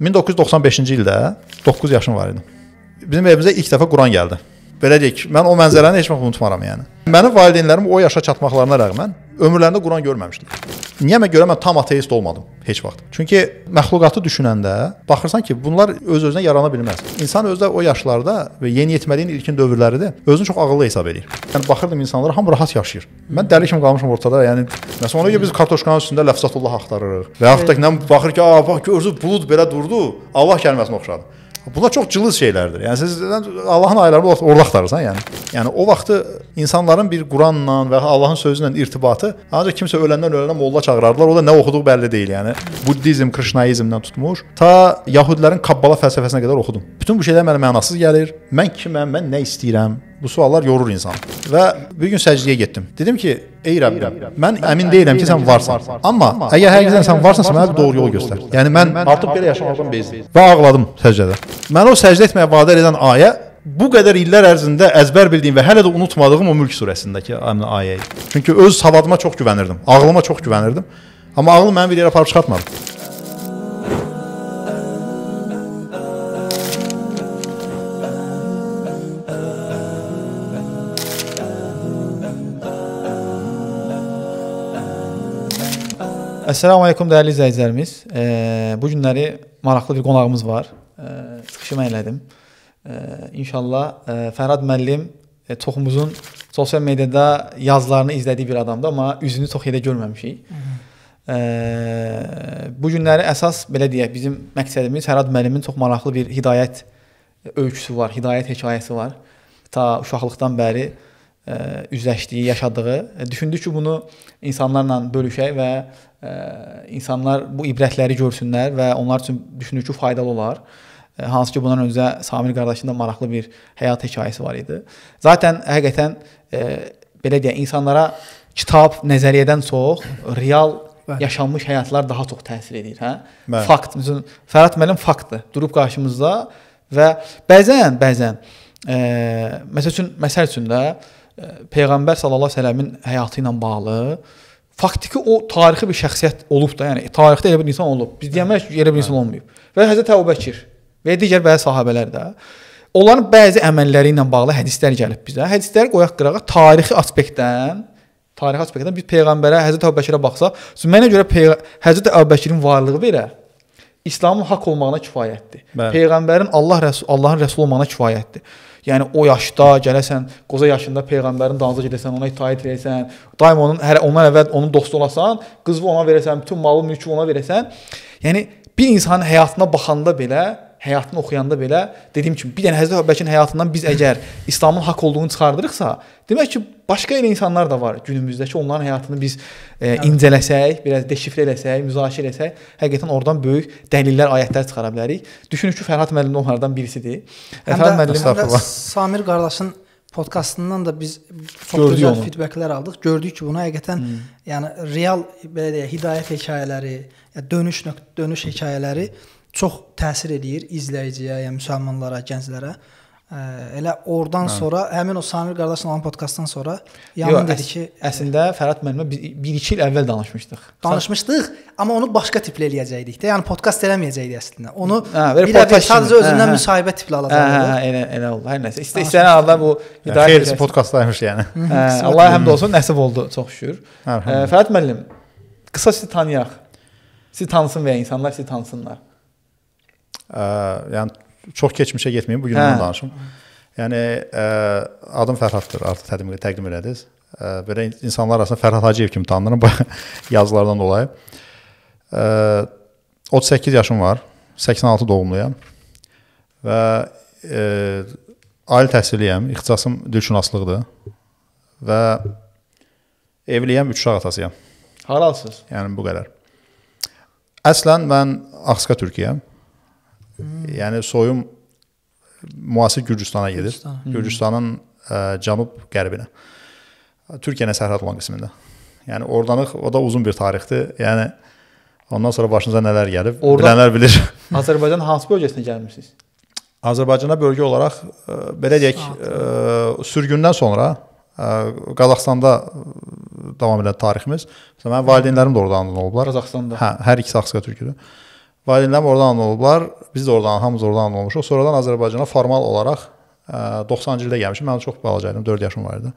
1995-ci ildə 9 yaşım var idi. Bizim evimizə ilk dəfə Quran gəldi. Belə deyək, mən o mənzərəni heç vaxt unutmaram yəni. Mənim valideynlərim o yaşa çatmaqlarına rəğmən ömürlərində Quran görməmişdilər. Niyəmə görə mən tam ateist olmadım heç vaxt. Çünki məxluqatı düşünəndə baxırsan ki, bunlar öz-özünə yarana bilməz. İnsan özü də o yaşlarda və yeniyetməliyin ilkin dövrləridir. Özünü çox ağıllı hesab edir. Yəni baxırdım insanlara hamı rahat yaşayır. Mən dəli kimi qalmışam ortada. Yəni məsələn ona görə biz kartoşkanın üstündə ləfzatullah axtarırıq. Və yaxud da ki, baxır ki, a bax gördü bulud belə durdu. Allah kəlməsinə oxşadı. Bunlar çox cılız şeylərdir. Yəni siz Allahın aylarını orada axtarırsan, yəni. Yəni o vaxtı insanların bir Quranla və Allahın sözü ilə irtibatı ancaq kimsə öləndən ölənə molla çağırardılar. O da nə oxuduğu bəlli deyil, yəni. Buddizm, Krishnaizmdən tutmuş ta Yahudilərin Kabbala fəlsəfəsinə qədər oxudum. Bütün bu şeylər mənə mənasız gəlir. Mən kiməm? Mən nə istəyirəm? Bu suallar yorur insanı. Və bir gün səcdəyə getdim. Dedim ki, ey Rəbbim, mən əmin deyiləm ki, sən varsan. Amma əgər həqiqətən sən varsansa, mənə doğru yol göstər. Yəni mən artıq belə yaşamaqdan bezdim və ağladım səcdədə. Mən o səcdə etməyə vadar edən ayə bu qədər illər ərzində əzbər bildiyim və hələ də unutmadığım o Mülk surəsindəki ayəyi. Çünki öz savadıma çox güvənirdim, ağlıma çox güvənirdim. Amma ağlım məni bir yerə aparıb çıxartmadı. Əssəlamu əleykum dəyərli izləyicilərimiz. E, bu günləri maraqlı bir qonağımız var. E, çıxışı mən elədim. E, inşallah e, Fərhad müəllim e, toxumuzun sosial mediada yazılarını izlədiyi bir adamdır, amma üzünü çox yerdə görməmişik. E, bu günləri əsas belə deyək, bizim məqsədimiz Fərhad müəllimin çox maraqlı bir hidayət öyküsü var, hidayət hekayəsi var. Ta uşaqlıqdan bəri ə, e, üzləşdiyi, yaşadığı. E, düşündü ki, bunu insanlarla bölüşək və ə, e, insanlar bu ibrətləri görsünlər və onlar üçün düşünür ki, faydalı olar. Ə, hansı ki, bundan öncə Samir qardaşın da maraqlı bir həyat hekayəsi var idi. Zaten həqiqətən ə, belə deyək, insanlara kitab nəzəriyyədən çox real Bəli. yaşanmış həyatlar daha çox təsir edir, hə? Bəli. Fakt. Məsələn, Fərad müəllim faktdır. Durub qarşımızda və bəzən, bəzən ə, məsəl üçün, məsəl üçün də ə, Peyğəmbər sallallahu əleyhi və səlləmin həyatı ilə bağlı faktiki o tarixi bir şəxsiyyət olub da, yəni tarixdə elə bir insan olub. Biz deyəmək ki, elə bir insan olmayıb. Və Həzrət Əbubəkir və digər bəzi sahabelər də onların bəzi əməlləri ilə bağlı hədislər gəlib bizə. Hədisləri qoyaq qırağa tarixi aspektdən tarixi aspektdən biz peyğəmbərə, Həzrət Əbubəkirə baxsaq, mənə görə Həzrət Əbubəkirin varlığı belə İslamın haqq olmağına kifayətdir. Bəli. Peyğəmbərin Allah rəsul Allahın rəsulu olmağına kifayətdir. Yəni o yaşda gələsən, qoza yaşında peyğəmbərin dalınca gedəsən, ona itaat edəsən, daim onun hər ondan əvvəl onun dostu olasan, qızı ona verəsən, bütün malı, mülkü ona verəsən. Yəni bir insanın həyatına baxanda belə həyatını oxuyanda belə dediyim kimi bir dənə Həzrət Əbəkin həyatından biz əgər İslamın haqq olduğunu çıxardırıqsa, demək ki, başqa elə insanlar da var günümüzdəki onların həyatını biz e, incələsək, biraz deşifrə eləsək, müzakirə eləsək, həqiqətən oradan böyük dəlillər, ayətlər çıxara bilərik. Düşünürük ki, Fərhad müəllim onlardan birisidir. E, Fərhad müəllim Samir qardaşın podkastından da biz çox Gördük gözəl feedbacklər aldıq. Gördük ki, buna həqiqətən hmm. yəni real belə deyək, hidayət hekayələri, ya yəni dönüş nöqtə dönüş hekayələri çox təsir eləyir izləyiciyə, yəni müsəlmanlara, gənclərə. Ə, elə oradan hə. sonra həmin o Samir qardaşla olan podkastdan sonra Yaman dedi ki, əslində Fərad müəllimə 1-2 il əvvəl danışmışdıq. Danışmışdıq, amma onu başqa tipli eləyəcəydik də. Yəni podkast eləməyəcəydik əslində. Onu hə, bir-bir sadəcə özündən hə, hə. müsahibə tipli alacaqdıq. Hə, hə elə elə oldu. Hər nəsə. İstə istəyən halda bu idarə edici podkastdaymış yəni. Hə, Allah həmd olsun, nəsib oldu, çox şükür. Fərad müəllim, qısa sizi tanıyaq. Sizi tanısın və insanlar sizi tanısınlar yəni çox keçmişə getməyim, bu gündən hə. danışım. Yəni ə, e, adım Fərhaddır, artıq təqdim, təqdim elədiniz. Ə, e, belə insanlar arasında Fərhad Hacıyev kimi tanınıram yazılardan dolayı. E, ə, 38 yaşım var. 86 doğumluyam. Və ə, ali təhsilliyəm. İxtisasım dilşünaslıqdır. Və evliyəm, 3 uşaq atasıyam. Haralsınız? Yəni bu qədər. Əslən mən Axska Türkiyəm. Hmm. Yəni soyum e, müasir Gürcüstana gedir. Gürcüstan. Hmm. Gürcüstanın e, cənub-qərbinə. Türkiyə ilə sərhəd olan qismində. Yəni ordanıq o da uzun bir tarixdir. Yəni ondan sonra başınıza nələr gəlib, Orada, bilənlər bilir. Azərbaycan hansı bölgəsinə gəlmisiniz? Azərbaycana bölgə olaraq ə, e, belə deyək, ə, sürgündən sonra ə, Qazaxstanda davam edən tariximiz. Məsələn, mənim valideynlərim də oradan olublar. Qazaxstanda. Hə, hər ikisi Axsiqa türküdür. Valideynlərim oradan olublar, biz də oradan, hamımız oradan olmuşuq. Sonradan Azərbaycana formal olaraq 90-cı e, ildə gəlmişəm. Mən çox balaca idim, 4 yaşım var idi.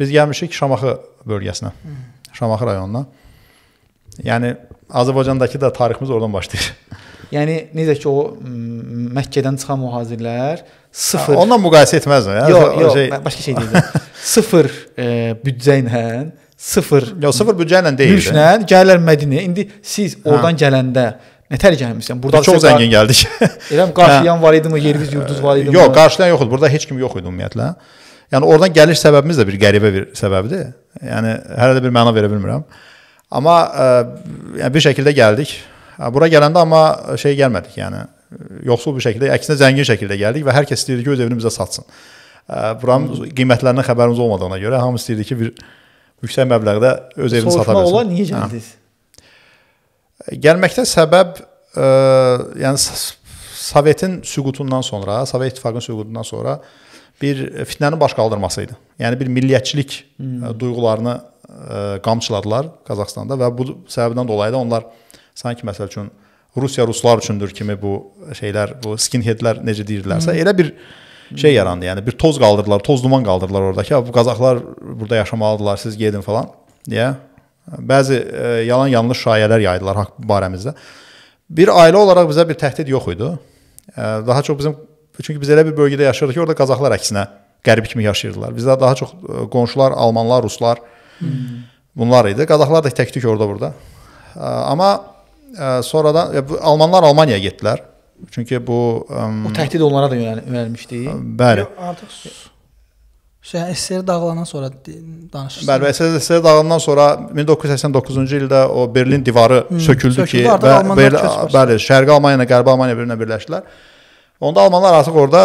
Biz gəlmişik Şamaxı bölgəsinə. Şamaxı rayonuna. Yəni Azərbaycandakı da tariximiz oradan başlayır. Yəni necə ki o Məkkədən çıxan mühacirlər sıfır. Ha, onunla müqayisə etməzmi? Yox, yox, yo, şey... başqa şey deyəcəm. sıfır e, büdcə ilə sıfır. Yox, sıfır büdcə ilə deyil. Müşlə gəlirlər Mədinəyə. İndi siz oradan ha. gələndə Nətər gəlmisən? Burada çox qar... zəngin gəldik. Eləm qarşılayan var idimi, yerimiz yurduz var idimi? Yox, qarşılayan yox idi. Burada heç kim yox idi ümumiyyətlə. Yəni oradan gəliş səbəbimiz də bir qəribə bir səbəbdir. Yəni hələ də bir məna verə bilmirəm. Amma ə, e, yəni bir şəkildə gəldik. E, bura gələndə amma şey gəlmədik, yəni yoxsul bir şəkildə, əksinə zəngin şəkildə gəldik və hər kəs istəyirdi ki, öz evini bizə satsın. E, buranın qiymətlərindən xəbərimiz olmadığına görə hamı istəyirdi ki, bir yüksək məbləğdə öz evini sata bilsin. Soruşma ola niyə gəldiniz? Hə. Gəlməkdə səbəb ə, e, yəni Sovetin süqutundan sonra, Sovet İttifaqının süqutundan sonra bir fitnənin baş qaldırması idi. Yəni bir milliyyətçilik e, hmm. duyğularını ə, e, qamçıladılar Qazaxstanda və bu səbəbdən dolayı da onlar sanki məsəl üçün Rusiya ruslar üçündür kimi bu şeylər, bu skinheadlər necə deyirlərsə, hmm. elə bir hmm. şey yarandı. Yəni bir toz qaldırdılar, toz duman qaldırdılar ordakı. Bu qazaxlar burada yaşamalıdırlar, siz gedin falan deyə Bəzi e, yalan-yanlış şayələr yaydılar haqq barəmizdə. Bir ailə olaraq bizə bir təhdid yox idi. E, daha çox bizim çünki biz elə bir bölgədə yaşayırıq ki, orada Qazaxlar əksinə qərbi kimi yaşayırdılar. Bizdə daha çox e, qonşular Almanlar, Ruslar hmm. bunlar idi. Qazaxlar da tək-tük orada burada. Amma sonradan Almanlar Almaniyaya getdilər. Çünki bu o təhdid onlara da yönəlmişdi. Bəli. Artıq Əsər dağılandan sonra danışırsınız. Bəli, əsər əsər dağılandan sonra 1989-cu ildə o Berlin divarı hmm, söküldü, söküldü ki, və belə bəli, Şərqi Almaniya ilə Qərbi Almaniya bir-birinə birləşdilər. Onda almanlar artıq orada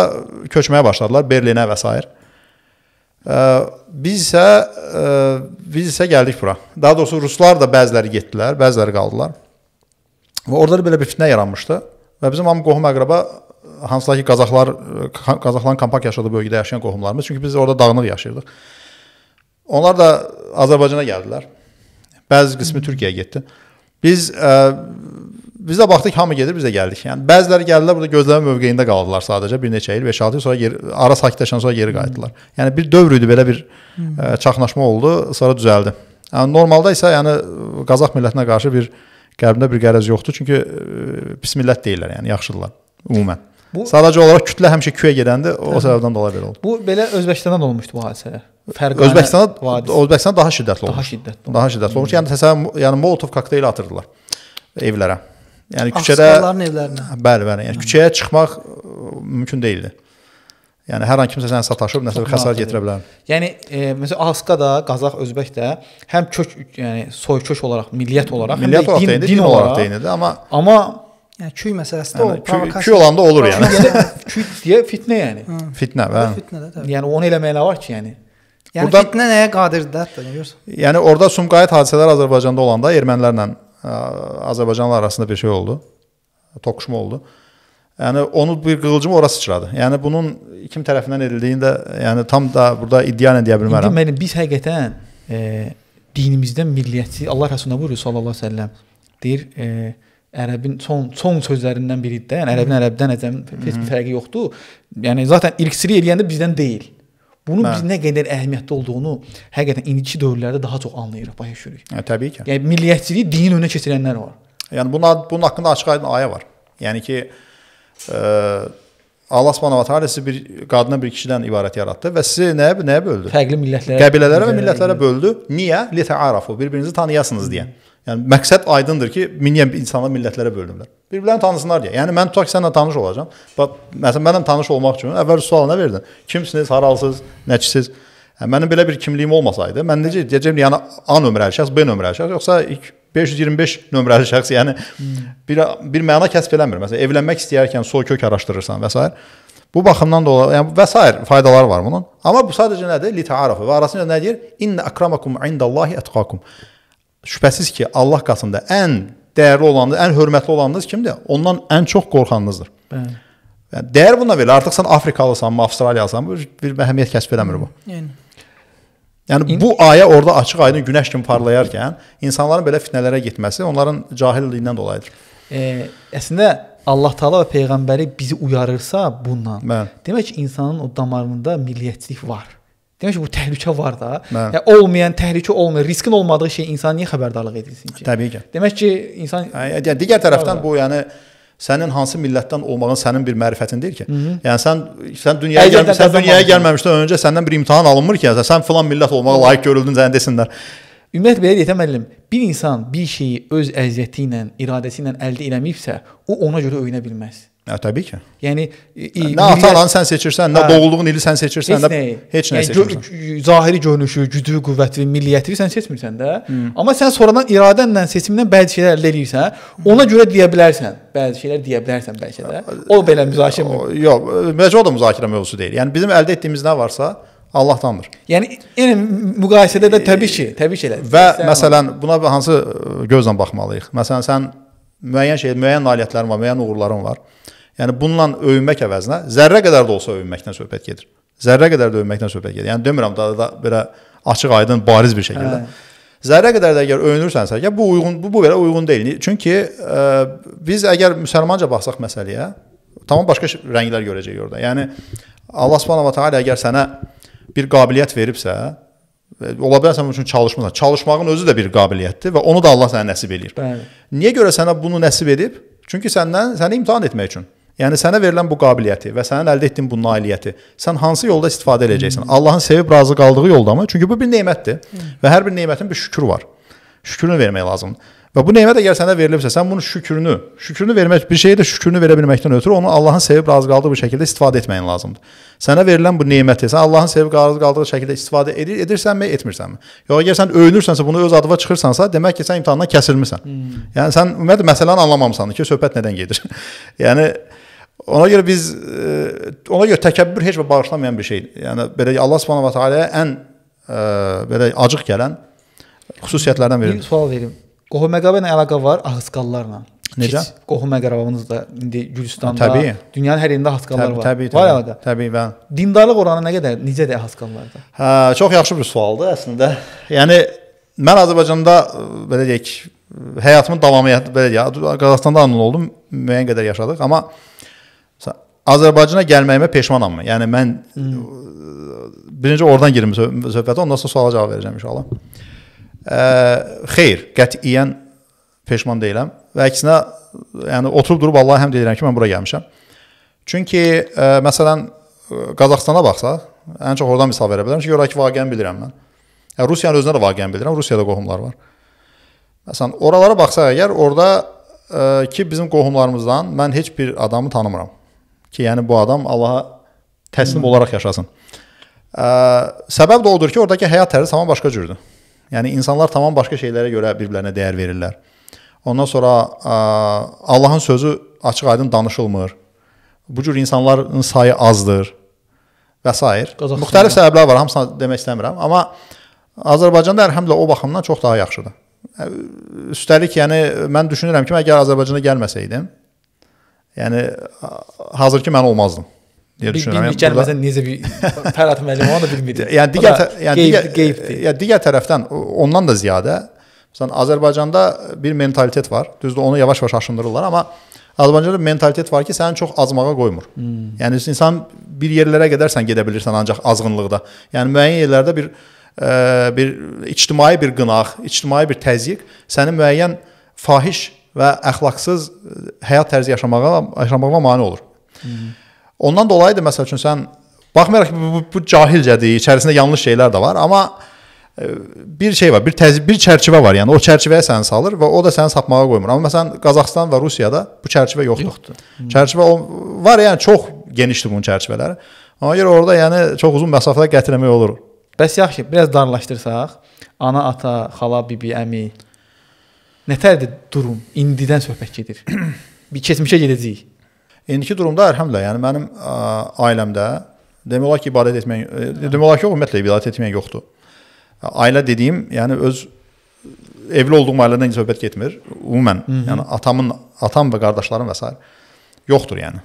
köçməyə başladılar Berlinə və s. Biz isə biz isə gəldik bura. Daha doğrusu ruslar da bəziləri getdilər, bəziləri qaldılar. Və orada da belə bir fitnə yaranmışdı və bizim am qohum əqrəba hansılar ki, Qazaxlar e, Qazaxların kompakt yaşadığı bölgədə yaşayan qohumlarımız, çünki biz orada dağınıq yaşayırdıq. Onlar da Azərbaycana gəldilər. Bəzi qismi Türkiyəyə getdi. Biz ə, e, biz də baxdıq hamı gedir, biz də gəldik. Yəni bəziləri gəldilər, burada gözləmə mövqeyində qaldılar sadəcə bir neçə il, 5-6 il sonra geri, ara sakitləşən sonra geri qayıtdılar. Yəni bir dövr idi, belə bir ə, e, çaxnaşma oldu, sonra düzəldi. Yəni normalda isə yəni Qazax millətinə qarşı bir qəlbində bir qərəz yoxdur, çünki ə, pis millət deyillər, yəni yaxşıdırlar ümumən. Bu sadəcə olaraq kütlə həmişə küyə gedəndə o hə. səbəbdən dolayı belə oldu. Bu belə Özbəkistanda da olmuşdu bu hadisələr. Fərqanə Özbəkistanda vadisi. Özbəkistan daha şiddətli olmuş. Daha şiddətli. Olmuş. Daha şiddətli olmuş. Yəni təsəvvür yəni Molotov kokteyli atırdılar evlərə. Yəni küçədə evlərinə. Bəli, bəli. Yəni küçəyə çıxmaq e, mümkün deyildi. Yəni hər an kimsə sənə sataşıb nəsə bir xəsarət gətirə bilər. Yəni e, məsələn Ahaska da, Qazax, Özbək də həm kök yəni soykök olaraq, milliyyət olaraq, milliyyət həm də din, din, din olaraq deyildi, amma amma Yəni küy məsələsi də yəni, o provokasiya. Küy olanda olur yəni. küy deyə fitnə yəni. Hı. Fitnə, bəli. Fitnə də təbii. Yəni onu eləməyə nə var ki, yəni? Yəni Burada, fitnə nəyə qadirdir də, görürsən. Yəni orada Sumqayıt hadisələr Azərbaycanda olanda ermənilərlə ə, e, Azərbaycanlılar arasında bir şey oldu. Toqquşma oldu. Yəni onu bir qığılcım ora sıçradı. Yəni bunun kim tərəfindən edildiyini də yəni tam da burada iddia edə bilmərəm. İndi mənim biz həqiqətən e, dinimizdə milliyyətçi Allah Rəsuluna buyurur sallallahu əleyhi və səlləm deyir, e, ərəbin son son sözlərindən biridir də. Yəni ərəbin ərəbdən əcəm heç bir fərqi yoxdur. Yəni zaten irqçilik eləyəndə bizdən deyil. Bunun Bə. biz nə qədər əhəmiyyətli olduğunu həqiqətən indiki dövrlərdə daha çox anlayırıq, başa düşürük. Hə, e, təbii ki. Yəni milliyyətçiliyi dinin önünə keçirənlər var. Yəni bunun bunun haqqında açıq-aydın ayə var. Yəni ki ə, e, Allah Subhanahu taala sizi bir qadına bir kişidən ibarət yaratdı və sizi nəyə nəyə böldü? Fərqli millətlərə, qəbilələrə və millətlərə böldü. Niyə? Li ta'arafu, bir-birinizi tanıyasınız deyə. Hı. Yəni məqsəd aydındır ki, miniyən insanlar millətlərə bölünürlər. Bir-birlərini tanısınlar deyə. Yəni mən tutaq sənlə tanış olacağam. Bax məsələn mənimlə tanış olmaq üçün əvvəl sual nə verdin? Kimsiniz, haralsınız, nəçisiz? Yəni, mənim belə bir kimliyim olmasaydı, mən necə deyəcəyim, yəni A nömrəli şəxs, B nömrəli şəxs, yoxsa 525 nömrəli şəxs, yəni bir bir məna kəsb eləmir. Məsələn, evlənmək istəyərkən soy kök araşdırırsan və s. Bu baxımdan da olar, yəni və s. faydalar var bunun. Amma bu sadəcə nədir? Litaaruf və arasında nə deyir? İnna akramakum indallahi atqakum. Şübhəsiz ki, Allah qatında ən dəyərli olandır, ən hörmətli olanınız kimdir? Ondan ən çox qorxanınızdır. Bəli. Yəni dəyər buna belə. Artıq sən Afrikalısanmı, Avstraliyalısanmı, bir, bir əhəmiyyət kəsb eləmir bu. Yəni Yəni bu ayə orada açıq aydın günəş kimi parlayarkən insanların belə fitnələrə getməsi onların cahilliyindən dolayıdır. E, əslində Allah Taala və peyğəmbəri bizi uyarırsa bununla. Bəli. Demək ki, insanın o damarında milliyyətçilik var. Demək ki, bu təhlükə var da. Yəni olmayan, təhlükə olmayan, riskin olmadığı şey insan niyə xəbərdarlıq edilsin ki? Təbii ki. Demək ki, insan yəni digər tərəfdən bu yəni sənin hansı millətdən olmağın sənin bir mərifətin deyil ki. Hı -hı. Yəni sən sən dünyaya gəlmisən, sən dünyaya gəlməmişdən öncə səndən bir imtahan alınmır ki, yəni, sən filan millət olmağa layiq görüldün zənn desinlər. Ümumiyyətlə belə deyətəm müəllim, bir insan bir şeyi öz əziyyəti ilə, iradəsi ilə əldə eləməyibsə, o ona görə öyünə bilməz. Hə, təbii ki. Yəni e, nə atalan sən seçirsən, nə doğulduğun ili sən seçirsən, heç nə, heç nə yəni, seçmirsən. Gö zahiri görünüşü, gücü, qüvvəti, milliyyəti sən seçmirsən də. Hmm. Amma sən sonradan iradənlə, seçimlə bəzi şeylər əldə edirsən. Ona görə deyə bilərsən, bəzi şeylər deyə bilərsən bəlkə də. O belə müzakirə mövzusu. Yox, məcəl o da müzakirə mövzusu deyil. Yəni bizim əldə etdiyimiz nə varsa Allahdandır. Yəni yəni müqayisədə də təbii ki, təbii ki elə. Və sən məsələn buna hansı e, gözlə baxmalıyıq? Məsələn sən müəyyən şey, müəyyən nailiyyətlərin var, müəyyən uğurların var. Yəni bununla öyünmək əvəzinə zərrə qədər də olsa öyünməkdən söhbət gedir. Zərrə qədər də öyünməkdən söhbət gedir. Yəni demirəm da, da belə açıq-aydın, bariz bir şəkildə. Hə. Zərrə qədər də əgər öyünürsənsə, ya bu uyğun bu bu belə uyğun deyil. Çünki ə, e, biz əgər müsəlmanca baxsaq məsələyə, tamam başqa rənglər görəcəyik orada. Yəni Allah Subhanahu va Taala əgər sənə bir qabiliyyət veribsə, e, ola bilər sən bunun üçün çalışmısan. Çalışmağın özü də bir qabiliyyətdir və onu da Allah sənə nəsib eləyir. Bəli. Niyə görə sənə bunu nəsib edib? Çünki səndən səni imtahan etmək üçün. Yəni sənə verilən bu qabiliyyəti və sənin əldə etdiyin bu nailiyyəti sən hansı yolda istifadə edəcəksən? Hmm. Allahın sevib razı qaldığı yoldamı? Çünki bu bir nemətdir hmm. və hər bir nemətin bir şükür var. Şükrünü vermək lazımdır. Və bu nemət əgər sənə verilibsə, sən bunun şükrünü, şükrünü vermək, bir şeyə də şükrünü verə bilməkdən ötürü onu Allahın sevib razı qaldığı bir şəkildə istifadə etməyin lazımdır. Sənə verilən bu neməti sən Allahın sevib razı qaldığı şəkildə istifadə edir, edirsənmi, etmirsənmi? Yox, əgər sən öyünürsənsə, bunu öz adıva çıxırsansa, demək ki, sən imtahandan kəsilmisən. Hmm. Yəni sən ümumiyyətlə məsələni anlamamısan ki, söhbət nədən gedir. yəni Ona görə biz e, ona görə təkəbbür heç vaxt bağışlanmayan bir şeydir. Yəni belə Allah Subhanahu va Taala'ya ən ə, e, belə acıq gələn xüsusiyyətlərdən biridir. Bir sual verim. Qohum məqamı ilə əlaqə var ahısqallarla. Necə? Heç qohum məqamımız da indi Gürcüstanda, təbii. dünyanın hər yerində ahısqallar var. Təbii, təbii, var əlaqə. Təbii, bəli. Dindarlıq oranı nə qədər, necədir ahısqallarda? Hə, çox yaxşı bir sualdır əslində. Yəni mən Azərbaycanda e, belə deyək, həyatımın davamı belə deyək, Qazaxstanda anlı oldum, müəyyən qədər yaşadıq, amma Azərbaycana gəlməyimə peşmanam. Yəni mən hmm. birinci oradan girim söhbətə, ondan sonra suala cavab verəcəm inşallah. Ə, e, xeyr, qətiyyən peşman deyiləm və əksinə yəni oturub durub Allah'a həmd edirəm ki, mən bura gəlmişəm. Çünki ə, e, məsələn Qazaxstana baxsaq, ən çox oradan misal verə bilərəm ki, görək ki, vaqiəni bilirəm mən. Yəni Rusiyanın özünə də vaqiəni bilirəm. Rusiyada qohumlar var. Məsələn, oralara baxsaq əgər orada ə, ki bizim qohumlarımızdan mən heç bir adamı tanımıram ki, yəni bu adam Allaha təslim Hı. olaraq yaşasın. Ə, səbəb də odur ki, ordakı həyat tərzi tamam başqa cürdür. Yəni insanlar tamam başqa şeylərə görə bir-birlərinə dəyər verirlər. Ondan sonra ə, Allahın sözü açıq-aydın danışılmır. Bu cür insanların sayı azdır və s. Müxtəlif səbəblər var, hamısını demək istəmirəm, amma Azərbaycanda ərhəmlə o baxımdan çox daha yaxşıdır. Üstəlik, yəni mən düşünürəm ki, məgər Azərbaycana gəlməsəydim, Yəni hazır ki mən olmazdım deyə düşünürəm. Bilmir, yəni, gəlməsə necə bir tər atmalı onu da bilmirdim. yəni digər yəni digər qeyibdir. Yəni digər tərəfdən ondan da ziyadə məsələn Azərbaycanda bir mentalitet var. Düzdür, onu yavaş-yavaş aşındırırlar, amma Azərbaycanda mentalitet var ki, səni çox azmağa qoymur. Hmm. Yəni insan bir yerlərə gedərsən gedə bilirsən ancaq azğınlıqda. Yəni müəyyən yerlərdə bir ə, e, bir ictimai bir qınaq, ictimai bir təzyiq səni müəyyən fahiş və əxlaqsız e, həyat tərzi yaşamağa yaşamağıma mane olur. Hı -hı. Ondan dolayı da məsəl üçün sən baxmayaraq ki, bu, bu, bu cahilcədir, içərisində yanlış şeylər də var, amma e, bir şey var, bir təzib, bir çərçivə var. Yəni o çərçivəyə səni salır və o da səni sapmağa qoymur. Amma məsələn Qazaxstan və Rusiyada bu çərçivə yoxdur. yoxdur. Hmm. Çərçivə o, var, yəni çox genişdir bunun çərçivələri. Ona görə orada yəni çox uzun məsafələr qət etmək olur. Bəs yaxşı, biraz darlaşdırsaq, ana, ata, xala, bibi, əmi nətərdir durum? İndidən söhbət gedir. Bir keçmişə gedəcəyik. İndiki durumda ərhəmlə, yəni mənim ə, ailəmdə demək olar ki, ibadət etmək, ə, demək olar ki, ümumiyyətlə ibadət etmək yoxdur. Ailə dediyim, yəni öz evli olduğum ailədən söhbət getmir. Ümumən, Hı -hı. yəni atamın, atam və qardaşlarım və s. yoxdur yəni.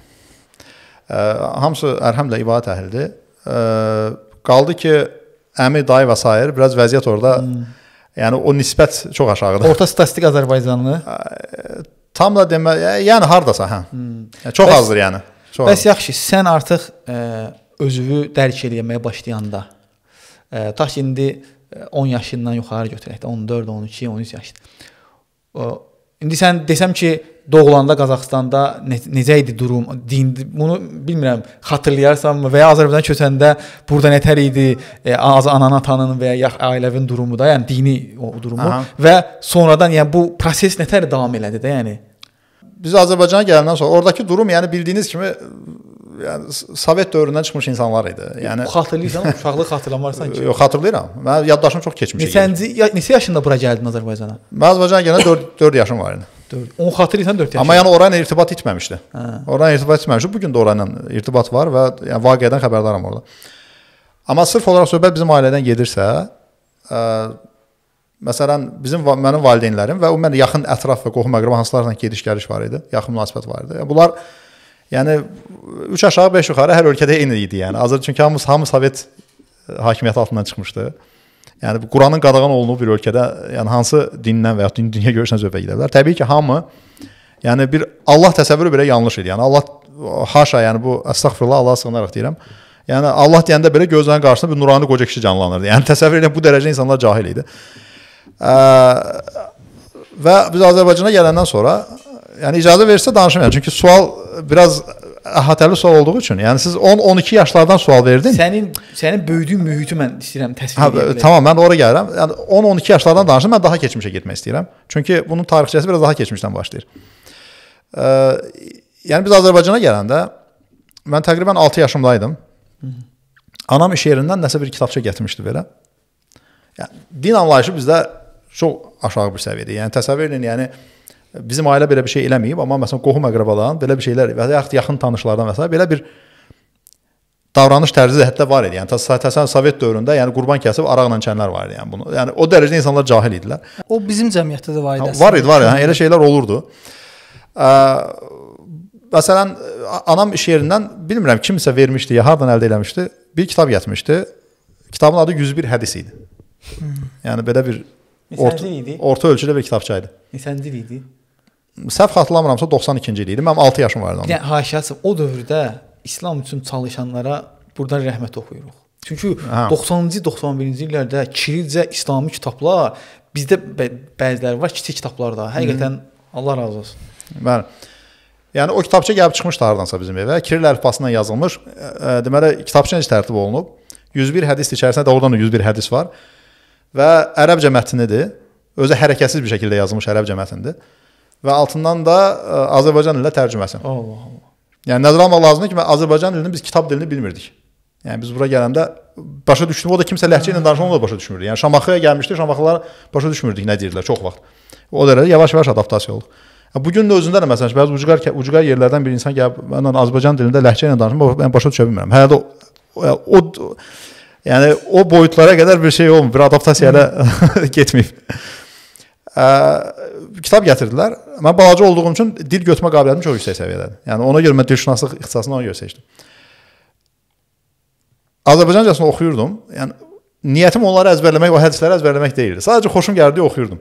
Ə, hamısı ərhəmlə ibadət əhlidir. Ə, qaldı ki, əmi, dayı və s. biraz vəziyyət orada hmm Yəni o nisbət çox aşağıdır. Orta statistik Azərbaycanlı? Tam da demə, yəni hardasa, hə. Hmm. Yəni, çox bəs, azdır yəni. Çox bəs azdır. yaxşı, sən artıq ə, e, özünü dərk eləməyə başlayanda ə, e, tutaq ki, indi 10 e, yaşından yuxarı götürək də 14, 12, 13 yaşdır. İndi sən desəm ki, doğulanda Qazaxstanda necə idi durum? Din bunu bilmirəm, xatırlayarsanmı və ya Azərbaycan köçəndə burada nətər idi? E, az ananın, atanın və ya ailəvin durumu da, yəni dini o durumu Aha. və sonradan yəni bu proses nətər davam elədi də, yəni biz Azərbaycana gələndən sonra oradakı durum yəni bildiyiniz kimi yəni Sovet dövründən çıxmış insanlar idi. Yəni xatırlayırsan, uşaqlıq xatırlamır sanki. Yox, xatırlayıram. Mənim yaddaşım çox keçmişə. Neçənci, neçə yaşında bura gəldin Azərbaycana? Mən Azərbaycana gələndə 4 4 yaşım var idi. 10 xatırlayırsan 4 yaşında. Amma yəni ora ilə irtibat etməmişdi. Hə. Ora ilə irtibat etməmişdi. Bu gün də ora ilə irtibat var və yəni vaqiədən xəbərdaram orada. Amma sırf olaraq söhbət bizim ailədən gedirsə, ə, məsələn, bizim mənim valideynlərim və ümumiyyətlə yaxın ətraf və qohum-əqrəba hansılarla gediş-gəliş var idi, yaxın münasibət var idi. Yəni bunlar yəni 3 aşağı 5 yuxarı hər ölkədə eyni idi, yəni. Azər çünki hamımız hamı Sovet hakimiyyəti altından çıxmışdı. Hı Yəni Quranın qadağan olunduğu bir ölkədə, yəni hansı dindən və ya din dünya görüşünə zövbə gedə bilər? Təbii ki, hamı yəni bir Allah təsəvvürü belə yanlış idi. Yəni Allah haşa, yəni bu əstəğfirullah Allah'a sığınaraq deyirəm. Yəni Allah deyəndə belə gözlərinin qarşısında bir nurani qoca kişi canlanırdı. Yəni təsəvvür edin bu dərəcə insanlar cahil idi. Və biz Azərbaycana gələndən sonra yəni icazə versə danışmayacağam. Çünki sual biraz əhatəli sual olduğu üçün. Yəni siz 10-12 yaşlardan sual verdin. Sənin sənin böyüdüyün mühiti mən istəyirəm təsvir edim. Tamam, mən ora gəlirəm. Yəni 10-12 yaşlardan danışım, mən daha keçmişə getmək istəyirəm. Çünki bunun tarixçəsi biraz daha keçmişdən başlayır. Ə, yəni biz Azərbaycana gələndə mən təqribən 6 yaşımda idim. Anam iş yerindən nəsə bir kitabça gətirmişdi belə. Yəni din anlayışı bizdə çox aşağı bir səviyyədə. Yəni təsəvvür edin, yəni Bizim ailə belə bir şey eləməyib, amma məsələn qohum əqrabadan belə bir şeylər və yaxud yaxın tanışlardan məsələn belə bir davranış tərzi də hətta var idi. Yəni təsəvvür Sovet dövründə, yəni qurban kəsib araqla çənlər var idi. Yəni bunu. Yəni o dərəcədə insanlar cahil idilər. O bizim cəmiyyətdə də var idi. Var idi, var idi. Hə, elə şeylər olurdu. Ə, məsələn, anam iş yerindən bilmirəm kimsə vermişdi, ya hardan əldə eləmişdi, bir kitab gətirmişdi. Kitabın adı 101 hədis idi. Hmm. Yəni belə bir orta, orta ölçülü bir kitabça idi. Nisəncil idi? səhv xatırlamıramsa 92-ci il idi. Mənim 6 yaşım var idi. Yəni haşiyətsəm o dövrdə İslam üçün çalışanlara burdan rəhmət oxuyuruq. Çünki 90-cı, hə. 91-ci illərdə kiricə İslami kitablar bizdə bəziləri var kiçik kitablarda. Həqiqətən Allah razı olsun. Bəli. Yəni o kitabça gəlib çıxmışdı hardansa bizim evə. Kiril əlifbasından yazılmış. Deməli kitabça necə tərtib olunub? 101 hədis içərisində də oradan da 101 hədis var. Və ərəbcə mətnidir. Özü hərəkətsiz bir şəkildə yazılmış ərəbcə mətndir və altından da ə, e, Azərbaycan dilinə tərcüməsi. Allah Allah. Yəni nəzərə almaq lazımdır ki, mən Azərbaycan dilini biz kitab dilini bilmirdik. Yəni biz bura gələndə başa düşdüm, o da kimsə ləhcə ilə danışan onu da başa düşmürdü. Yəni Şamaxıya gəlmişdi, Şamaxılar başa düşmürdük nə deyirlər çox vaxt. O dərəcədə yavaş-yavaş adaptasiya olduq. Bu gün də özündə də məsələn, bəzi ucqar ucqar yerlərdən bir insan gəlib məndən Azərbaycan dilində ləhcə ilə danışır, mən başa düşə bilmirəm. Hələ də o, o, o yəni o boyutlara qədər bir şey olmur, bir adaptasiyaya hmm. getməyib ə, kitab gətirdilər. Mən balaca olduğum üçün dil götürmə qabiliyyətim çox yüksək səviyyədədir. Yəni ona görə mən dilşünaslıq ixtisasını ona görə seçdim. Azərbaycancasını oxuyurdum. Yəni niyyətim onları əzbərləmək, o hədisləri əzbərləmək deyildi. Sadəcə xoşum gəldi, oxuyurdum.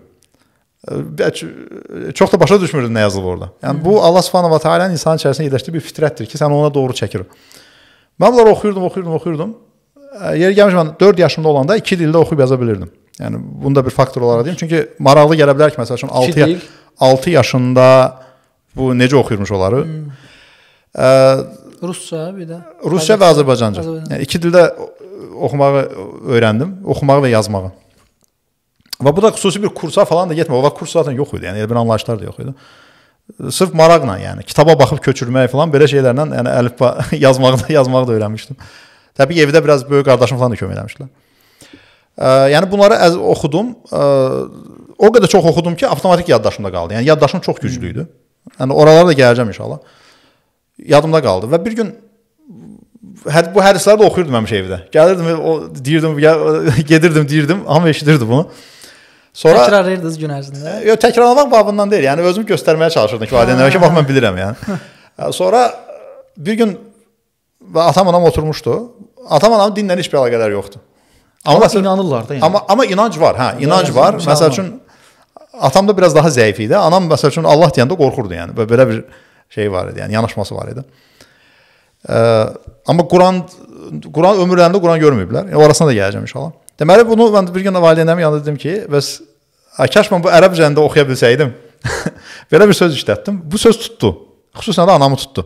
Bəlkə çox da başa düşmürdüm nə yazılıb orada. Yəni bu Allah Subhanahu va Taala'nın insan içərisində yerləşdirdiyi bir fitrətdir ki, sən ona doğru çəkir. Mən bunları oxuyurdum, oxuyurdum, oxuyurdum. Yer gəlmiş mən 4 yaşımda olanda 2 dildə oxuyub yaza bilirdim. Yəni bunu da bir faktor olaraq deyim. Çünki maraqlı gələ bilər ki, məsəl üçün 6 ya 6 yaşında bu necə oxuyurmuş onları? Hmm. Ə, Rusça bir də. Rusça və Azərbaycanca. Azərbaycan. Yəni iki dildə oxumağı öyrəndim, oxumağı və yazmağı. Və bu da xüsusi bir kursa falan da getmir. O vaxt kurs zaten yox idi. Yəni elə bir anlayışlar da yox idi. Sırf maraqla, yəni kitaba baxıb köçürmək falan belə şeylərlə, yəni əlifba yazmağı da, yazmağı da öyrənmişdim. Təbii evdə biraz böyük qardaşım falan da kömək eləmişdilər. Ə, yəni bunları əz oxudum. Ə, o qədər çox oxudum ki, avtomatik yaddaşımda qaldı. Yəni yaddaşım çox güclü idi. Yəni oralara da gələcəm inşallah. Yadımda qaldı və bir gün hər bu hədisləri də oxuyurdum həmişə evdə. Gəlirdim, o deyirdim, gedirdim, deyirdim, amma eşidirdi bunu. Sonra təkrarlayırdınız gün ərzində. Yox, təkrarlamaq babından deyil. Yəni özüm göstərməyə çalışırdım ki, valideynlərə ki, bax mən bilirəm yəni. Sonra bir gün və atam anam oturmuşdu. Atam anamın dinlə heç bir əlaqələri yoxdur. Amma məsəl, inanırlar da yəni. Amma amma inanc var, hə, inanc yəni, var. Məsəl üçün atam da biraz daha zəif idi. Anam məsəl üçün Allah deyəndə qorxurdu yəni. Belə bir şey var idi, yəni yanaşması var idi. Ə, amma Quran Quran ömürlərində Quran görməyiblər. Yəni, orasına da gələcəm inşallah. Deməli bunu mən bir gün valideynlərim yanında dedim ki, bəs kaş mən bu ərəb üzərində oxuya bilsəydim. belə bir söz işlətdim. Bu söz tutdu. Xüsusən də anamı tutdu.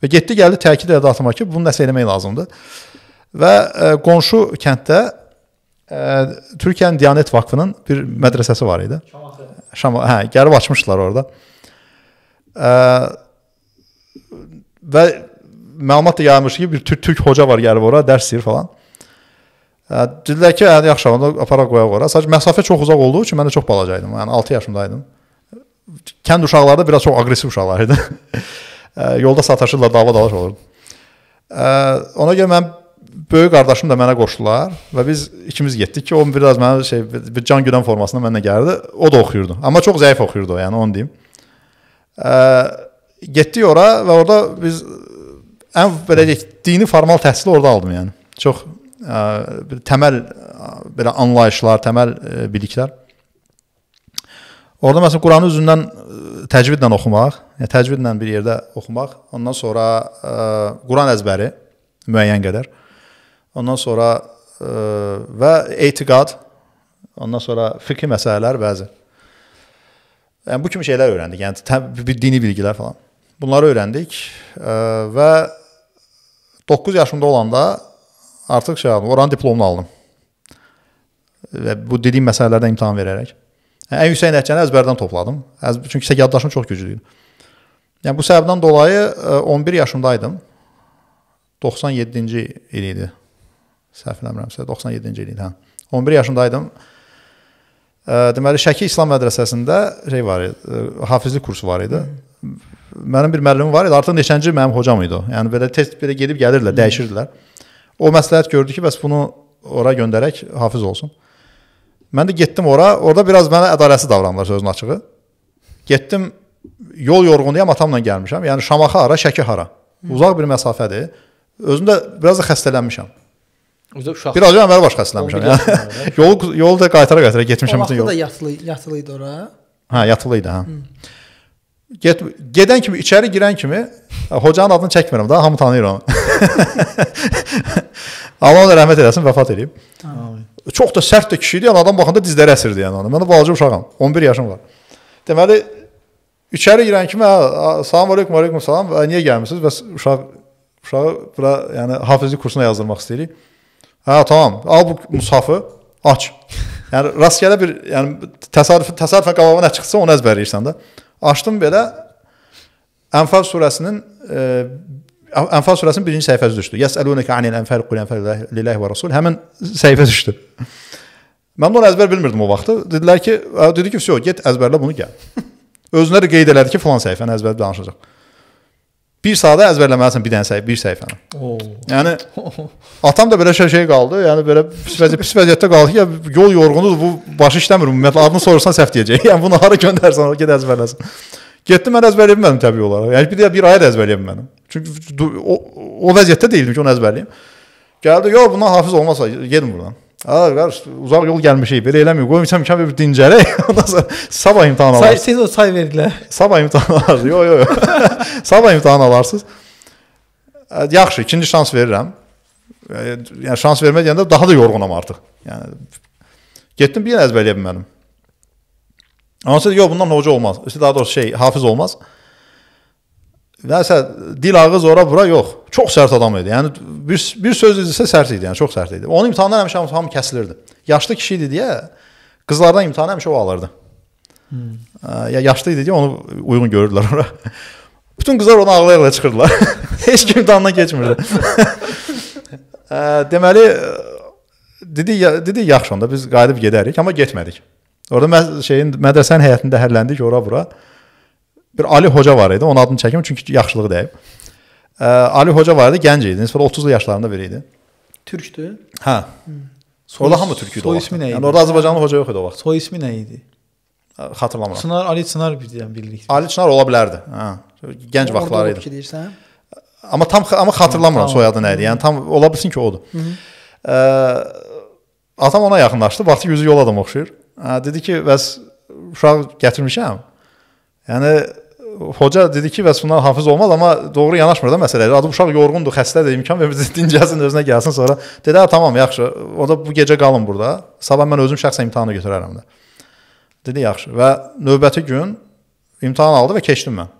Və getdi gəldi təkid elədi atıma ki, bunu nəsə eləmək lazımdır. Və ə, e, qonşu kənddə Ə, Türkiyənin Diyanət Vakfının bir mədrəsəsi var idi. Şam, hə, gəlib açmışdılar orada. Ə, və məlumat da yayılmış ki, bir türk, türk hoca var gəlib ora, dərs deyir falan. Ə, dedilər ki, hə, yaxşı, onu aparaq qoyaq ora. Sadəcə məsafə çox uzaq olduğu üçün mən də çox balaca idim. Yəni 6 yaşımdaydım. Kənd uşaqları da biraz çox aqressiv uşaqlar idi. yolda sataşırlar, dava dalaş olurdu. Ə, ona görə mən böyük qardaşım da mənə qoşdular və biz ikimiz getdik ki, o biraz mənə şey bir can güdən formasında mənə gəldi. O da oxuyurdu. Amma çox zəif oxuyurdu, yəni onu deyim. Ə, getdik ora və orada biz ən belə deyək, dini formal təhsili orada aldım yəni. Çox ə, təməl belə anlayışlar, təməl ə, e, biliklər. Orda məsələn Quranı üzündən e, təcvidlə oxumaq, yəni təcvidlə bir yerdə oxumaq, ondan sonra ə, e, Quran əzbəri müəyyən qədər. Ə, Ondan sonra ə, e, və etiqad, ondan sonra fiqhi məsələlər bəzi. Yəni bu kimi şeylər öyrəndik. Yəni təbii dini bilgilər falan. Bunları öyrəndik ə, e, və 9 yaşımda olanda artıq şey aldım, oranın diplomunu aldım. Və bu dediyim məsələlərdən imtahan verərək. Yəni, ən yüksək nəticəni əzbərdən topladım. Əz çünki yaddaşım çox güclü idi. Yəni bu səbəbdən dolayı ə, e, 11 yaşımda idim. 97-ci il idi səhv eləmirəmsə 97-ci ildə. Hə. 11 yaşında idim. Deməli Şəki İslam mədrəsəsində şey var idi, hafizlik kursu var idi. Mənim bir müəllimim var idi, artıq neçənci mənim hocam idi o. Yəni belə tez belə gedib gəlirlər, dəyişirdilər. O məsləhət gördü ki, bəs bunu ora göndərək hafiz olsun. Mən də getdim ora. Orda biraz mənə ədalətsiz davrandılar sözün açığı. Getdim yol yorğunuyam, atamla gəlmişəm. Yəni Şamaxı hara, Şəki hara. Uzaq bir məsafədir. Özüm də biraz da xəstələnmişəm. Özə uşaq. Bir azdan əvvəl başqasındamışam. Yəni. yol yol da qaytara-qaytara getmişəm bütün yol. O da yatılı yatılı idi ora. Hə, yatılı idi, hə. Hı. Get, gedən kimi, içəri girən kimi hocanın adını çəkmirəm də, hamı tanıyır onu. Allah ona rəhmət eləsin, vəfat edib. Amin. Çox da sərt də kişi idi, yəni adam baxanda dizləri əsirdi yəni onu. Mən də balaca uşağam, 11 yaşım var. Deməli içəri girən kimi, hə, salam aleykum, aleykum salam, niyə gəlmisiniz? Bəs uşaq uşağı bura yəni hafizlik kursuna yazdırmaq istəyirik. Hə, tamam. Al bu mushafı, aç. Yəni rastgele bir, yəni təsadüf təsadüfən qabağına nə çıxsa onu əzbərləyirsən də. Açdım belə Ənfal surəsinin e, Ənfal surəsinin birinci səhifəsi düşdü. Yəsəlunəka anil ənfal qul ənfal lillahi və rasul. Həmin səhifə düşdü. Mən bunu əzbər bilmirdim o vaxtı. Dedilər ki, dedi ki, "Vəsio, get əzbərlə bunu gəl." Özünə də qeyd elədi ki, falan səhifəni əzbər danışacaq. Bir saata əzbərləməlisən bir dənə səhifə, bir səhifəni. Oo. Yəni atam da belə şey qaldı. Yəni belə pis, vəzi pis vəziyyətdə qaldı ki, ya, yol yorğunudur, bu başı işləmir. Ümumiyyətlə adını soruşsan səhv deyəcək. Yəni bunu hara göndərsən, o get əzbərləsin. Getdim mən əzbərləyə bilmədim təbii olaraq. Yəni bir də bir ay da əzbərləyə bilmədim. Çünki o, o vəziyyətdə deyildim ki, onu əzbərləyim. Gəldi, yox, buna hafiz olmasa gedin buradan. Ay qardaş, uzaq yol gəlmişik, belə eləmir. Qoyum sən imkan bir dincələk. Ondan sonra sabah imtahan alarsınız. Say, siz o say verdilər. Sabah imtahan alarsınız. Yo, yo, yo. sabah imtahan alarsınız. E, yaxşı, ikinci şans verirəm. E, yəni şans vermə deyəndə daha da yorğunam artıq. Yəni getdim bir yer əzbərləyə bilmədim. Amma sonra yox, bundan hoca olmaz. İşte daha doğrusu şey, hafiz olmaz nəsə dil ağız ora bura yox. Çox sərt adam idi. Yəni bir bir söz edilsə sərt idi, yəni çox sərt idi. Onun imtahanı həmişə hamı kəsilirdi. Yaşlı kişi idi deyə qızlardan imtahanı həmişə o alırdı. Hmm. Ya yaşlı idi deyə onu uyğun görürdülər ora. Bütün qızlar ona ağlaya-ağlaya çıxırdılar. Heç kim dandan keçmirdi. Deməli dedi ya, dedi yaxşı onda biz qayıdıb gedərik, amma getmədik. Orda mə şeyin mədrəsənin həyətində hərləndik ora bura bir Ali Hoca var idi. Onun adını çəkim çünki yaxşılıq deyib. E, Ali Hoca var idi, gənc idi. Nisbətən 30-lu yaşlarında biri idi. Türkdür? Hə. Hmm. Soy, orada hamı türk idi. Soy ismi nə idi? Yəni orada Azərbaycanlı hoca yox idi o vaxt. Soy ismi nə idi? Hə, xatırlamıram. Çınar Ali Çınar deyirəm bilirik. Ali Çınar ola bilərdi. Hə. Gənc orada vaxtları idi. Orada deyirsən? Hə? Amma tam amma xatırlamıram tamam. soyadı nə idi. Yəni tam ola bilsin ki, odur. Hı -hı. Ə, atam ona yaxınlaşdı. Baxdı yüzü yol adam oxşayır. Hə, dedi ki, "Bəs uşaq gətirmişəm." Yəni hoca dedi ki, bəs bundan hafiz olmaz, amma doğru yanaşmır da məsələyə. Adı uşaq yorğundur, xəstədir, imkan vermir, dincəsin, özünə gəlsin sonra. Dedi, "A, hə, tamam, yaxşı. O da bu gecə qalın burada. Sabah mən özüm şəxsən imtahanı götürərəm də." Dedi, "Yaxşı." Və növbəti gün imtahan aldı və keçdim mən.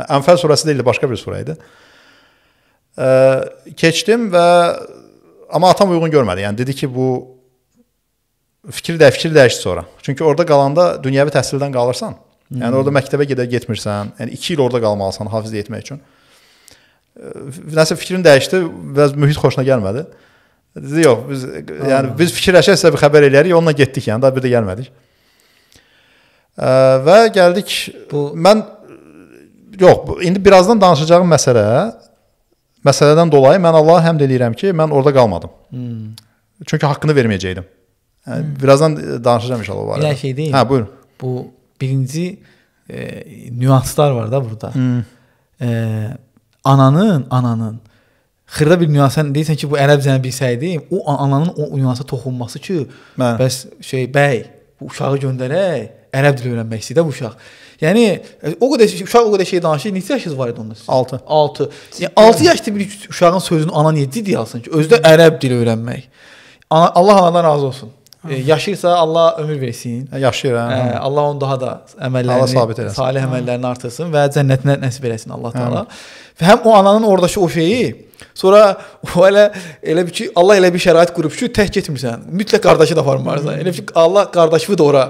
Hə, Ənfəl surəsi deyildi, başqa bir surə idi. E, keçdim və amma atam uyğun görmədi. Yəni dedi ki, bu fikir də fikir dəyişdi sonra. Çünki orada qalanda dünyəvi təhsildən qalırsan. Hmm. Yəni hmm. orada məktəbə gedər getmirsən, yəni 2 il orada qalmalısan hafizə etmək üçün. Nəsə fikrin dəyişdi, biraz mühit xoşuna gəlmədi. Dedi, yox, biz Aha. yəni biz fikirləşək sizə bir xəbər elərik, onunla getdik yəni, daha bir də gəlmədik. Ə, və gəldik bu mən yox, indi birazdan danışacağım məsələ məsələdən dolayı mən Allah'a həmd eləyirəm ki, mən orada qalmadım. Hmm. Çünki haqqını verməyəcəydim. Yəni, hmm. birazdan danışacağam inşallah o barədə. Bir şey deyim. Hə, buyur. Bu birinci e, nüanslar var da burada. Hmm. E, ananın, ananın xırda bir nüansa deyirsən ki, bu ərəb zənbilsəydi, o ananın o nüansa toxunması ki, Mə. Hə. bəs şey, bəy, bu uşağı göndərək, ərəb dili öyrənmək istəyir də bu uşaq. Yəni e, o qədər uşaq o qədər şey danışır. Neçə yaşınız var idi onda sizin? 6. 6. Yəni 6 yaşlı bir uşağın sözünü ana niyə ciddi alsın ki, özü də ərəb dili öyrənmək. Allah anadan razı olsun. E, yaşayırsa Allah ömür versin. Yaşayıram. E, Allah onu daha da əməllərini, Allah salih əməllərini artırsın və cənnətinə nəsib eləsin Allah Taala. Və həm o ananın ordakı o şeyi Sonra o elə elə bir ki Allah elə bir şərait qurub ki, tək getmirsən. Mütləq qardaşı da aparmarsan. Elə bir ki Allah qardaşını da ora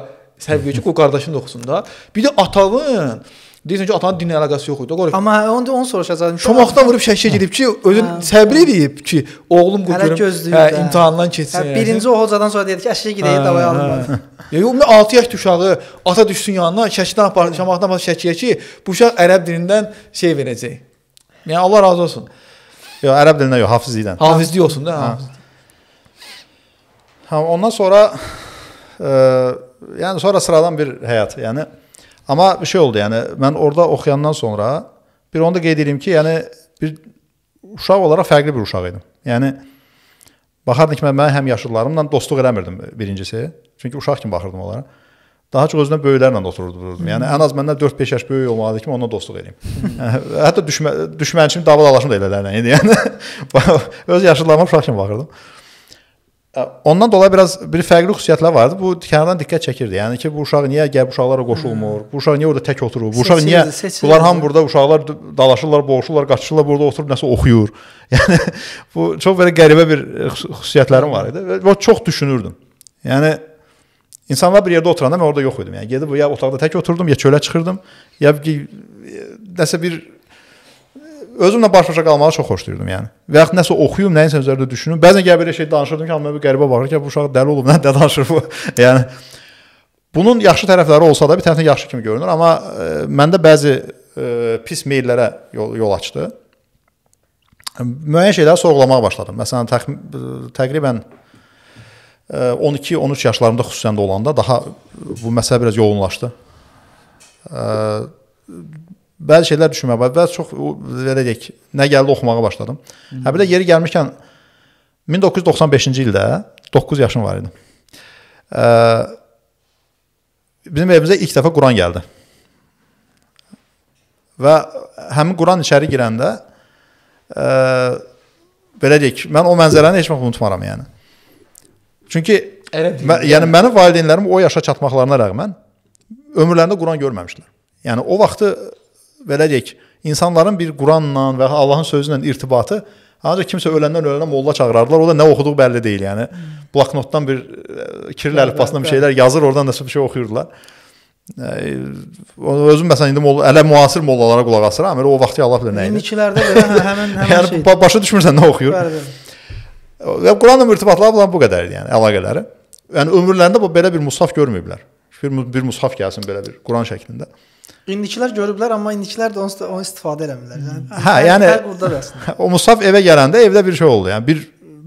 sərv edir ki, o qardaşın da oxusun da. Bir də atanın Deyirsən ki, atanın dinlə əlaqəsi yox idi. Doğru. Amma onu onu soruşacaqdım. Şomaqdan vurub şəkiyə hə. gedib ki, özün hə. səbir eləyib ki, oğlum qoy görüm. Hə, imtahandan keçsin. Hə, yəni. birinci o hocadan sonra dedi ki, əşə gedək, hə, davay alınmadı. Yox, 6 yaş uşağı ata düşsün yanına, Şəkidən apar, Şomaqdan apar Şəkiyə ki, bu uşaq ərəb dilindən şey verəcək. Yəni Allah razı olsun. Yox, ərəb dilindən yox, hafizlikdən. Hafizlik olsun da, hafizlik. Hə, ondan sonra ə, e, yəni sonra sıradan bir həyat. Yəni Amma bir şey oldu, yəni mən orada oxuyandan sonra bir onu da qeyd edim ki, yəni bir uşaq olaraq fərqli bir uşaq idim. Yəni baxardım ki, mən mənim həm yaşlılarımla dostluq eləmirdim birincisi. Çünki uşaq kimi baxırdım onlara. Daha çox özümdən böyüklərlə otururdum. Hmm. Yəni ən az məndən 4-5 yaş böyük olmalıdır ki, onunla dostluq eləyim. yəni, hətta düşmə düşmən kimi davul alaşım da elələrlə idi. Yəni, yəni öz yaşlılarıma uşaq kimi baxırdım. Ondan dolayı biraz bir fərqli xüsusiyyətlər vardı. Bu kənardan diqqət çəkirdi. Yəni ki, bu uşaq niyə gəl uşaqlara qoşulmur? Hı. Bu uşaq niyə orada tək oturur? Bu uşaq niyə seçilirdi. bunlar hamı burada uşaqlar dalaşırlar, boğuşurlar, qaçışırlar, burada oturub nəsə oxuyur. Yəni bu çox belə qəribə bir e, xüsusiyyətlərim var idi və çox düşünürdüm. Yəni insanlar bir yerdə oturanda mən orada yox idim. Yəni gedib ya otaqda tək oturdum, ya çölə çıxırdım, ya e, nəsə bir özümlə baş-başa qalmağı çox xoşlayırdım yəni. Və yaxud nəsə oxuyum, nəyisə üzərində düşünüm. Bəzən gəl belə şey danışırdım ki, amma bu qəribə baxır ki, bu uşaq dəli olub, nə də danışır bu. yəni bunun yaxşı tərəfləri olsa da bir tərəfdən yaxşı kimi görünür, amma ə, e, məndə bəzi ə, e, pis meyllərə yol, yol açdı. Müəyyən şeyləri sorğulamağa başladım. Məsələn, təx, təqribən 12-13 e, yaşlarımda xüsusən də olanda daha bu məsələ biraz yoğunlaşdı. Ə, bəzi şeylər düşünmək var. Və çox belə deyək, nə gəldi oxumağa başladım. Hə belə yeri gəlmişkən 1995-ci ildə 9 yaşım var idi. Ə, bizim evimizə ilk dəfə Quran gəldi. Və həmin Quran içəri girəndə ə, e, belə deyək, mən o mənzərəni heç vaxt unutmaram yəni. Çünki mə, yəni mənim valideynlərim o yaşa çatmaqlarına rəğmən ömürlərində Quran görməmişdilər. Yəni o vaxtı belə deyək, insanların bir Quranla və Allahın sözü ilə irtibatı ancaq kimsə öləndən ölənə molla çağırardılar. O da nə oxuduğu bəlli deyil, yəni. Bloknotdan bir e, kirli əlifbasına bir şeylər yazır, oradan da bir şey oxuyurdular. E, özüm məsələn indi molla, ələ müasir mollalara qulaq asıram. Elə o vaxtı Allah bilir nə idi. 22-lərdə belə hə, həmin həmin yəni, şey. başa düşmürsən nə oxuyur. Bəli, bəli. Və Quranla irtibatları olan bu qədər idi, yəni əlaqələri. Yəni ömürlərində bu belə bir musaf görməyiblər. Bir, bir mushaf gəlsin belə bir Quran şəklində. İndikilər görüblər, amma indikilər də onu istifadə eləmirlər. Yəni hə, yəni burdadır əslində. O Musaf evə gələndə evdə bir şey oldu. Yəni bir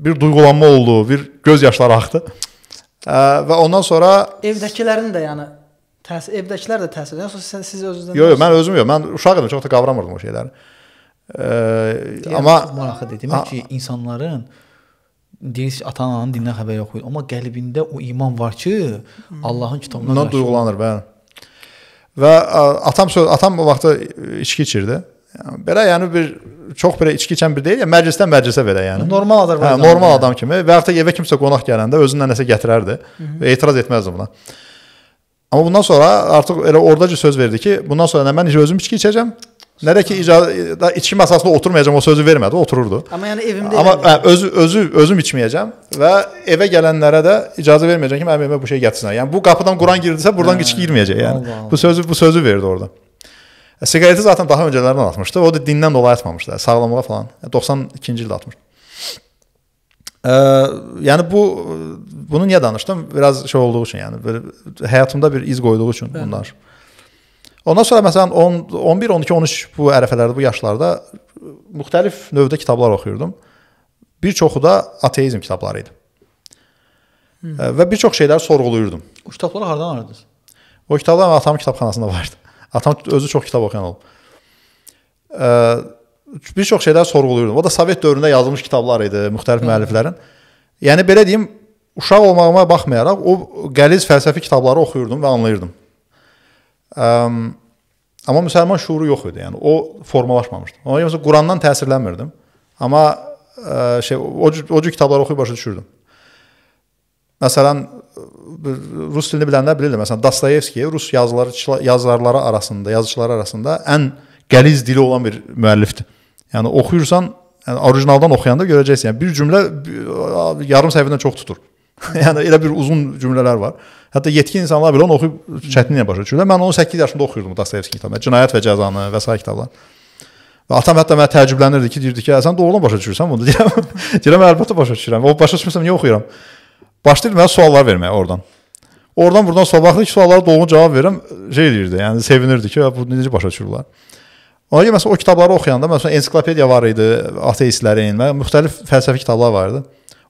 bir duyğulanma oldu, bir göz yaşları axdı. Ə, və ondan sonra evdəkilərin də yəni təsir evdəkilər də təsir. Yəni siz, siz özünüzdən Yox, yox, mən özüm yox. Mən uşaq idim, çox da qavramırdım o şeyləri. Ə, yəni, amma maraqlıdır. Demək ki, insanların deyirsiniz ata-ananın dindən xəbəri yox idi, amma qəlbində o iman var ki, hmm. Allahın kitabından duyğulanır, bəli. Və atam söz atam o vaxtda içki içirdi. Yəni, belə yəni bir çox belə içki içən bir deyil, yəni məclisdən məclisə belə yəni. Normal Azərbaycan. Hə, normal adam kimi və hətta evə kimsə qonaq gələndə özünlə nəsə gətirərdi və etiraz etməzdi buna. Amma bundan sonra artıq elə ordaca söz verdi ki, bundan sonra nə mən özüm içki içəcəm, Nerede ki icada içim esasında oturmayacağım o sözü vermedi. Otururdu. Ama yani evimde Ama yani. özü, özü, özüm içmeyeceğim ve eve gelenlere de icazə vermeyeceğim ki benim evime bu şey getirsinler. Yani bu kapıdan Kur'an girdiyse buradan ha, hiç girmeyecek yani. Allah Allah. Bu sözü bu sözü verdi orada. E, zaten daha öncelerden atmıştı. O da dindən dolayı atmamışdı. sağlamlığa falan. 92-ci e, ildə atmışdı. Ee, yani bu bunu niye danıştım? Biraz şey olduğu için yani böyle hayatımda bir iz koyduğu için evet. bunlar. Ondan sonra məsələn 10 11, 12, 13 bu ərəfələrdə, bu yaşlarda müxtəlif növdə kitablar oxuyurdum. Bir çoxu da ateizm kitabları idi. Hı. Hmm. E, və bir çox şeyləri sorğuluyurdum. O kitabları hardan aldınız? O kitablar atam kitabxanasında vardı. Atam özü çox kitab oxuyan olub. E, bir çox şeylər sorğuluyurdum. O da Sovet dövründə yazılmış kitablar idi, müxtəlif hmm. müəlliflərin. Yəni belə deyim, uşaq olmağıma baxmayaraq o qəliz fəlsəfi kitabları oxuyurdum və anlayırdım. Əm, Amma müsəlman şüuru yox idi. Yəni o formalaşmamışdı. Ona görə Qurandan təsirlənmirdim. Amma ə, e, şey o cür, o cür kitabları oxuyub başa düşürdüm. Məsələn e, rus dilini bilənlər bilirlər. Məsələn Dostoyevski rus yazıları yazarları arasında, yazıçılar arasında ən qəliz dili olan bir müəllifdir. Yəni oxuyursan, yəni orijinaldan oxuyanda görəcəksən. Yəni bir cümlə yarım səhifədən çox tutur. yəni elə bir uzun cümlələr var. Hətta yetkin insanlar belə onu oxuyub çətinliklə başa düşürlər. Mən onu 8 yaşımda oxuyurdum Dostoyevski kitabını. Cinayət və cəzanı və sair kitablar. Və atam hətta mənə təəccüblənirdi ki, deyirdi ki, "Sən doğrudan başa düşürsən bunu?" deyirəm. deyirəm, "Əlbəttə başa düşürəm. O başa düşmürsəm niyə oxuyuram?" Başlayır mənə suallar verməyə oradan. Oradan buradan sabahlı suallara doğru cavab verirəm, şey eləyirdi. Yəni sevinirdi ki, bu necə başa düşürlər. Ona görə məsələn o kitabları oxuyanda məsələn ensiklopediya var idi ateistlərin və müxtəlif fəlsəfi kitablar var idi.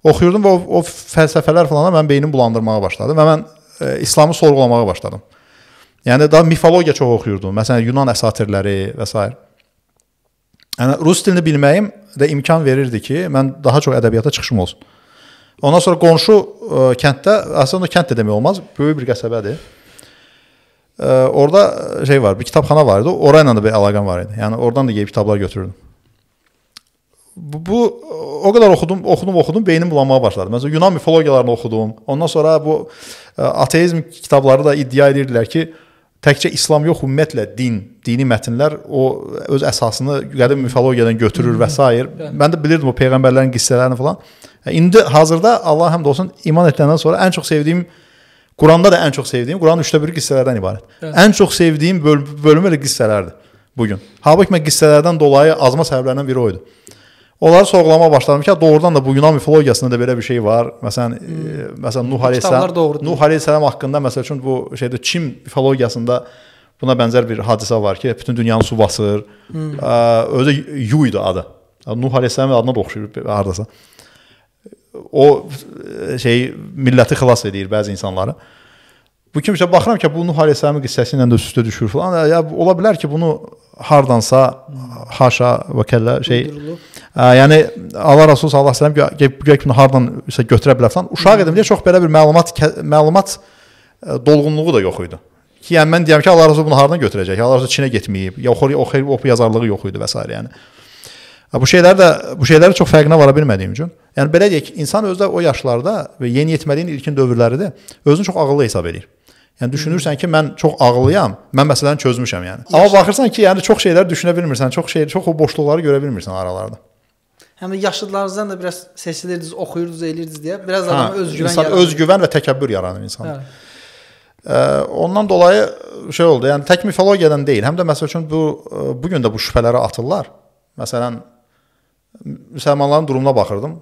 Oxuyurdum və o, o fəlsəfələr falan mən beynimi bulandırmağa başladı və mən e, İslamı sorğulamağa başladım. Yəni daha mifologiya çox oxuyurdum. Məsələn, Yunan əsatirləri və s. Yəni rus dilini bilməyim də imkan verirdi ki, mən daha çox ədəbiyyata çıxışım olsun. Ondan sonra qonşu ə, e, kənddə, əslində kənd də demək olmaz, böyük bir qəsəbədir. Ə, e, orada şey var, bir kitabxana var idi. Orayla da bir əlaqəm var idi. Yəni oradan da gedib kitablar götürürdüm bu, bu o qədər oxudum, oxudum, oxudum, beynim bulanmağa başladı. Məsələn, Yunan mifologiyalarını oxudum. Ondan sonra bu e, ateizm kitabları da iddia edirdilər ki, təkcə İslam yox, ümumiyyətlə din, dini mətnlər o öz əsasını qədim mifologiyadan götürür və s. Mən də bilirdim o peyğəmbərlərin qissələrini falan. E, indi hazırda Allah həmd olsun iman etdikdən sonra ən çox sevdiyim Quranda da ən çox sevdiyim Quranın 3də 1 qissələrdən ibarət. Bəli. Ən çox sevdiyim böl bölüm elə qissələrdir bu gün. Halbuki mən qissələrdən dolayı azma səbəblərindən biri o idi. Onları sorğulama başladım ki, doğrudan da bu Yunan mifologiyasında da belə bir şey var. Məsələn, hmm. e, məsələn Nuh əleyhissalam Nuh əleyhissalam haqqında məsəl üçün bu şeydə Çin mifologiyasında buna bənzər bir hadisə var ki, bütün dünyanı su basır. Hmm. Ə, özü Yu idi adı. Nuh əleyhissalam adına da oxşayır hardasa. O e, şey milləti xilas edir bəzi insanları. Hı Bu kimsə baxıram ki, bu Nuh Aleyhisselamın qissəsi ilə də üst-üstə düşür falan. Ya ola bilər ki, bunu hardansa haşa və kəllə şey. Ə, yəni Allah Rasulullah sallallahu əleyhi və səlləm güya ki, bunu hardan isə götürə bilər falan. Uşaq idim deyə çox belə bir məlumat məlumat dolğunluğu da yox idi. Ki, yəni mən deyirəm ki, Allah Rasul bunu hardan götürəcək? Allah Rasul Çinə getməyib, ya oxu oxu oxu yazarlığı yox idi və s. yəni. Bu şeylər də bu şeyləri çox fərqinə vara bilmədiyim üçün. Yəni belə deyək, insan özdə o yaşlarda və yeniyetməliyin ilkin dövrləridir, özünü çox ağıllı hesab edir. Yəni hmm. düşünürsən ki, mən çox ağıllıyam, mən məsələni çözmüşəm yəni. Yaxşı. Amma baxırsan ki, yəni çox şeylər düşünə bilmirsən, çox şey, çox o boşluqları görə bilmirsən aralarda. Həm də yaşıdlarınızdan da biraz seçilirdiniz, oxuyurdunuz, eləyirdiniz deyə biraz adama özgüvən insan yaranır. özgüvən və təkəbbür yaranır insanda. Hə. Ondan dolayı şey oldu. Yəni tək mifologiyadan deyil, həm də məsəl üçün bu e, bu gün də bu şübhələrə atırlar. Məsələn müsəlmanların durumuna baxırdım.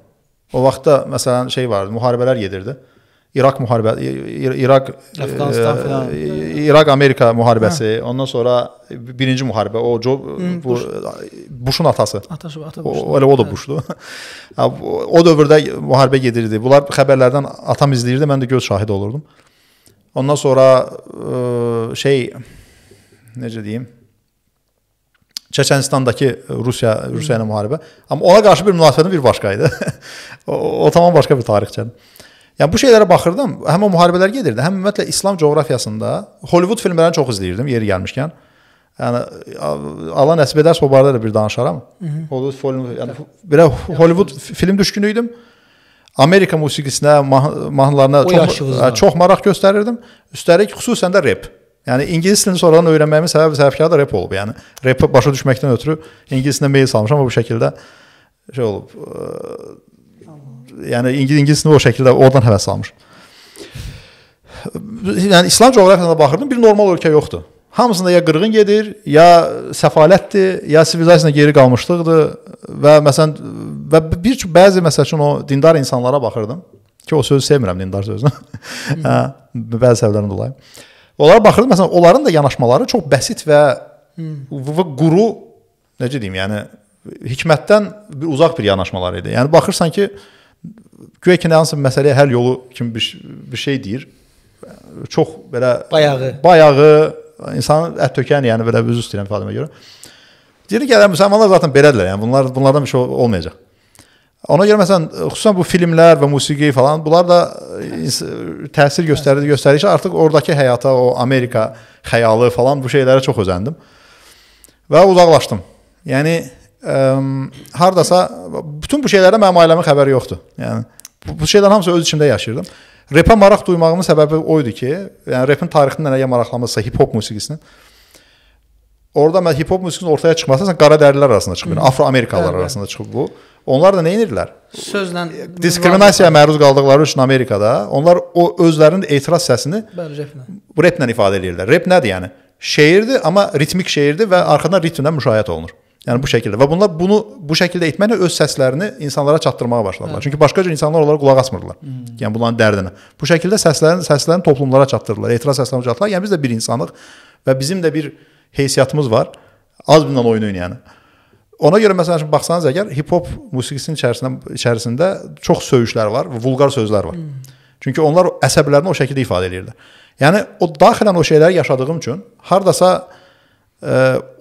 O vaxtda məsələn şey vardı, müharibələr gedirdi. Hı İraq müharibə İraq Əfqanistan e, filan İraq Amerika müharibəsi, hə. ondan sonra birinci müharibə o Job hmm, bu Bush. Bushun atası. Atası, ata Bush. Elə o da hə. Bushdu. o dövrdə müharibə gedirdi. Bunlar xəbərlərdən atam izləyirdi, mən də göz şahidi olurdum. Ondan sonra e, şey necə deyim? Çeçenistandakı Rusiya Rusiya ilə hmm. müharibə. Amma ona qarşı bir münasibətim bir başqa idi. o, o tamam başqa bir tarixçədir. Yəni bu şeylərə baxırdım, həm o müharibələr gedirdi, həm ümumiyyətlə İslam coğrafiyasında Hollywood filmlərini çox izləyirdim yeri gəlmişkən. Yəni Allah nəsib edərsə o barədə də bir danışaram. Mhm. Hollywood film, yəni birə Hollywood film düşkünü idim. Amerika musiqisinə, mahnılarına çox, ə, çox maraq göstərirdim. Üstəlik xüsusən də rep. Yəni ingilis dilini sonradan öyrənməyimin səbəbi səhvkar da rep olub. Yəni repi başa düşməkdən ötürü ingilis dilinə meyl salmışam bu şəkildə şey olub. Ə, yəni ingilis dili o şəkildə oradan həvəs almış. Yəni İslam coğrafiyasına baxırdım, bir normal ölkə yoxdur. Hamısında ya qırğın gedir, ya səfalətdir, ya sivilizasiyadan geri qalmışlıqdır və məsələn və bir çox bəzi məsəl üçün o dindar insanlara baxırdım ki, o sözü sevmirəm dindar sözünü. hə, bəzi səbəblərdən dolayı. Onlara baxırdım, məsələn, onların da yanaşmaları çox bəsit və və quru necə deyim, yəni hikmətdən bir uzaq bir yanaşmalar idi. Yəni baxırsan ki, Güya ki, nə hansısa məsələyə həll yolu kimi bir, bir şey deyir. Çox belə bayağı bayağı insanın ət tökən, yəni belə üzr istəyirəm ifadəmə görə. Deyir ki, gələn yəni müsəlmanlar zaten belədirlər, yəni bunlar bunlardan bir şey olmayacaq. Ona görə məsələn xüsusən bu filmlər və musiqi falan bunlar da e, təsir göstərir, göstərir ki, artıq ordakı həyata, o Amerika xəyalı falan bu şeylərə çox özəndim. Və uzaqlaşdım. Yəni ə, hardasa bütün bu şeylərdə mənim ailəmin xəbəri yoxdur. Yəni bu, bu şeylərin hamısı öz içimdə yaşayırdım. Repə maraq duymağımın səbəbi o idi ki, yəni repin tarixindən nəyə maraqlanmasa hip-hop musiqisinin Orada mən hip-hop musiqisinin ortaya çıxması sən qara dərilər arasında çıxıb, yəni Afro-Amerikalılar arasında çıxıb bu. Onlar da nə edirlər? Sözlə e, diskriminasiyaya məruz qaldıqları üçün Amerikada onlar o özlərinin etiraz səsini replə ifadə edirlər. Rep nədir yəni? Şeirdir, amma ritmik şeirdir və arxadan ritmlə müşayiət olunur. Yəni bu şəkildə və bunlar bunu bu şəkildə etməklə öz səslərini insanlara çatdırmağa başladılar. Hə. Çünki başqa cür insanlar onlara qulaq asmırdılar. Hmm. Yəni bunların dərdinə. Bu şəkildə səslərin səslərini toplumlara çatdırdılar, etiraz səslərini çatdırdılar. Yəni biz də bir insanıq və bizim də bir heysiyyətimiz var. Az bundan oyun oynayanı. Ona görə məsələn şimdi baxsanız əgər hip-hop musiqisinin içərisində içərisində çox söyüşlər var, vulqar sözlər var. Hmm. Çünki onlar əsəblərini o şəkildə ifadə edirlər. Yəni o daxilən o şeyləri yaşadığım üçün hardasa Ə,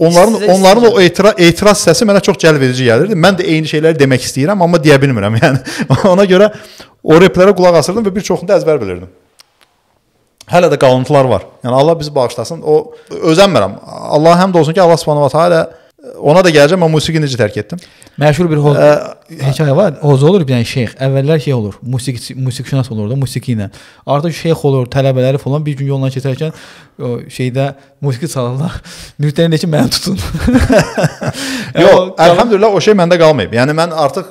onların Sizə onların istəyir. o etiraz etiraz səsi mənə çox cəlbedici gəlirdi. Mən də eyni şeyləri demək istəyirəm, amma deyə bilmirəm. Yəni ona görə o replərə qulaq asırdım və bir çoxunu da əzbər bilirdim. Hələ də qalıntılar var. Yəni Allah bizi bağışlasın. O özənmirəm. Allah həm də olsun ki, Allah Subhanahu va taala Ona da gələcəm, amma musiqi necə tərk etdim? Məşhur bir hoz, ə, hekayə var. Hoz olur bir dənə şeyx. Əvvəllər şey olur. Musiqi musiqişünas olur da, musiqi ilə. Artıq şeyx olur, tələbələri falan bir gün yoldan keçərkən o şeydə musiqi çalırlar. Müritlərin ki, məni tutun. Yox, elhamdülillah o şey məndə qalmayıb. Yəni mən artıq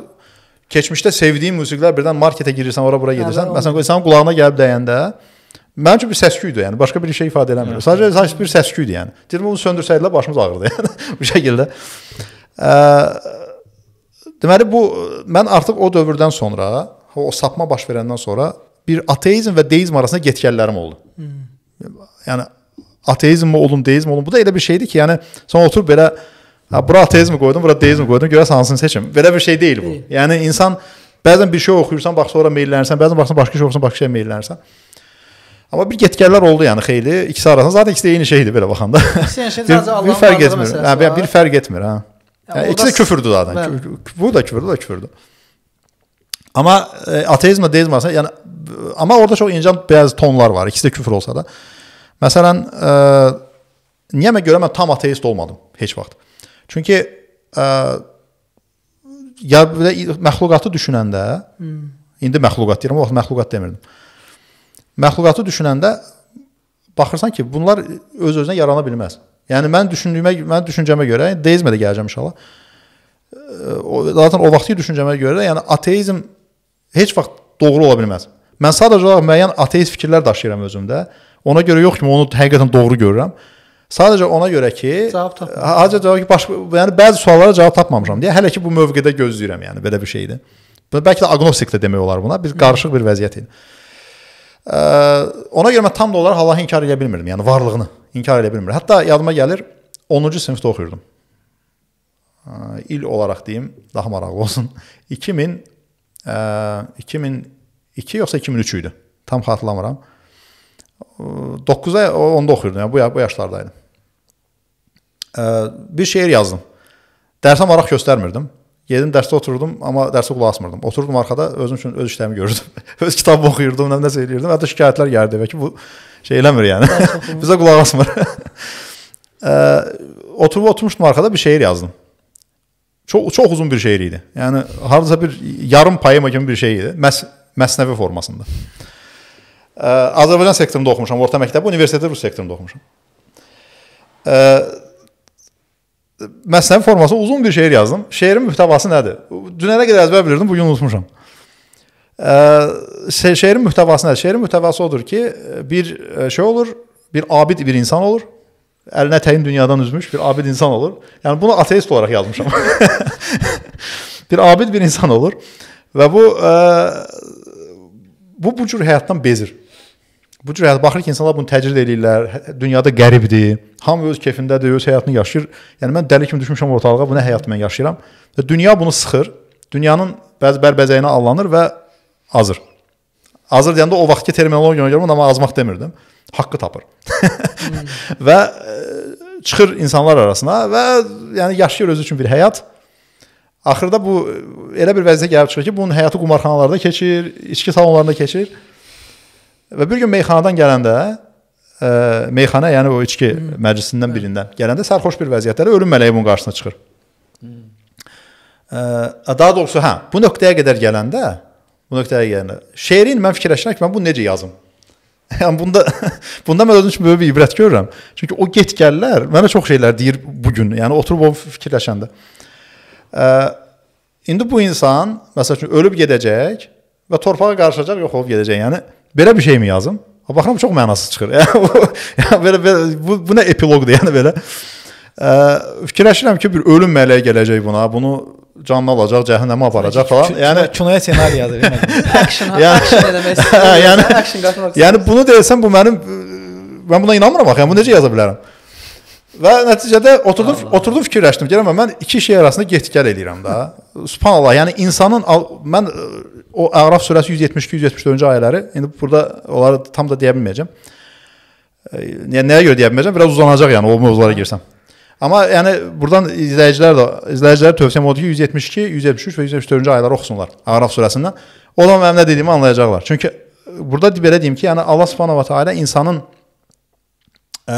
keçmişdə sevdiyim musiqilər birdən marketə girirsən, ora bura gedirsən. Məsələn, qoysan qulağına gəlib dəyəndə, Mənim üçün bir səsküydür, yəni başqa bir şey ifadə eləmir. Sadəcə sanki bir səsküydür, yəni. Deyirəm onu söndürsəydilər başımız ağrıdı, yəni bu şəkildə. Ə, deməli bu mən artıq o dövrdən sonra, o sapma baş verəndən sonra bir ateizm və deizm arasında getkəllərim oldu. Hmm. Yəni ateizm mi olum, deizm olum. Bu da elə bir şeydir ki, yəni sən otur belə ha bura ateizmi qoydum, bura deizmi qoydum, görəsən hansını seçim. Belə bir şey deyil bu. Yəni insan bəzən bir şey oxuyursan, bax sonra meylənirsən, bəzən baxsan başqa şey oxusan, başqa şey meylənirsən. Amma bir get-gəllər oldu yəni xeyli. İkisi arasında zaten ikisi də eyni şeydir belə baxanda. İkisi yəni şey sadəcə Allahın bir fərq etmir. Hə, bir, bir fərq etmir ha. Yəni, yəni, ikisi də küfürdür zaten. Bəli. Bu da küfürdür, da küfürdür. Amma e, ateizmlə deizm arasında yəni amma orada çox incə bəzi tonlar var. İkisi də küfr olsa da. Məsələn, e, niyə mən görəmə tam ateist olmadım heç vaxt. Çünki e, ya belə məxluqatı düşünəndə hmm. indi məxluqat deyirəm, o vaxt məxluqat demirdim məxluqatı düşünəndə baxırsan ki, bunlar öz-özünə yarana bilməz. Yəni mən düşündüyümə, mən düşüncəmə görə, deizmə də gələcəm inşallah. O zaten o vaxtki düşüncəmə görə, yəni ateizm heç vaxt doğru ola bilməz. Mən sadəcə olaraq müəyyən ateist fikirlər daşıyıram özümdə. Ona görə yox ki, onu həqiqətən doğru görürəm. Sadəcə ona görə ki, cavab tapmıram. Acə cavab ki, başqa yəni bəzi suallara cavab tapmamışam deyə hələ ki bu mövqedə gözləyirəm, yəni belə bir şeydir. Bəlkə də aqnostik də demək olar buna. Biz qarışıq bir vəziyyət idi. Ə, ona görə mən tam da olaraq Allahı inkar edə bilmirdim. Yəni varlığını inkar edə bilmirdim. Hətta yadıma gəlir 10-cu sinifdə oxuyurdum. Ə, il olaraq deyim, daha maraqlı olsun. 2000 ə, 2002 yoxsa 2003 idi. Tam xatırlamıram. 9-a 10-da oxuyurdum. Yəni bu, ya, bu yaşlardaydım. Ə, bir şeir yazdım. Dərsə maraq göstərmirdim. Gedim dərsdə oturdum, amma dərsə qulaq asmırdım. Oturdum arxada özüm üçün öz işlərimi görürdüm. öz kitabımı oxuyurdum, nə nəsə eləyirdim. Hətta şikayətlər gəldi və ki bu şey eləmir yəni. Bizə qulaq asmır. ə, oturub oturmuşdum arxada bir şeir yazdım. Çox çox uzun bir şeir idi. Yəni hardasa bir yarım poema kimi bir şey idi. Məs məsnəvi formasında. Ə, Azərbaycan sektorunda oxumuşam, orta məktəbdə, universitetdə rus sektorunda oxumuşam. Ə, məsnəvi forması uzun bir şeir yazdım. Şeirin mühtəvası nədir? Dünənə qədər əzbər bilirdim, bu gün unutmuşam. Ə, şeirin mühtəvası nədir? Şeirin mühtəvası odur ki, bir e, şey olur, bir abid bir insan olur. Əlinə təyin dünyadan üzmüş bir abid insan olur. Yəni bunu ateist olaraq yazmışam. bir abid bir insan olur və bu ə, e, bu bu cür həyatdan bezir. Bu cür baxır ki, insanlar bunu təcrid eləyirlər. Hə, dünyada qəribdir. Hamı öz kefindədir, öz həyatını yaşayır. Yəni mən dəli kimi düşmüşəm ortalığa. Bu nə həyat mən yaşayıram? Və dünya bunu sıxır. Dünyanın bəzi bərbəzəyinə allanır və azır. Azır deyəndə o vaxtki terminologiyaya görə amma azmaq demirdim. Haqqı tapır. hmm. və e, çıxır insanlar arasına və yəni yaşayır özü üçün bir həyat. Axırda bu e, elə bir vəziyyətə gəlib çıxır ki, bunun həyatı qumarxanalarda keçir, içki salonlarında keçir. Və bir gün meyxanadan gələndə ə, e, meyxana, yəni o içki hmm. məclisindən hmm. birindən gələndə sərxoş bir vəziyyətdə ölüm mələyi bunun qarşısına çıxır. Hmm. Ə, e, daha doğrusu hə, bu nöqtəyə qədər gələndə, bu nöqtəyə gələndə şeirin mən fikirləşirəm ki, mən bunu necə yazım? Yəni bunda bunda mən özüm üçün böyük bir ibrət görürəm. Çünki o get-gəllər mənə çox şeylər deyir bu gün. Yəni oturub o fikirləşəndə. Ə, e, indi bu insan məsəl üçün ölüb gedəcək və torpağa qarışacaq, yox olub gedəcək. Yəni belə bir şeymi yazım? Baxıram çox mənasız çıxır. Yəni belə belə bu, bu nə epiloqdur, yəni belə. Ə, fikirləşirəm ki, bir ölüm mələyi gələcək buna. Bunu canına alacaq, cəhənnəmə aparacaq falan. Yəni kinoya ssenari yazır. Action, action eləmək istəyirəm. Yəni action qatmaq. Yəni bunu desəm bu mənim mən buna inanmıram axı. Yəni, bunu necə yaza bilərəm? Və nəticədə oturdum Allah. oturdum fikirləşdim. Deyirəm mən iki şey arasında get-gəl eləyirəm da. Subhanallah. Yəni insanın mən e, o Əraf surəsi 172-174-cü ayələri indi burada onları tam da deyə bilməyəcəm. Yəni nəyə görə deyə bilməyəcəm? Biraz uzanacaq yəni o mövzulara girsəm. Amma yəni buradan izləyicilər də izləyicilərə tövsiyəm odur ki 172, 173 və 174-cü ayələri oxusunlar Əraf surəsindən. O da mənim nə dediyimi anlayacaqlar. Çünki burada belə deyim ki, yəni Allah Subhanahu va Taala insanın ə, e,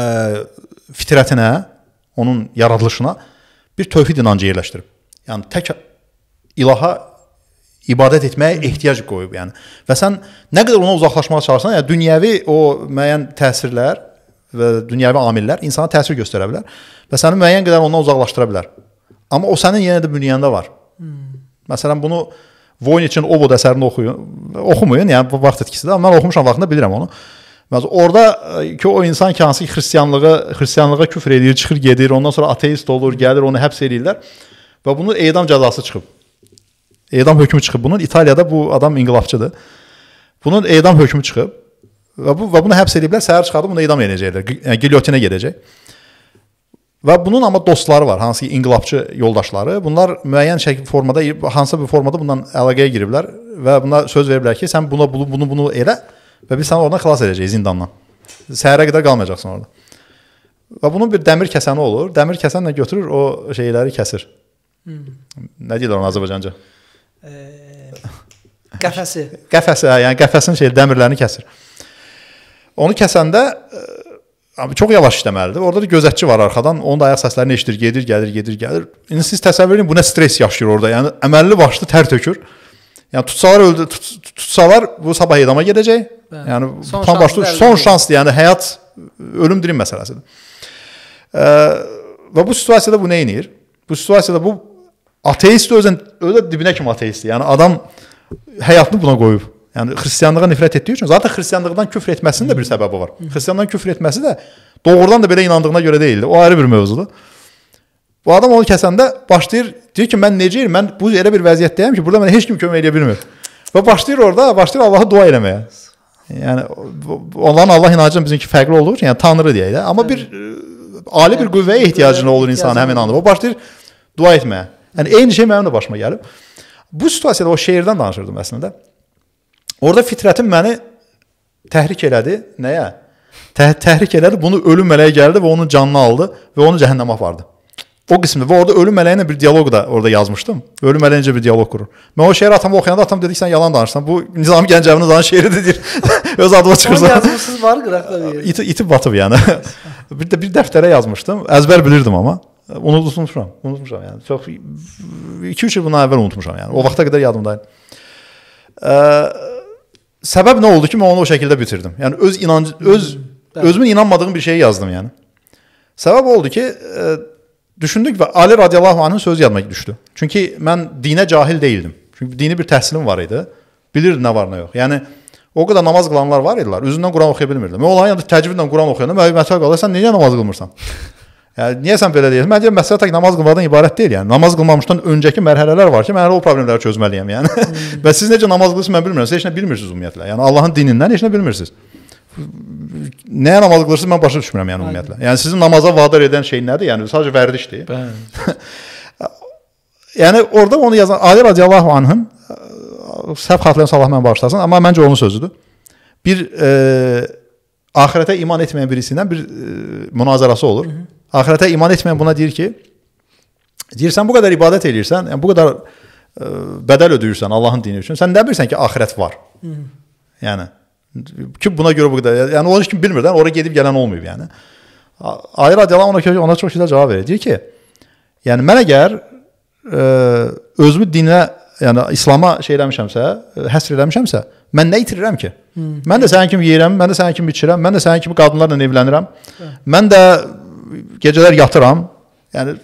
fitrətinə, onun yaradılışına bir tövhid inancı yerləşdirib. Yəni tək ilaha ibadət etməyə ehtiyac qoyub, yəni. Və sən nə qədər ona uzaqlaşmağa çalışsan, yəni dünyəvi o müəyyən təsirlər və dünyəvi amillər insana təsir göstərə bilər və səni müəyyən qədər ondan uzaqlaşdıra bilər. Amma o sənin yenə də bünyəndə var. Hmm. Məsələn bunu Voyniçin Obod əsərini oxuyun. Oxumayın, yəni vaxt itkisidir. Amma mən oxumuşam vaxtında bilirəm onu. Məs orada e, ki o insan ki hansı ki xristianlığı, xristianlığa küfr edir, çıxır gedir, ondan sonra ateist olur, gəlir, onu həbs eləyirlər və bunu edam cəzası çıxıb. Edam hökmü çıxıb bunun. İtaliyada bu adam inqilabçıdır. Bunun edam hökmü çıxıb və bu və bunu həbs ediblər, səhər çıxarıb bunu edam edəcəklər. Yəni gilyotinə gedəcək. Və bunun amma dostları var, hansı ki inqilabçı yoldaşları. Bunlar müəyyən şəkil formada, hansısa bir formada bundan əlaqəyə giriblər və buna söz veriblər ki, sən buna bunu bunu, bunu elə Və biz səni oradan xilas edəcəyik zindandan. Səhərə qədər qalmayacaqsan orada. Və bunun bir dəmir kəsəni olur. Dəmir kəsənlə götürür o şeyləri kəsir. Hmm. Nə deyirlər ona Azərbaycanca? E, qəfəsi. qəfəsi, hə, yəni qəfəsin şey dəmirlərini kəsir. Onu kəsəndə Abi çox yavaş işləməlidir. Orada da gözətçi var arxadan. Onun da ayaq səslərini eşidir, gedir, gəlir, gedir, gəlir. İndi siz təsəvvür edin bu nə stress yaşayır orada. Yəni əməlli başlı tər tökür. Yəni tutsalar öldü, tut, tutsalar bu sabah edama gedəcək. Bəli. Yəni son tam başda son şansdır. Yəni həyat e, ölüm dirim məsələsidir. E, və bu situasiyada bu nə edir? Bu situasiyada bu ateist özün özə dibinə kimi ateistdir. Yəni adam həyatını buna qoyub. Yəni xristianlığa nifrət etdiyi üçün zaten xristianlıqdan küfr etməsinin də bir səbəbi var. Xristiandan küfr etməsi də doğrudan da belə inandığına görə deyildi. O ayrı bir mövzudur. Bu adam onu kəsəndə başlayır, deyir ki, mən necə edirəm? Mən bu elə bir vəziyyətdəyəm ki, burada mənə heç kim kömək edə bilmir. Və başlayır orada, başlayır Allaha dua eləməyə. Yəni onların Allah inancından bizimki fərqli olur. Yəni Tanrı deyək də. Amma bir yəni, e, ali bir qüvvəyə ehtiyacın yəni, olur insana həmin anda. O başlayır dua etməyə. Yəni eyni şey mənim də başıma gəlib. Bu situasiyada o şeirdən danışırdım əslində. Orda fitrətim məni təhrik elədi. Nəyə? Təh təhrik elədi. Bunu ölüm mələyi gəldi və onun canını aldı və onu cəhənnəmə apardı. O qismdə və orada ölüm mələyi ilə bir dialoq da orada yazmışdım. Ölüm mələyi necə bir dialoq qurur. Mən o şeiri atamı oxuyanda atam dedi ki, sən yalan danışırsan. Bu Nizami Gəncəvinin zaten şeiridir deyir. Öz adıma çıxırsa. Onu yazmışsınız var qıraqda. İti, itib batıb yəni. bir də bir dəftərə yazmışdım. Əzbər bilirdim amma. Onu unutmuşam. Unutmuşam yəni. Çox 2-3 il bundan əvvəl unutmuşam yəni. O vaxta qədər yadımdadır. Ə, səbəb nə oldu ki, mən onu o şəkildə bitirdim. Yəni öz inancı öz hmm, özümün inanmadığım bir şeyi yazdım yəni. Səbəb oldu ki, ə, düşündük və Ali radiyallahu anhın sözü yadıma düşdü. Çünki mən dinə cahil deyildim. Çünki dini bir təhsilim var idi. Bilirdim nə var nə yox. Yəni o qədər namaz qılanlar var idilər. Üzündən Quran oxuya bilmirdim. Mən onların yanında təcvidlə Quran oxuyanda məlumatə qalırsan, niyə namaz qılmırsan? Yəni niyə sən belə deyirsən? Mən deyirəm məsələ tək namaz qılmaqdan ibarət deyil. Yəni namaz qılmamışdan öncəki mərhələlər var ki, mən hələ o problemləri çözməliyəm. Yəni hmm. və siz necə namaz qılırsınız mən bilmirəm. Siz heç nə bilmirsiniz ümumiyyətlə. Yəni Allahın dinindən heç nə bilmirsiniz nəyə namaz qılırsınız mən başa düşmürəm yəni ümumiyyətlə. Yəni sizin namaza vadar edən şey nədir? Yəni sadəcə vərdişdir. Bəli. yəni orada onu yazan Ali radiyallahu anhın e, səhv xatırlamırsam Allah mənə bağışlasın, amma məncə onun sözüdür. Bir e, axirətə iman etməyən birisindən bir e, münazarası olur. Hı -hı. Axirətə iman etməyən buna deyir ki, deyirsən bu qədər ibadət eləyirsən, yəni bu qədər e, bədəl ödəyirsən Allahın dini üçün. Sən nə bilirsən ki, axirət var? Hı -hı. Yəni ki buna görə bu qədər. Yəni onun kimi bilmir də, ora gedib gələn olmayıb yəni. Ali radiyalar ona, ona çox gözəl cavab verir. Deyir ki, yəni mən əgər ə, e, özümü dinə, yəni İslam'a şey eləmişəmsə, e, həsr eləmişəmsə, mən nə itirirəm ki? Hmm. Mən də sənin kimi yeyirəm, mən də sənin kimi içirəm, mən də sənin kimi qadınlarla evlənirəm. Hmm. Mən də gecələr yatıram. Yəni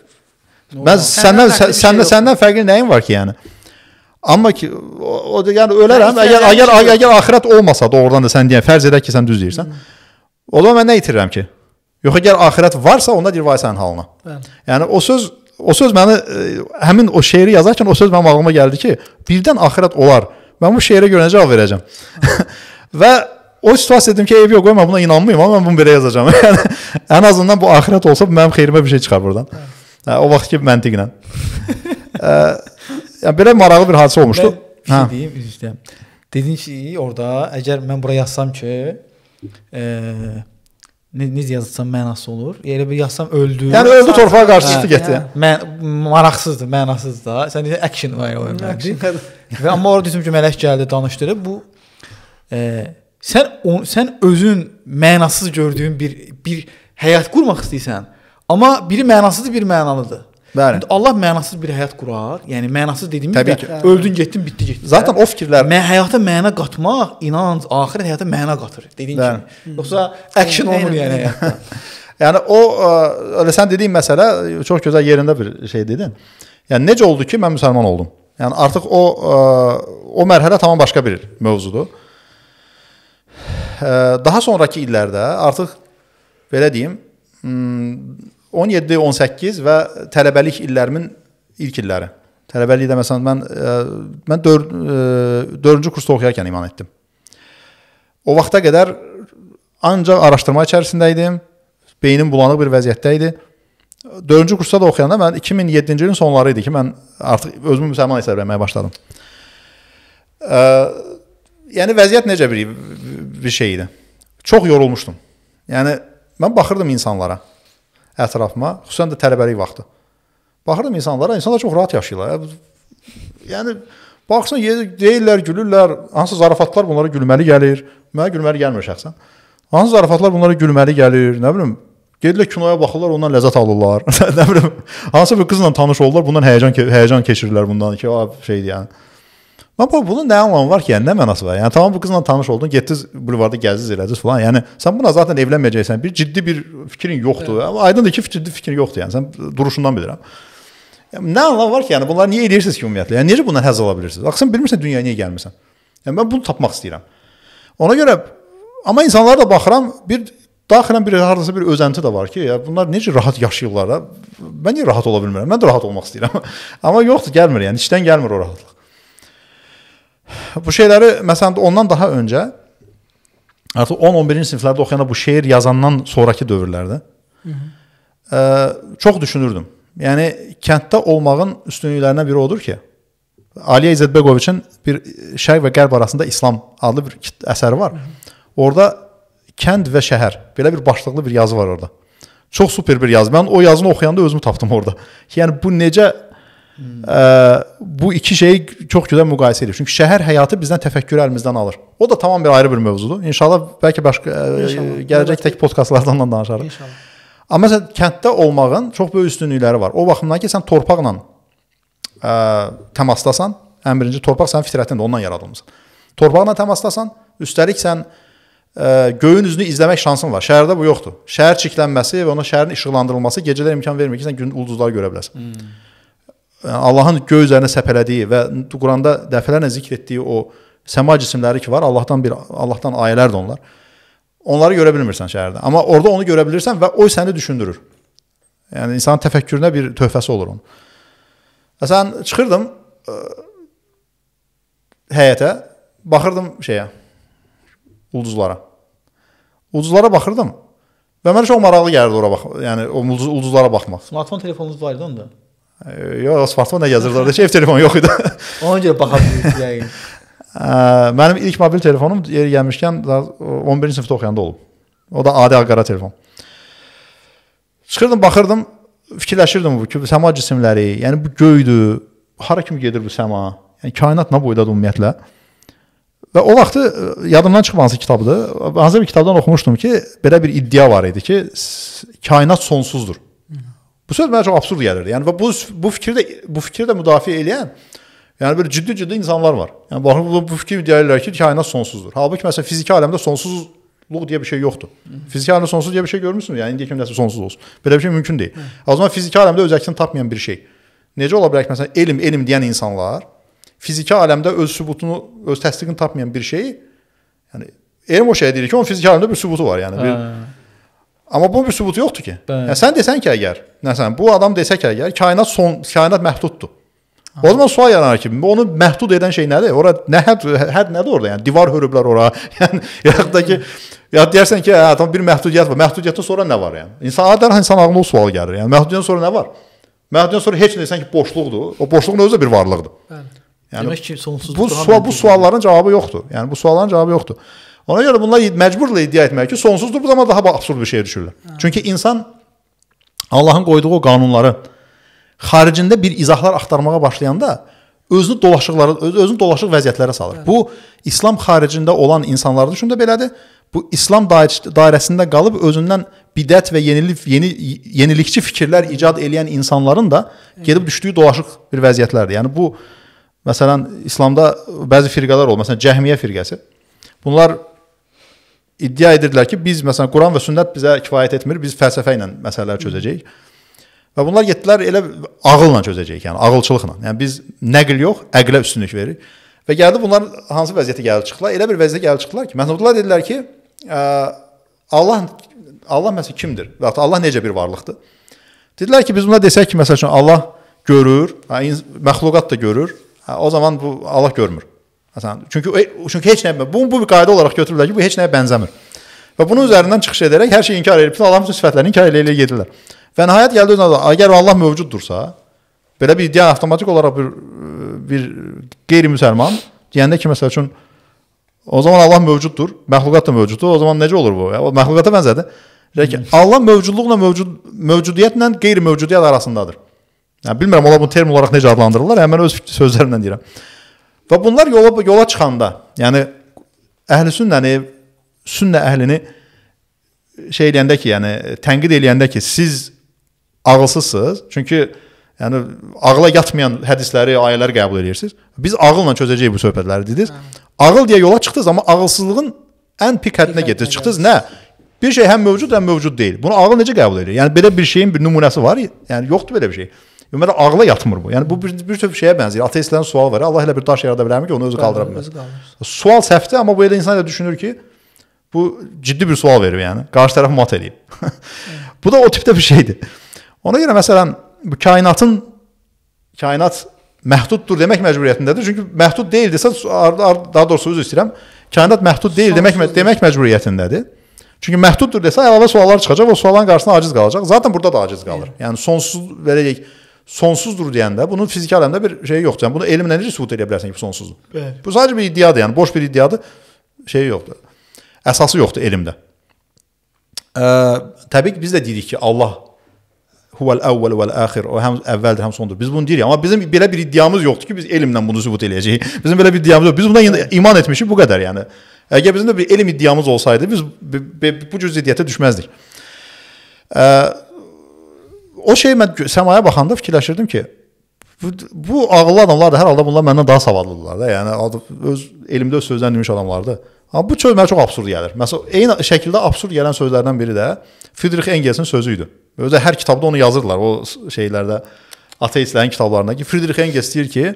Normal. Mən səndən səndən, şey səndən, səndən fərqli nəyin var ki, yəni? Amma ki o, o yəni ölərəm. Əgər əgər əgər axirət olmasa doğrudan da sən deyən fərz edək ki, sən düz deyirsən. Hmm. O zaman mən nə itirirəm ki? Yox əgər axirət varsa, onda deyir vay sənin halına. Bəli. Yəni o söz o söz məni e, həmin o şeiri yazarkən o söz mənim ağlıma gəldi ki, birdən axirət olar. Mən bu şeirə görə cavab verəcəm. Və o situasiya dedim ki, ev yox, qoyma buna inanmayım, amma mən bunu belə yazacağam. Yəni ən azından bu axirət olsa mənim xeyrimə bir şey çıxar burdan. Hə, o vaxt ki məntiqlə. Yəni belə maraqlı bir hadisə olmuşdu. Bir şey hə. deyim, üzr istəyirəm. Dedin ki, orada əgər mən bura yazsam ki, e, necə yazsam mənası olur. Elə bir yazsam öldü. Yəni öldü torpağa qarşı çıxdı getdi. Yəni. Mən maraqsızdır, mənasız da. Sən deyirsən action var olar. Hə, Və amma orada dedim ki, mələk gəldi, danışdı. Bu e, sən o, sən özün mənasız gördüyün bir bir həyat qurmaq istəyirsən. Amma biri mənasızdır, biri mənalıdır. Bəli. Allah mənasız bir həyat qurar. Yəni mənasız dediyimiz Təbii ki, öldün, getdin, bitdi, getdi. Zaten o fikirlər mən həyata məna qatmaq, inanc, axirət həyata məna qatır. Dediyin kimi. Yoxsa action olmur yəni həyatda. yəni o e, elə sən dediyin məsələ e, çox gözəl yerində bir şey dedin. Yəni necə oldu ki, mən müsəlman oldum? Yəni artıq o e, o mərhələ tamam başqa bir mövzudur. Daha sonrakı illərdə artıq belə deyim, hmm, 17-18 və tələbəlik illərimin ilk illəri. Tələbəlikdə məsələn mən ə, e, mən 4 4-cü e, kursda oxuyarkən iman etdim. O vaxta qədər ancaq araşdırma içərisində idim. Beynim bulanıq bir vəziyyətdə idi. 4-cü kursda da oxuyanda mən 2007-ci ilin sonları idi ki, mən artıq özümü müsəlman hesab etməyə başladım. Ə, e, yəni vəziyyət necə bir bir şey idi. Çox yorulmuşdum. Yəni mən baxırdım insanlara ətrafıma, xüsusən də tələbəlik vaxtı. Baxırdım insanlara, insanlar çox rahat yaşayırlar. Hə, yəni baxsan deyirlər, gülürlər, hansı zarafatlar bunlara gülməli gəlir. Mənə gülməli gəlmir şəxsən. Hansı zarafatlar bunlara gülməli gəlir, nə bilim, gedirlər kinoya baxırlar, ondan ləzzət alırlar. nə bilim, hansı bir qızla tanış olurlar, bundan həyəcan həyəcan keçirirlər bundan ki, o şeydir yəni. Mən bu bunun nə anlamı var ki? Yəni nə mənası var? Yəni tamam bu qızla tanış oldun, getdiniz bulvarda gəzdiniz, elədiniz falan. Yəni sən buna zaten evlənməyəcəksən. Bir ciddi bir fikrin yoxdur. Evet. Aydındır ki, ciddi fikrin yoxdur. Yəni sən duruşundan bilirəm. Yəni, nə anlamı var ki? Yəni bunları niyə eləyirsiniz ki ümumiyyətlə? Yəni necə bundan həzz ala bilirsiniz? Axı sən bilmirsən dünyaya niyə gəlmisən. Yəni mən bunu tapmaq istəyirəm. Ona görə amma insanlara da baxıram, bir daxilən bir hardasa bir özənti də var ki, ya bunlar necə rahat yaşayırlar da? Mən niyə rahat ola bilmirəm? Mən də rahat olmaq istəyirəm. amma yoxdur, gəlmir. Yəni içdən gəlmir o rahatlıq. Bu şeyləri məsələn ondan daha öncə artıq 10-11-ci siniflərdə oxuyanda bu şeir yazandan sonrakı dövrlərdə Hı -hı. ə, e, çox düşünürdüm. Yəni kənddə olmağın üstünlüklərindən biri odur ki, Aliyə İzzətbəgoviçin bir Şərq və Qərb arasında İslam adlı bir əsəri var. Hı orada kənd və şəhər belə bir başlıqlı bir yazı var orada. Çox super bir yazı. Mən o yazını oxuyanda özümü tapdım orada. Yəni bu necə bu iki şeyi çox gözəl müqayisə edir. Çünki şəhər həyatı bizdən təfəkkürü əlimizdən alır. O da tamam bir ayrı bir mövzudur. İnşallah bəlkə başqa İnşallah. gələcək tək podkastlardan da danışarıq. İnşallah. Amma məsələn kənddə olmağın çox böyük üstünlükləri var. O baxımdan ki, sən torpaqla ə, təmasdasan, ən birinci torpaq sənin fitrətində ondan yaradılmısan. Torpaqla təmasdasan, üstəlik sən ə, göyün üzünü izləmək şansın var. Şəhərdə bu yoxdur. Şəhər çirklənməsi və ona şəhərin işıqlandırılması gecələr imkan vermir ki, sən gün ulduzları görə biləsən. Hmm. Allahın göy üzərinə səpələdiyi və Quranda dəfələrlə zikr etdiyi o səma cisimləri ki var, Allahdan bir Allahdan ayələrdir onlar. Onları görə bilmirsən şəhərdə. Amma orada onu görə bilirsən və o səni düşündürür. Yəni insanın təfəkkürünə bir töhfəsi olur onun. Məsələn, çıxırdım ə, həyətə, baxırdım şeyə, ulduzlara. Ulduzlara baxırdım və mənə çox maraqlı gəlirdi ora bax, yəni o ulduz, ulduzlara baxmaq. Smartfon telefonunuz var idi onda? Yox, smartfonla yazırdılar ki, ev telefonu yox idi. Ona görə baxa bilirsiniz yəqin. Mənim ilk mobil telefonum yeri gəlmişkən 11-ci sinifdə oxuyanda olub. O da adi qara telefon. Çıxırdım, baxırdım, fikirləşirdim bu ki, bu səma cisimləri, yəni bu göydür, hara kimi gedir bu səma? Yəni kainat nə boydadır ümumiyyətlə? Və o vaxtı yadımdan çıxmaması kitabdır. Hansı bir kitabdan oxumuşdum ki, belə bir iddia var idi ki, kainat sonsuzdur. Bu söz mənə çox absurd gəlirdi. Yəni bu bu fikri də bu fikri də müdafiə edən yəni belə ciddi-ciddi insanlar var. Yəni baxın bu, bu fikri deyirlər ki, kainat sonsuzdur. Halbuki məsələn fiziki aləmdə sonsuzluq deyə bir şey yoxdur. Fiziki aləmdə sonsuz deyə bir şey görmüsünüz? Yəni indiyə kimi nəsə sonsuz olsun. Belə bir şey mümkün deyil. Hı. O zaman fiziki aləmdə öz əksini tapmayan bir şey. Necə ola bilər ki, məsələn elm elm deyən insanlar fiziki aləmdə öz sübutunu, öz təsdiqini tapmayan bir şeyi yəni elm o şey deyir ki, onun fiziki aləmdə bir sübutu var. Yəni bir Hə. Amma bunun bir sübutu yoxdur ki. Bəli. Yəni sən desən ki, əgər, nəsən, bu adam desə ki, əgər kainat son kainat məhduddur. O zaman sual yaranar ki, onu məhdud edən şey nədir? Ora nə hədd, hədd nədir orada? Yəni divar hörüblər ora. Yəni yaxud da ki, ya deyirsən ki, hə, tam bir məhdudiyyət var. Məhdudiyyətdən sonra nə var yəni? İnsan adətən insan ağlına o sual gəlir. Yəni məhdudiyyətdən sonra nə var? Məhdudiyyətdən sonra heç nə desən ki, boşluqdur. O boşluğun özü də bir varlıqdır. Bəli. Yəni Demək ki, sonsuzluq. Bu sual bu sualların cavabı yoxdur. Yəni bu sualların cavabı yoxdur. Ona görə bunlar məcburla iddia etmək ki, sonsuzdur, bu zaman daha absurd bir şey düşürlər. Hə. Çünki insan Allahın qoyduğu o qanunları xaricində bir izahlar axtarmağa başlayanda özünü dolaşıqlara, öz, özünü dolaşıq vəziyyətlərə salır. Hə. Bu İslam xaricində olan insanlar üçün də belədir. Bu İslam dairəsində qalıb özündən bidət və yenilik, yeni yenilikçi fikirlər icad edən insanların da gedib düşdüyü dolaşıq bir vəziyyətlərdir. Yəni bu məsələn İslamda bəzi firqələr olur. Məsələn Cəhmiyyə firqəsi. Bunlar iddia edirdilər ki, biz məsələn Quran və sünnət bizə kifayət etmir, biz fəlsəfə ilə məsələləri çözəcəyik. Və bunlar getdilər elə ağılla çözəcəyik, yəni ağılçılıqla. Yəni biz nəql yox, əqlə üstünlük veririk. Və gəldi bunlar hansı vəziyyətə gəlib çıxdılar? Elə bir vəziyyətə gəlib çıxdılar ki, mənsublar dedilər ki, ə, Allah Allah məsələn kimdir? Və ya Allah necə bir varlıqdır? Dedilər ki, biz buna desək ki, məsəl üçün Allah görür, hə, məxluqat da görür. Hə, o zaman bu Allah görmür. Məsələn, çünki e, çünki heç nə bunu bu bir qayda olaraq götürürlər ki, bu heç nəyə bənzəmir. Və bunun üzərindən çıxış edərək hər şeyi inkar edib, bütün Allahın bütün sifətlərini inkar elə-elə gedirlər. Və nəhayət gəldi özünə, əgər Allah mövcuddursa, belə bir iddia avtomatik olaraq bir bir qeyri-müsəlman deyəndə ki, məsəl üçün o zaman Allah mövcuddur, məxluqat da mövcuddur. O zaman necə olur bu? O məxluqata bənzədir. Lakin Allah mövcudluqla mövcud mövcudiyyətlə qeyri-mövcudiyyət arasındadır. Yəni bilmirəm onlar bunu termin olaraq necə adlandırırlar. Həmin öz sözlərimlə deyirəm. Və bunlar yola yola çıxanda, yəni əhlüsünnəni, sünnə əhlini şey eləyəndə ki, yəni tənqid eləyəndə ki, siz ağılsızsınız. Çünki yəni ağla yatmayan hədisləri, ayələri qəbul edirsiniz. Biz ağılla çözəcəyik bu söhbətləri dediniz. Hə. Ağıl deyə yola çıxdınız, amma ağılsızlığın ən pik həddinə gedirsiniz. Çıxdınız nə? Bir şey həm mövcud, həm mövcud deyil. Bunu ağıl necə qəbul edir? Yəni belə bir şeyin bir nümunəsi var? Yəni yoxdur belə bir şey. Ümumiyyətlə ağla yatmır bu. Yəni bu bir, bir tür şeyə bənzəyir. Ateistlərin sualı var. Allah elə bir daş yarada bilərmi ki, onu özü qaldıra bilməz. Sual səhvdir, amma bu elə insan elə düşünür ki, bu ciddi bir sual verir yəni. Qarşı tərəf mat eləyib. bu da o tipdə bir şeydir. Ona görə məsələn bu kainatın kainat məhduddur demək məcburiyyətindədir. Çünki məhdud deyildirsə, daha doğrusu üzr istəyirəm, kainat məhdud deyil demək demək məcburiyyətindədir. Çünki məhduddur desə əlavə suallar çıxacaq, o sualların qarşısına aciz qalacaq. Zaten burada da aciz qalır. Yəni sonsuz verəcək sonsuzdur deyəndə bunun fiziki aləmdə bir şeyi yoxdur. Yəni bunu elmlə necə sübut edə bilərsən ki, bu sonsuzdur? Bəli. Bu sadəcə bir iddiadır, yəni boş bir iddiadır. Şeyi yoxdur. Əsası yoxdur elmdə. Ə, təbii ki, biz də deyirik ki, Allah huvel əvvəl vəl əxir. O həm əvvəldir, həm sondur. Biz bunu deyirik, amma bizim belə bir iddiamız yoxdur ki, biz elmlə bunu sübut eləyəcəyik. Bizim belə bir iddiamız yoxdur. Biz buna iman etmişik bu qədər, yəni. Əgər bizim də bir elm iddiamız olsaydı, biz bu cür ziddiyyətə düşməzdik. Ə, o şey mən səmaya baxanda fikirləşirdim ki, bu, bu ağıllı adamlar da hər halda bunlar məndən daha savadlıdırlar da. Yəni öz elimdə öz sözdən demiş adamlardır. Amma bu söz mənə çox absurd gəlir. Məsələn, eyni şəkildə absurd gələn sözlərdən biri də Friedrich Engels-in sözü idi. Özü hər kitabda onu yazırlar o şeylərdə ateistlərin kitablarında ki, Friedrich Engels deyir ki,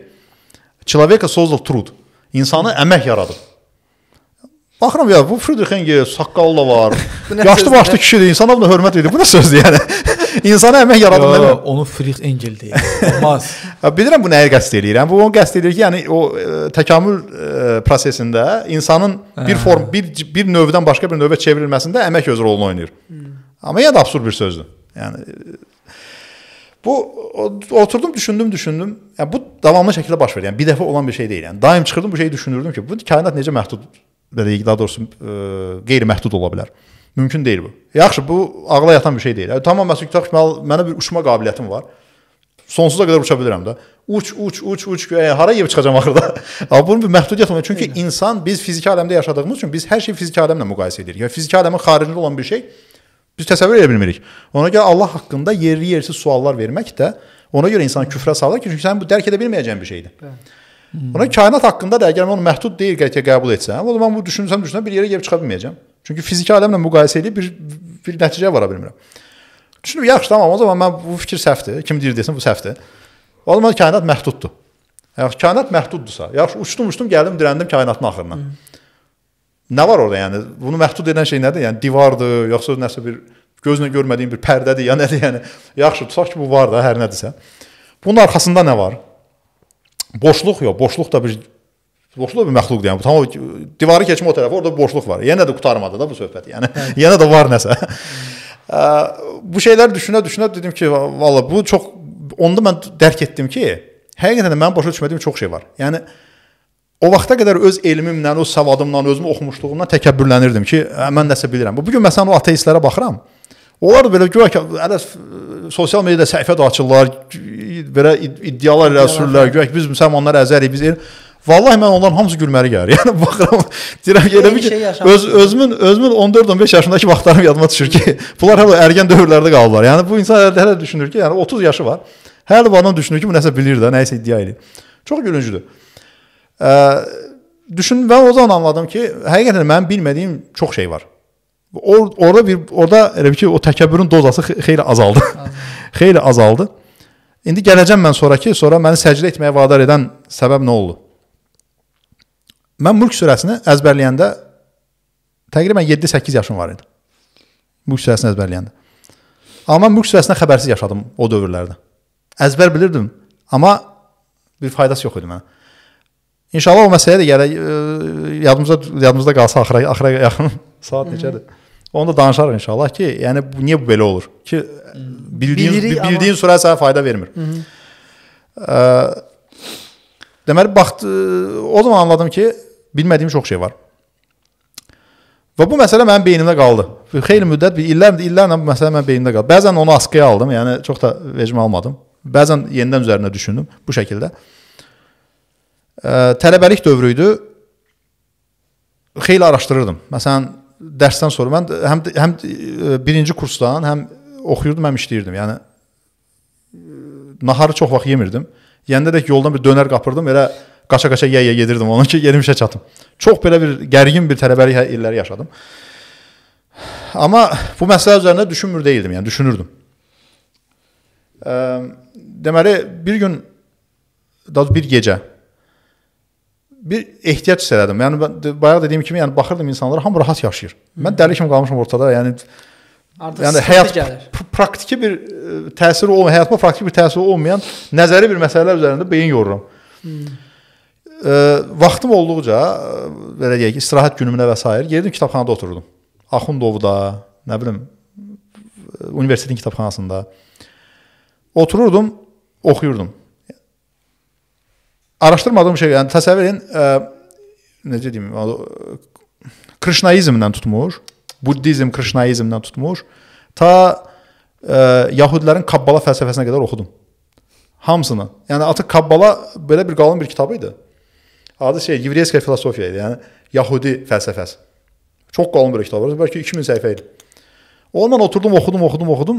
"Человека создал труд". İnsanı əmək yaradıb. Baxıram ya bu Friedrixenge saqqalı da var. Yaşlı başlı hə? kişidir, insana buna hörmət edir. Bu nə sözdür yəni? İnsana əmək yaradım mən. Onu Friedrix Engel deyir. Olmaz. Bilirəm bu nəyi qəsd eləyirəm. Yəni bu onu qəsd eləyir ki, yəni o ə, e, təkamül ə, e, prosesində insanın Hə. bir form bir bir növdən başqa bir növə çevrilməsində əmək öz rolunu oynayır. Hmm. Amma ya da absurd bir sözdür. Yəni e, Bu o- oturdum düşündüm düşündüm. Ya bu davamlı şəkildə baş verir. Yəni bir dəfə olan bir şey deyil. Yəni daim çıxırdım bu şeyi düşünürdüm ki, bu kainat necə məhdud belə deyək, daha doğrusu ə, e, qeyri-məhdud ola bilər. Mümkün deyil bu. Yaxşı, bu ağla yatan bir şey deyil. Yəni, tamam məsələn tutaq ki, mənə bir uçma qabiliyyətim var. Sonsuza qədər uça bilirəm də. Uç, uç, uç, uç, yəni, hara yeyib çıxacam axırda? Amma bunun bir məhdudiyyəti var. Çünki Eyni. insan biz fiziki aləmdə yaşadığımız üçün biz hər şeyi fiziki aləmlə müqayisə edirik. Yəni fiziki aləmin xaricində olan bir şey biz təsəvvür edə bilmirik. Ona görə Allah haqqında yerli-yersiz suallar vermək də ona görə insanı küfrə salır ki, çünki sən bu dərk edə bilməyəcəyin bir şeydir. Bəli. Hmm. Ona kainat haqqında da əgər mən onu məhdud deyil qətiyə qəbul etsəm, o zaman bu düşünsəm düşünsəm bir yerə gəlib çıxa bilməyəcəm. Çünki fiziki aləmlə müqayisə edib bir bir nəticəyə vara bilmirəm. Düşünürəm, yaxşı, tamam, o zaman mən bu fikir səhvdir. Kim deyir desin bu səhvdir. O zaman kainat məhduddur. Yaxşı, kainat məhduddursa, yaxşı uçdum, uçdum, gəldim, dirəndim kainatın axırına. Hı. Hmm. Nə var orada yəni? Bunu məhdud edən şey nədir? Yəni divardır, yoxsa nəsə bir gözlə görmədiyin bir pərdədir, ya nədir yəni? Yaxşı, tutaq ki, bu var da, hər nədirsə. Bunun arxasında nə var? boşluq yox, boşluq da bir boşluq bir məxluqdur. Yəni tam divarı keçmə o tərəfə, orada bir boşluq var. Yenə də qutarmadı da bu söhbət. Yəni hə. yenə də var nəsə. Ə, bu şeyləri düşünə-düşünə dedim ki, valla bu çox onda mən dərk etdim ki, həqiqətən də mənim başa düşmədiyim çox şey var. Yəni o vaxta qədər öz elmimlə, öz savadımla, özümü oxumuşluğumla təkəbbürlənirdim ki, mən nəsə bilirəm. Bu gün məsələn o ateistlərə baxıram. Onlar da belə guya ki, hələ sosial mediada səhifə də açırlar, belə iddialar irəli sürürlər, guya ki, biz müsəlmanlar əzərik, biz Vallahi mən onların hamısı gülməli gəlir. Yəni baxıram, deyirəm ki, elə bir şey öz özümün özümün 14-15 yaşındakı vaxtlarım yadıma düşür ki, bunlar hələ ərgən dövrlərdə qalıblar. Yəni bu insan hələ, hələ düşünür ki, yəni 30 yaşı var. Hələ bu adam düşünür ki, bu nəsə bilir də, nəyisə iddia edir. Çox gülüncüdür. Ə, düşün və o zaman anladım ki, həqiqətən mənim bilmədiyim çox şey var. Or, orada bir orada elə bir ki, o təkəbbürün dozası xeyli azaldı. xeyli azaldı. İndi gələcəm mən sonrakı, sonra məni səcdə etməyə vadar edən səbəb nə oldu? Mən Mülk surəsini əzbərləyəndə təqribən 7-8 yaşım var idi. Mülk surəsini əzbərləyəndə. Amma Mülk surəsindən xəbərsiz yaşadım o dövrlərdə. Əzbər bilirdim, amma bir faydası yox idi mənə. İnşallah o məsələ də gələk yadımızda yadımızda qalsa axıra axıra yaxın saat necədir? Onu da danışarıq inşallah ki, yəni niyə bu belə olur? Ki bildiyin Bilirik, bildiyin amma... sürət sənə fayda vermir. Hı -hı. Deməli baxt e, o zaman anladım ki, bilmədiyim çox şey var. Və bu məsələ mənim beynimdə qaldı. Xeyli müddət, bir illərdir, illərlə bu məsələ mənim beynimdə qaldı. Bəzən onu askıya aldım, yəni çox da vecimə almadım. Bəzən yenidən üzərinə düşündüm bu şəkildə. Ə, tələbəlik dövrü idi. Xeyli araşdırırdım. Məsələn, dərsdən sonra mən həm həm e, birinci kursdan həm oxuyurdum, həm işləyirdim. Yəni e, naharı çox vaxt yemirdim. Yəndə də ki, yoldan bir dönər qapırdım, elə qaça-qaça yeyə yedirdim onu ki, yerim işə çatım. Çox belə bir gərgin bir tələbəlik hə, illəri yaşadım. Amma bu məsələ üzərində düşünmür deyildim, yəni düşünürdüm. Deməli, bir gün daha bir gecə bir ehtiyac hiss elədim. Yəni mən bayaq dediyim kimi, yəni baxırdım insanlara, hamı rahat yaşayır. Hı. Mən dəli kimi qalmışam ortada. Yəni Artıq yəni həyat praktiki bir e, təsiri olmayan, həyatıma praktiki bir təsiri olmayan nəzəri bir məsələlər üzərində beyin yoruram. Hmm. E, vaxtım olduqca e, belə deyək, istirahət günümdə və s. gedirdim kitabxanada otururdum. Axundovda, nə bilim, e, universitetin kitabxanasında otururdum, oxuyurdum araşdırmadığım şey, yəni təsəvvür edin, ə, e, necə deyim, o, Krishnaizmdən tutmuş, Budizm, Krishnaizmdən tutmuş, ta ə, e, Yahudilərin Kabbala fəlsəfəsinə qədər oxudum. Hamsını. Yəni artıq Kabbala belə bir qalın bir kitab idi. Adı şey Yevreyiskə filosofiya idi, yəni Yahudi fəlsəfəsi. Çox qalın bir kitab, bəlkə 2000 səhifə idi. Onunla oturdum, oxudum, oxudum, oxudum.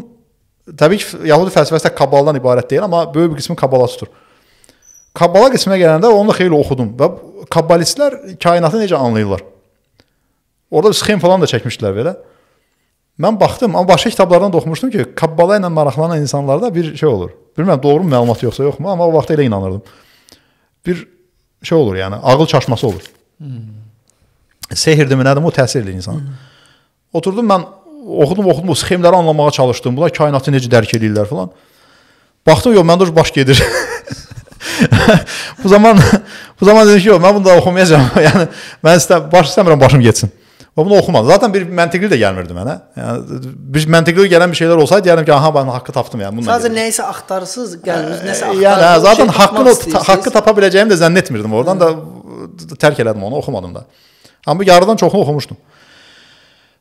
Təbii ki, Yahudi fəlsəfəsi də Kabbaldan ibarət deyil, amma böyük bir qismi Kabbala tutur. Kabbala qisminə gələndə onu da xeyli oxudum və kabbalistlər kainatı necə anlayırlar? Orada sxem falan da çəkmişdilər belə. Mən baxdım, amma başqa kitablardan da oxumuşdum ki, Kabbala ilə maraqlanan insanlarda bir şey olur. Bilmirəm doğru mu məlumat yoxsa yoxmu, amma o vaxt elə inanırdım. Bir şey olur, yəni ağıl çaşması olur. Hmm. Sehirdirmi, nədir, o təsir edir insana. Hmm. Oturdum mən oxudum, oxudum, o sxemləri anlamağa çalışdım. Bunlar kainatı necə dərk edirlər falan. Baxdım yox, məndə baş gedir. bu zaman bu zaman dedim ki, yox, mən bunu da oxumayacağam. yəni mən istə baş istəmirəm başım getsin. Və bunu oxumadım. Zaten bir məntiqli də gəlmirdi mənə. Yəni bir məntiqli gələn bir şeylər olsaydı deyərdim ki, aha mən haqqı tapdım yəni bununla. Sadəcə nəyisə axtarırsınız, qəlbiniz nəsə axtarır. Yəni hə, zaten şey haqqını istəyirsiniz. haqqı tapa biləcəyimi də zənn etmirdim. Oradan Hı. da tərk elədim onu, oxumadım da. Amma yarıdan çoxunu oxumuşdum. Hı.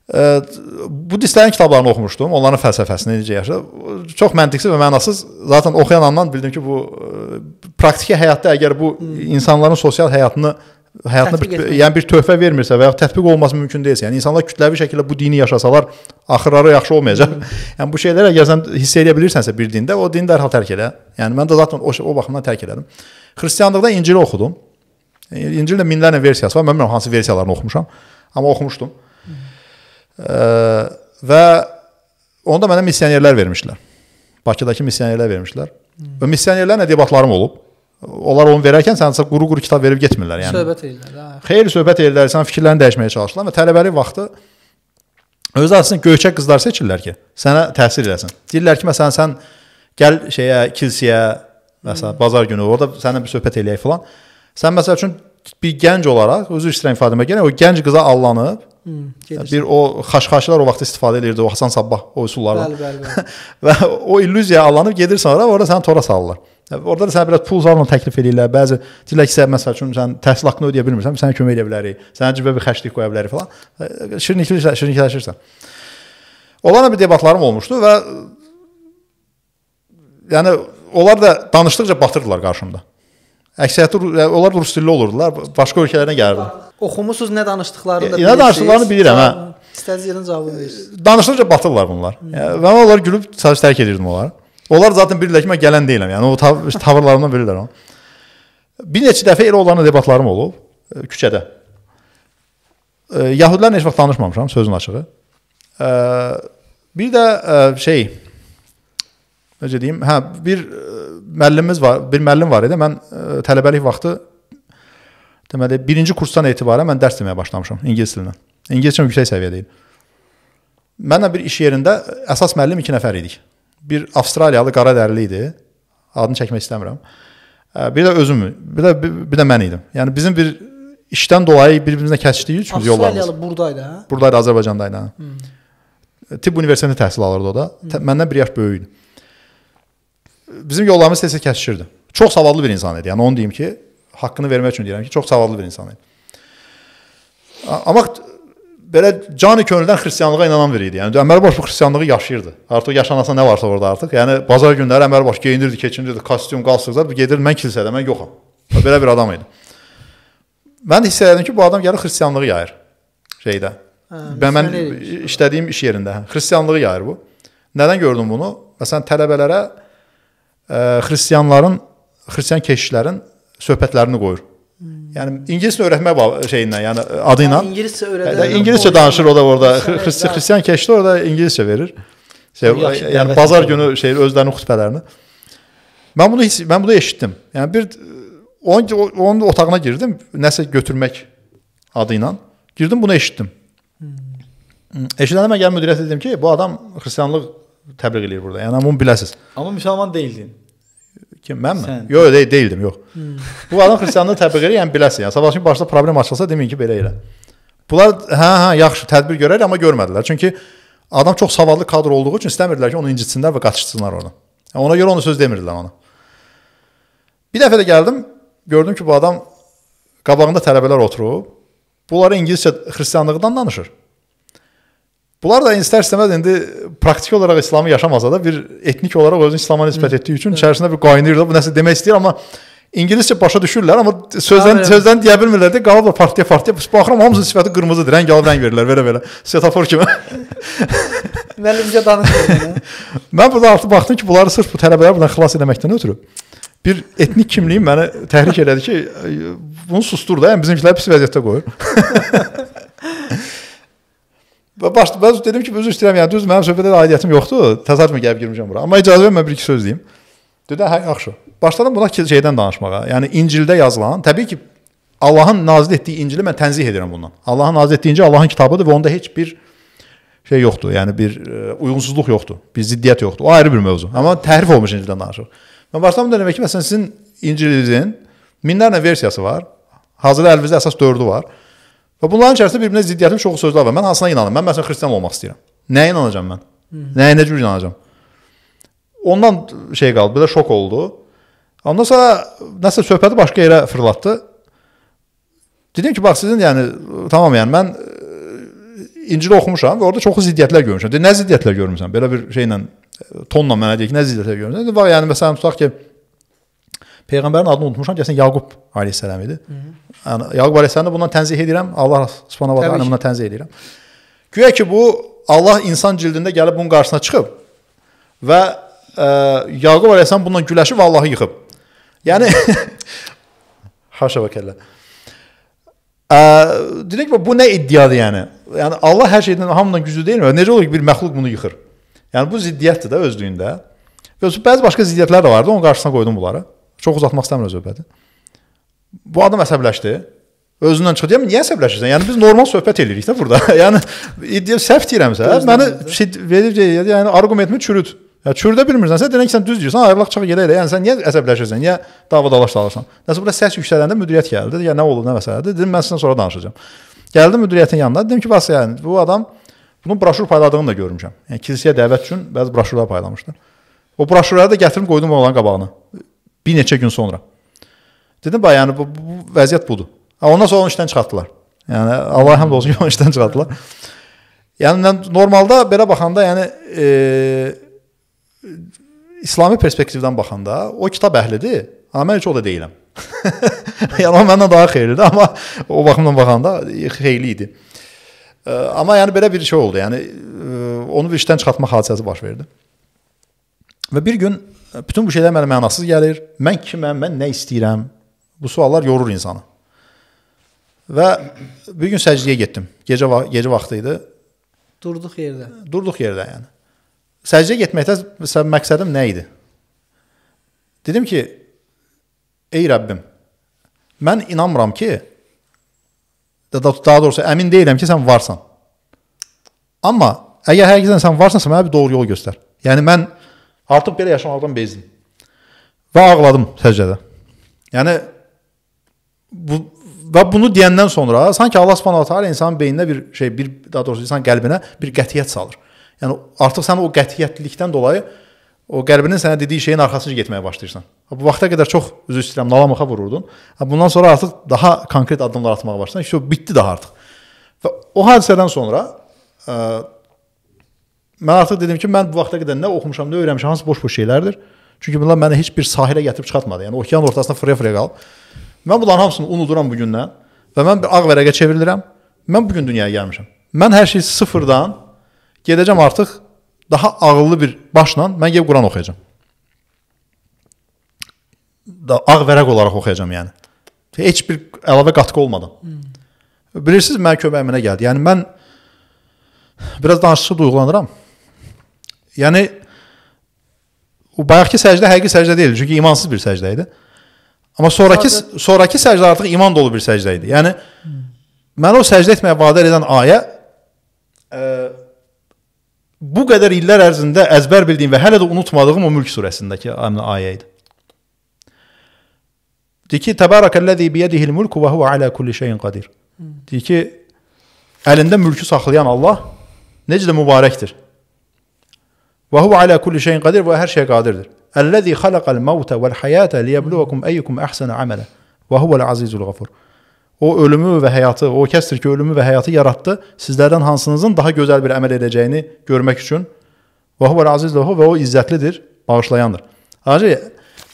Budistlərin kitablarını oxumuşdum, onların fəlsəfəsini necə yaşadı. Çox məntiqsiz və mənasız. Zaten oxuyan andan bildim ki, bu e, praktiki həyatda əgər bu insanların sosial həyatını həyatına bir, yəni bir töhfə vermirsə və ya tətbiq olması mümkün deyilsə, yəni insanlar kütləvi şəkildə bu dini yaşasalar, axırları yaxşı olmayacaq. yəni bu şeylərə gəzən hiss edə bilirsənsə bir dində, o dini dərhal tərk elə. Yəni mən də zaten o, o baxımdan tərk elədim. Xristianlıqda İncili oxudum. İncildə minlərlə versiyası var. Mən bilmirəm hansı versiyalarını oxumuşam, amma oxumuşdum. Və onu da mənə missionerlər vermişdilər. Bakıdakı missionerlər vermişdilər. Və missionerlərlə debatlarım olub. Onlar onu verərkən sənə çox quru-quru kitab verib getmirlər, yəni. Söhbət edirlər, hə. Xeyir söhbət edirlər, sənin fikirlərini dəyişməyə çalışırlar və tələbəlik vaxtı öz arasında göyçək qızlar seçirlər ki, sənə təsir eləsin. Deyirlər ki, məsələn sən gəl şeyə, kilsəyə, məsələn hmm. bazar günü orada səninlə bir söhbət eləyək filan. Sən məsəl üçün bir gənc olaraq, özür istəyirəm ifadəmə görə, o gənc qıza allanıb Gedirsən. Bir o xaşxaşlar o vaxt istifadə edirdi, o Hasan Sabbah o üsullardan. Bəli, bəli, bəli. və o illüziya alınıb gedirsən ora, orada səni tora salırlar. Orada da sənə biraz pul zarla təklif eləyirlər. Bəzi deyirlər ki, sən məsəl üçün sən təhsil haqqını ödəyə bilmirsən, sənə kömək edə bilərik. Sənə cibə bir xərclik qoya bilərik falan. E, Şirinliklə şirinlikləşirsən. Olanla bir debatlarım olmuşdu və yəni onlar da danışdıqca batırdılar qarşımda. Əksəriyyəti yəni, onlar rus dilli olurdular, başqa ölkələrdən gəlirdilər. Oxumusunuz nə danışdıqlarını da bilirsiniz. Nə danışdıqlarını bilirəm, hə. İstədiyiniz yerdən cavabını verirsiniz. Danışdıqca batırlar bunlar. Yəni mən onları gülüb çalış tərk edirdim onları. Onlar zaten bilirlər ki, mən gələn deyiləm. Yəni o tav tavırlarımdan bilirlər onu. Bir neçə dəfə elə olanla debatlarım olub e, küçədə. E, Yahudlarla heç vaxt danışmamışam, sözün açığı. E, bir də e, şey necə deyim, hə bir e, müəllimimiz var, bir müəllim var idi. Mən e, tələbəlik vaxtı Deməli, birinci kursdan etibarən mən dərs deməyə başlamışam ingilis dilindən. İngiliscəm yüksək səviyyədəydi. Mənlə bir iş yerində əsas müəllim 2 nəfər idik. Bir Avstraliyalı qara dərili idi. Adını çəkmək istəmirəm. Bir də özüm, bir də bir, bir də mən idim. Yəni bizim bir işdən dolayı bir-birimizlə kəsişdiyi üçün yollarımız. Avstraliyalı buradaydı, hə? Buradaydı, Azərbaycanda idi. Hə. Hmm. Tibb universitetində təhsil alırdı o da. Hmm. Məndən 1 yaş böyük idi. Bizim yollarımız tez-tez kəsişirdi. Çox savadlı bir insan idi. Yəni onu deyim ki, haqqını vermək üçün deyirəm ki, çox savadlı bir insan idi. Amma belə canı könüldən xristianlığa inanan biri idi. Yəni Əmərbaş bu xristianlığı yaşayırdı. Artıq yaşanasa nə varsa orada artıq. Yəni bazar günləri Əmərbaş geyinirdi, keçinirdi, kostyum, qalstuklar, gedirdi mən kilsədə, mən yoxam. Belə bir adam idi. Mən hiss elədim ki, bu adam gəlir xristianlığı yayır şeydə. Hə, və mən işlədiyim iş yerində hə, xristianlığı yayır bu. Nədən gördüm bunu? Məsələn, tələbələrə ə, e, xristianların, xristian keşişlərin söhbətlərini qoyur. Hmm. Yəni ingiliscə öyrətmə şeyinlə, yəni e, adı ilə. Yəni, ingiliscə öyrədir. Hə, ingiliscə danışır o da orada. Xristian Xristian keşdə orada ingiliscə verir. Şey, yaxşı, yəni bazar günü şey özlərinin xutbələrini. Mən bunu hiss, mən bunu eşitdim. Yəni bir onun onun otağına girdim, nəsə götürmək adı ilə. Girdim bunu eşitdim. Hmm. hmm. Eşidəndə mən gəlib müdiriyyətə dedim ki, bu adam xristianlıq təbliğ eləyir burada. Yəni bunu biləsiz. Amma müsəlman deyildin. Kim, mənmi? Yox, deyil, deyildim, yox. Hmm. Bu adam xristianlığı tətbiq edir, yəni biləsən, yəni sabah gün başda problem açılsa deməyin ki, belə elə. Bunlar hə, hə, yaxşı tədbir görər, amma görmədilər. Çünki adam çox savadlı kadr olduğu üçün istəmirdilər ki, onu incitsinlər və qaçışsınlar orada. Yəni, ona görə onu söz demirdilər ona. Bir dəfə də gəldim, gördüm ki, bu adam qabağında tələbələr oturub, bunlara ingiliscə xristianlıqdan danışır. Bunlar da istər-istəməz indi praktiki olaraq İslamı yaşamasa da bir etnik olaraq özünü İslama nisbət etdiyi üçün Hı. içərisində bir qaynayır da bu nəsə demək istəyir amma İngiliscə başa düşürlər amma sözdən Abi. sözdən deyə bilmirlər də qalıblar partiya partiya baxıram hamısının sifəti qırmızıdır rəng alıb rəng verirlər belə belə svetofor kimi. Müəllimcə danışır. Mən burada artıq baxdım ki bunları sırf bu tələbələri bundan xilas etməkdən ötürü bir etnik kimliyi məni təhrik elədi ki bunu sustur da yəni bizimkilər pis vəziyyətdə qoyur. Və baş bəz dedim ki, üzr istəyirəm, yəni düz mənim söhbətə də aidiyyətim yoxdur. Təsadüfən gəlib girmişəm bura. Amma icazə ver mən bir iki söz deyim. Dedi, hə, yaxşı. Başladım buna şeydən danışmağa. Yəni İncildə yazılan, təbii ki, Allahın nazil etdiyi İncili mən tənzih edirəm bundan. Allahın nazil etdiyi İncil Allahın kitabıdır və onda heç bir şey yoxdur. Yəni bir e, uyğunsuzluq yoxdur, bir ziddiyyət yoxdur. O ayrı bir mövzu. Amma təhrif olmuş İncildən danışır. Mən başladım demək ki, məsələn sizin İncilinizin minlərlə versiyası var. Hazırda əlinizdə əsas 4-ü var. Və bunların içərisində bir-birinə ziddiyyətli çox sözlər var. Mən hansına inanıram? Mən məsələn xristian olmaq istəyirəm. Nəyə inanacağam mən? Nəyə necə inanacağam? Ondan şey qaldı, belə şok oldu. Ondan sonra nəsə söhbəti başqa yerə fırlatdı. Dedim ki, bax sizin yəni tamam yəni mən e, İncili oxumuşam və orada çox ziddiyyətlər görmüşəm. Dedim, nə ziddiyyətlər görmüsən? Belə bir şeylə tonla mənə deyir ki, nə ziddiyyətlər görmüsən? Dedim, bax yəni məsələn tutaq ki, Peyğəmbərin adını unutmuşam. Gəlsən Yaqub alayhissalam idi. Yəni Yaqub alayhissalamı bundan tənzih edirəm. Allah subhanahu va taala bundan tənzih edirəm. Güya ki bu Allah insan cildində gəlib bunun qarşısına çıxıb və ə, e, Yaqub alayhissalam bununla güləşib Allahı yıxıb. Yəni haşa və kəllə. Ə, e, dedik bu nə iddiadır yəni? Yəni Allah hər şeydən hamından güclü deyilmi? Necə olur ki bir məxluq bunu yıxır? Yəni bu ziddiyyətdir də özlüyündə. Və bəzi başqa ziddiyyətlər də var da, onun qarşısına qoydum bunları. Çox uzatmaq istəmirəm söhbəti. Bu adam əsəbləşdi. Özündən çıxdı. Yəni niyə əsəbləşirsən? Yəni biz normal söhbət eləyirik də burada. yəni iddia səhv deyirəmsə, məni verir yəni arqumentimi çürüt. Ya çürüdə bilmirsənsə, deyən ki, sən düz deyirsən, ayrılaq çıx gedə elə. Yəni sən niyə əsəbləşirsən? Niyə dava dalaş dalırsan? Nəsə burada səs yüksələndə müdiriyyət gəldi. Ya nə oldu, nə məsələdir? Dedim mən sizlə sonra danışacağam. Gəldim müdiriyyətin yanına. Dedim ki, "Bəs yəni bu adam bunun broşur payladığını da görmüşəm. Yəni kilsəyə dəvət üçün bəzi broşurlar paylamışdı. O broşurları da gətirib qoydum onların qabağına. Bir neçə gün sonra. Dedim bax, yəni bu, bu vəziyyət budur. Ha ondan sonra onu işdən çıxartdılar. Yəni Allah həmd olsun ki, onu işdən çıxartdılar. Yəni normalda belə baxanda, yəni e, İslami perspektivdən baxanda o kitab əhlidir, amma mən heç o da deyiləm. yəni o məndən daha xeyirlidir, amma o baxımdan baxanda xeyirli idi. E, amma yəni belə bir şey oldu. Yəni e, onu işdən çıxartma hadisəsi baş verdi. Və bir gün E, bütün bu şeylər mənə mənasız gəlir. Mən kiməm? Mən nə istəyirəm? Bu suallar yorur insanı. Və bir gün səcdəyə getdim. Gecə va gecə vaxtı idi. Durduq yerdə. Durduq yerdə yəni. Səcdəyə getməkdə məqsədim nə idi? Dedim ki, ey Rəbbim, mən inanmıram ki, daha doğrusu əmin deyiləm ki, sən varsan. Amma əgər həqiqətən sən varsansa, mənə bir doğru yol göstər. Yəni mən Artıq belə yaşamaqdan bezdim. Və ağladım səcdədə. Yəni bu və bunu deyəndən sonra sanki Allah Subhanahu taala insanın beyninə bir şey, bir daha doğrusu insan qəlbinə bir qətiyyət salır. Yəni artıq sən o qətiyyətlikdən dolayı o qəlbinin sənə dediyi şeyin arxasınca getməyə başlayırsan. Bu vaxta qədər çox üzr istəyirəm, nalamaxa vururdun. Bundan sonra artıq daha konkret addımlar atmağa başlayırsan. İşte o bitdi daha artıq. Və o hadisədən sonra ə, e, Mən artıq dedim ki, mən bu vaxta qədər nə oxumuşam, nə öyrənmişəm, hansı boş-boş şeylərdir. Çünki bunlar məni heç bir sahilə gətirib çıxartmadı. Yəni okean ortasında frə-frə qal. Mən bunların hamısını unuduram bu gündən və mən bir ağ vərəqə çevrilirəm. Mən bu gün dünyaya gəlmişəm. Mən hər şeyi sıfırdan gedəcəm artıq daha ağıllı bir başla mən gəlib Quran oxuyacağam. Da ağ vərəq olaraq oxuyacağam yəni. Heç bir əlavə qatqı olmadan. Hmm. Bilirsiniz, mən köməyimə gəldi. Yəni mən biraz danışıqlı duyğulanıram. Yəni o bayaqki səcdə həqiqi səcdə deyil, çünki imansız bir səcdə idi. Amma sonrakı sonrakı səcdə artıq iman dolu bir səcdə idi. Yəni mən o səcdə etməyə vadar edən ayə ə, e, bu qədər illər ərzində əzbər bildiyim və hələ də unutmadığım o Mülk surəsindəki ayə idi. Deyir ki, Təbarakəllezî biyedihil mulku və huve alə kulli şeyin qadir. Hmm. Deyir ki, əlində mülkü saxlayan Allah necə də mübarəkdir. Və huve alə kulli şeyin qadir və hər şeyə qadirdir. Əlləzi xalaqal mauta vel hayata liyebluvakum ayyukum ahsanu amala və huvel azizul gafur. O ölümü və həyatı, o kəsdir ki, ölümü və həyatı yaratdı, sizlərdən hansınızın daha gözəl bir əməl edəcəyini görmək üçün. Və huvel azizul gafur və o izzətlidir, bağışlayandır. Hacı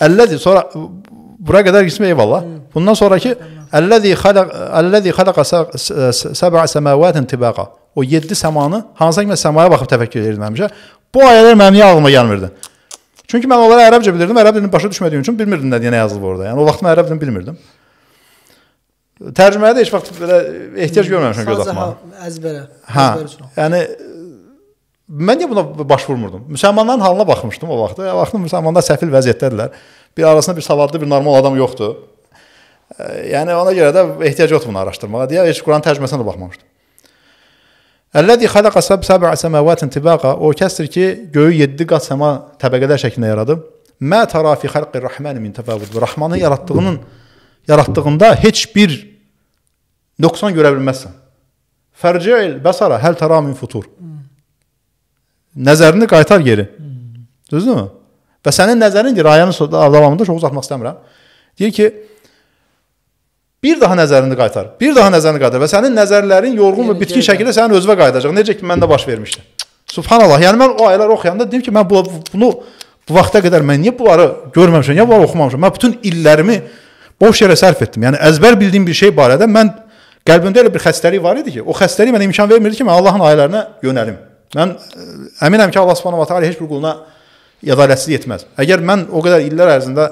əlləzi sonra bura qədər gitsin eyvallah. Bundan sonraki əlləzi xalaq əlləzi xalaqa səb'a səmavat intibaqa. O 7 səmanı hansı kimi səmaya baxıb təfəkkür edirəm həmişə. Bu ayələr mənim niyə ağlıma gəlmirdi? Çünki mən onları ərəbcə bilirdim, ərəb dilini başa düşmədiyim üçün bilmirdim nə deyə nə yazılıb orada. Yəni o vaxt mən ərəb dilini bilmirdim. Tərcüməyə də heç vaxt belə ehtiyac görməmişəm göz atmağa. Əzbərə. Hə. Yəni Mən niyə buna baş vurmurdum? Müsəlmanların halına baxmışdım o vaxtda. Ya vaxtın müsəlmanlar səfil vəziyyətdədirlər. Bir arasında bir savadlı, bir normal adam yoxdur. Yəni ona görə də ehtiyac yoxdur bunu araşdırmağa. Deyə heç Quran tərcüməsinə də baxmamışdım. Əlləzi xalaqa səbə səmavətin tibaqa. O kəsdir ki, göyü 7 qat səma təbəqələr şəklində yaradıb. Mə tara fi xalqir rahman min tafavud. Rahmanı yaratdığının yaratdığında heç bir nöqsan görə bilməzsən. Fərci'il basara hal tara min futur. Nəzərini qaytar geri. Düzdürmü? Və sənin nəzərin ki, rayənin davamında çox uzatmaq istəmirəm. Deyir ki, Bir daha nəzərini qaytar. Bir daha nəzərini qaytar və sənin nəzərlərin yorğun və bitkin şəkildə sənin özünə qayıdacaq. Necə ki məndə baş vermişdi. Subhanallah. Yəni mən o aylar oxuyanda dedim ki, mən bu, bunu bu vaxta qədər mən niyə bunları görməmişəm, niyə bunları oxumamışam? Mən bütün illərimi boş yerə sərf etdim. Yəni əzbər bildiyim bir şey barədə mən qəlbimdə elə bir xəstəlik var idi ki, o xəstəlik mənə imkan vermirdi ki, mən Allahın ayələrinə yönəlim. Mən ə, əminəm ki, Allah Subhanahu va taala heç bir quluna ədalətsizlik etməz. Əgər mən o qədər illər ərzində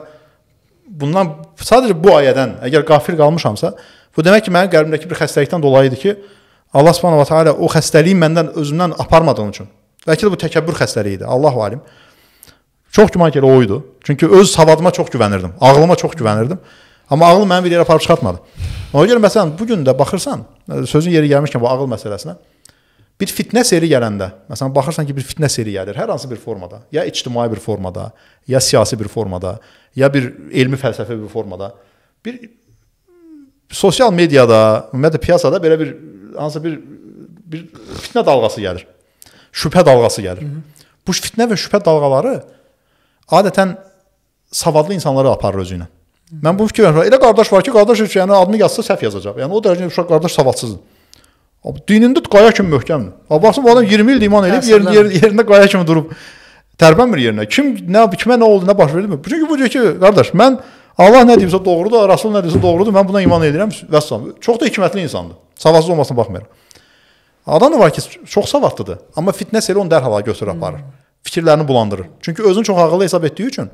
bundan sadəcə bu ayədən əgər qafil qalmışamsa, bu demək ki, mənim qəlbimdəki bir xəstəlikdən dolayı idi ki, Allah Subhanahu va Taala o xəstəliyi məndən özümdən aparmadığım üçün. Bəlkə də bu təkəbbür xəstəliyi idi. Allah alim. Çox güman ki, elə o idi. Çünki öz savadıma çox güvənirdim, ağlıma çox güvənirdim. Amma ağıl məni bir yerə aparıb çıxartmadı. Ona görə məsələn bu gün də baxırsan, sözün yeri gəlmişkən bu ağıl məsələsinə. Bir fitnə seri gələndə, məsələn, baxırsan ki, bir fitnə seri gəlir hər hansı bir formada, ya ictimai bir formada, ya siyasi bir formada, ya bir elmi fəlsəfi bir formada. Bir sosial mediada, ümumiyyətlə piyasada belə bir hansısa bir bir fitnə dalğası gəlir. Şübhə dalğası gəlir. Hı -hı. Bu fitnə və şübhə dalğaları adətən savadlı insanları aparır özü ilə. Mən bu fikirləşirəm. Elə qardaş var ki, qardaş heç yəni adını yazsa səhv yazacaq. Yəni o dərəcədə uşaq qardaş savadsızdır. Dinində qaya kimi möhkəmdir. Baxsın bu adam 20 il iman eləyib, yerin, yerin, yerində qaya kimi durub tərpənmir yerinə. Kim nə kimə nə oldu, nə baş verdi? Çünki bu ki, qardaş, mən Allah nə deyibsə doğrudur, Rasul nə deyibsə doğrudur. Mən buna iman edirəm və salam. Çox da hikmətli insandır. Savadsız olmasına baxmayaraq. Adam da var ki, çox savadlıdır, amma fitnəs elə onu dərhal götürür hmm. aparır. Fikirlərini bulandırır. Çünki özünü çox ağıllı hesab etdiyi üçün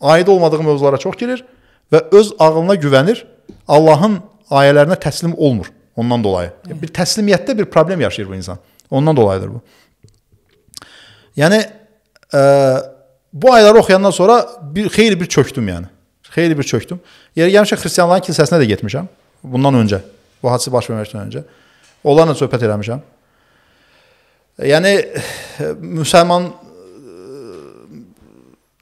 aid olmadığı mövzulara çox girir və öz ağlına güvənir, Allahın ayələrinə təslim olmur. Ondan dolayı. Bir təslimiyyətdə bir problem yaşayır bu insan. Ondan dolayıdır bu. Yəni e, bu ayları oxuyandan sonra bir xeyli bir çökdüm yəni. Xeyli bir çökdüm. Yerə gəlmişəm xristianların kilsəsinə də getmişəm. Bundan öncə, bu hadisi baş verməkdən öncə. Onlarla söhbət eləmişəm. Yəni müsəlman e,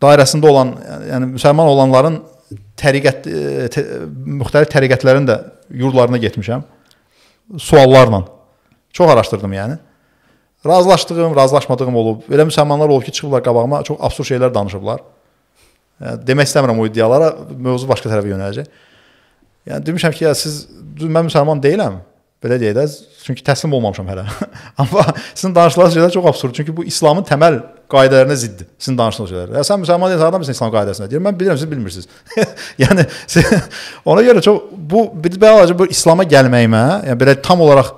dairəsində olan, yəni müsəlman olanların təriqət e, tə, müxtəlif təriqətlərin də yurdlarına getmişəm suallarla. Çox araşdırdım yəni. Razılaşdığım, razılaşmadığım olub. Elə müsəlmanlar olub ki, çıxıblar qabağıma, çox absurd şeylər danışıblar. Yəni, demək istəmirəm o iddialara, mövzu başqa tərəfə yönələcək. Yəni demişəm ki, ya siz mən müsəlman deyiləm belə deyək də, çünki təslim olmamışam hələ. Amma sizin danışdığınız şeylər çox absurd, çünki bu İslamın təməl qaydalarına ziddir. Sizin danışdığınız şeylər. Ya sən müsəlman deyilsən, adam bilirsən İslam qaydasına. Deyirəm mən bilirəm siz bilmirsiniz. yəni siz, ona görə çox bu bir bəlacı bu İslam'a gəlməyimə, yəni belə tam olaraq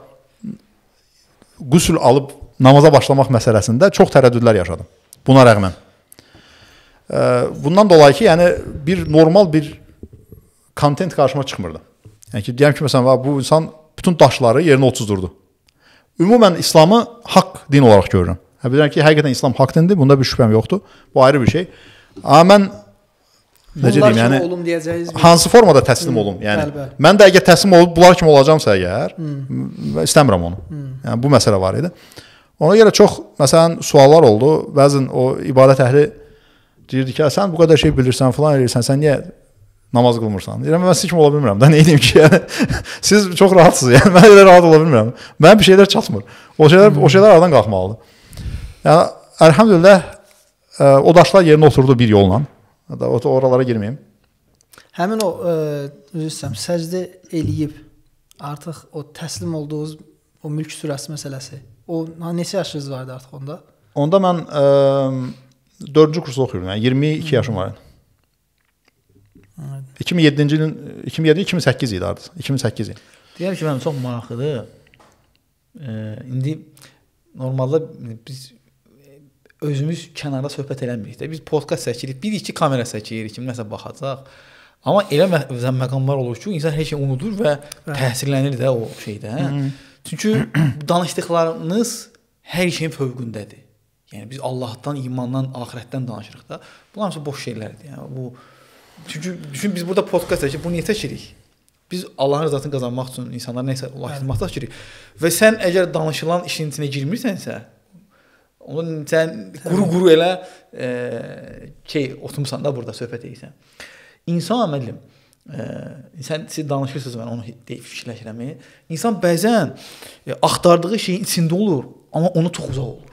qusl alıb namaza başlamaq məsələsində çox tərəddüdlər yaşadım. Buna rəğmən. Bundan dolayı ki, yəni bir normal bir kontent qarşıma çıxmırdı. Yəni ki, deyəm ki, məsələn, bu insan bütün daşları yerinə otsuzdurdu. Ümumən İslamı haqq din olaraq görürəm. Hə bilirəm ki, həqiqətən İslam haqq dindir, bunda bir şübhəm yoxdur. Bu ayrı bir şey. Amma mən necə bunlar deyim, yəni olum deyəcəyiniz hansı formada təslim hmm, olum? Yəni bəlbə. mən də əgər təslim olub bunlar kimi olacamsa əgər, hmm. istəmirəm onu. Hmm. Yəni bu məsələ var idi. Ona görə çox məsələn suallar oldu. Bəzən o ibadət əhli deyirdi ki, sən bu qədər şey bilirsən, falan eləyirsən, sən niyə namaz qılmırsan. Deyirəm mən siz kimi ola bilmirəm də nə edim ki? Yəni, siz çox rahatsınız. Yəni mən elə rahat ola bilmirəm. Mənim bir şeylər çatmır. O şeylər hmm. o şeylər aradan qalxmalıdır. Yəni elhamdülillah e, o daşlar yerinə oturdu bir yolla. Da o oralara girməyim. Həmin o e, üzrsəm səcdə eləyib artıq o təslim olduğunuz o mülk sürəsi məsələsi. O neçə yaşınız vardı artıq onda? Onda mən 4-cü e, kursda oxuyurdum. Yəni 22 yaşım var idi. 2007-ci ilin 2007 2008 idi artıq. 2008 il. Deyirəm ki, mənim çox maraqlıdır. E, indi normalda biz özümüz kənarda söhbət eləmirik də. Biz podkast çəkirik, bir iki kamera çəkirik, kiməsə baxacaq. Amma elə mə məqamlar olur ki, insan hər şeyi unudur və təsirlənir də o şeydə. Hı -hı. Çünki danışdıqlarınız hər şeyin fövqündədir. Yəni biz Allahdan, imandan, axirətdən danışırıq da. Bunlar hamısı boş şeylərdir. Yəni bu Çünki düşün biz burada podkast edirik, bunu niyə çəkirik? Biz Allahın rızasını qazanmaq üçün insanlara nəsə ulaşdırmaq çəkirik. Və sən əgər danışılan işin içinə girmirsənsə, onun sən quru-quru elə e, şey oturmusan da burada söhbət edirsən. İnsan əməlim Ə, e, sən siz danışırsınız mən onu deyib fikirləşirəm. İnsan bəzən e, axtardığı şeyin içində olur, amma onu çox uzaq olur.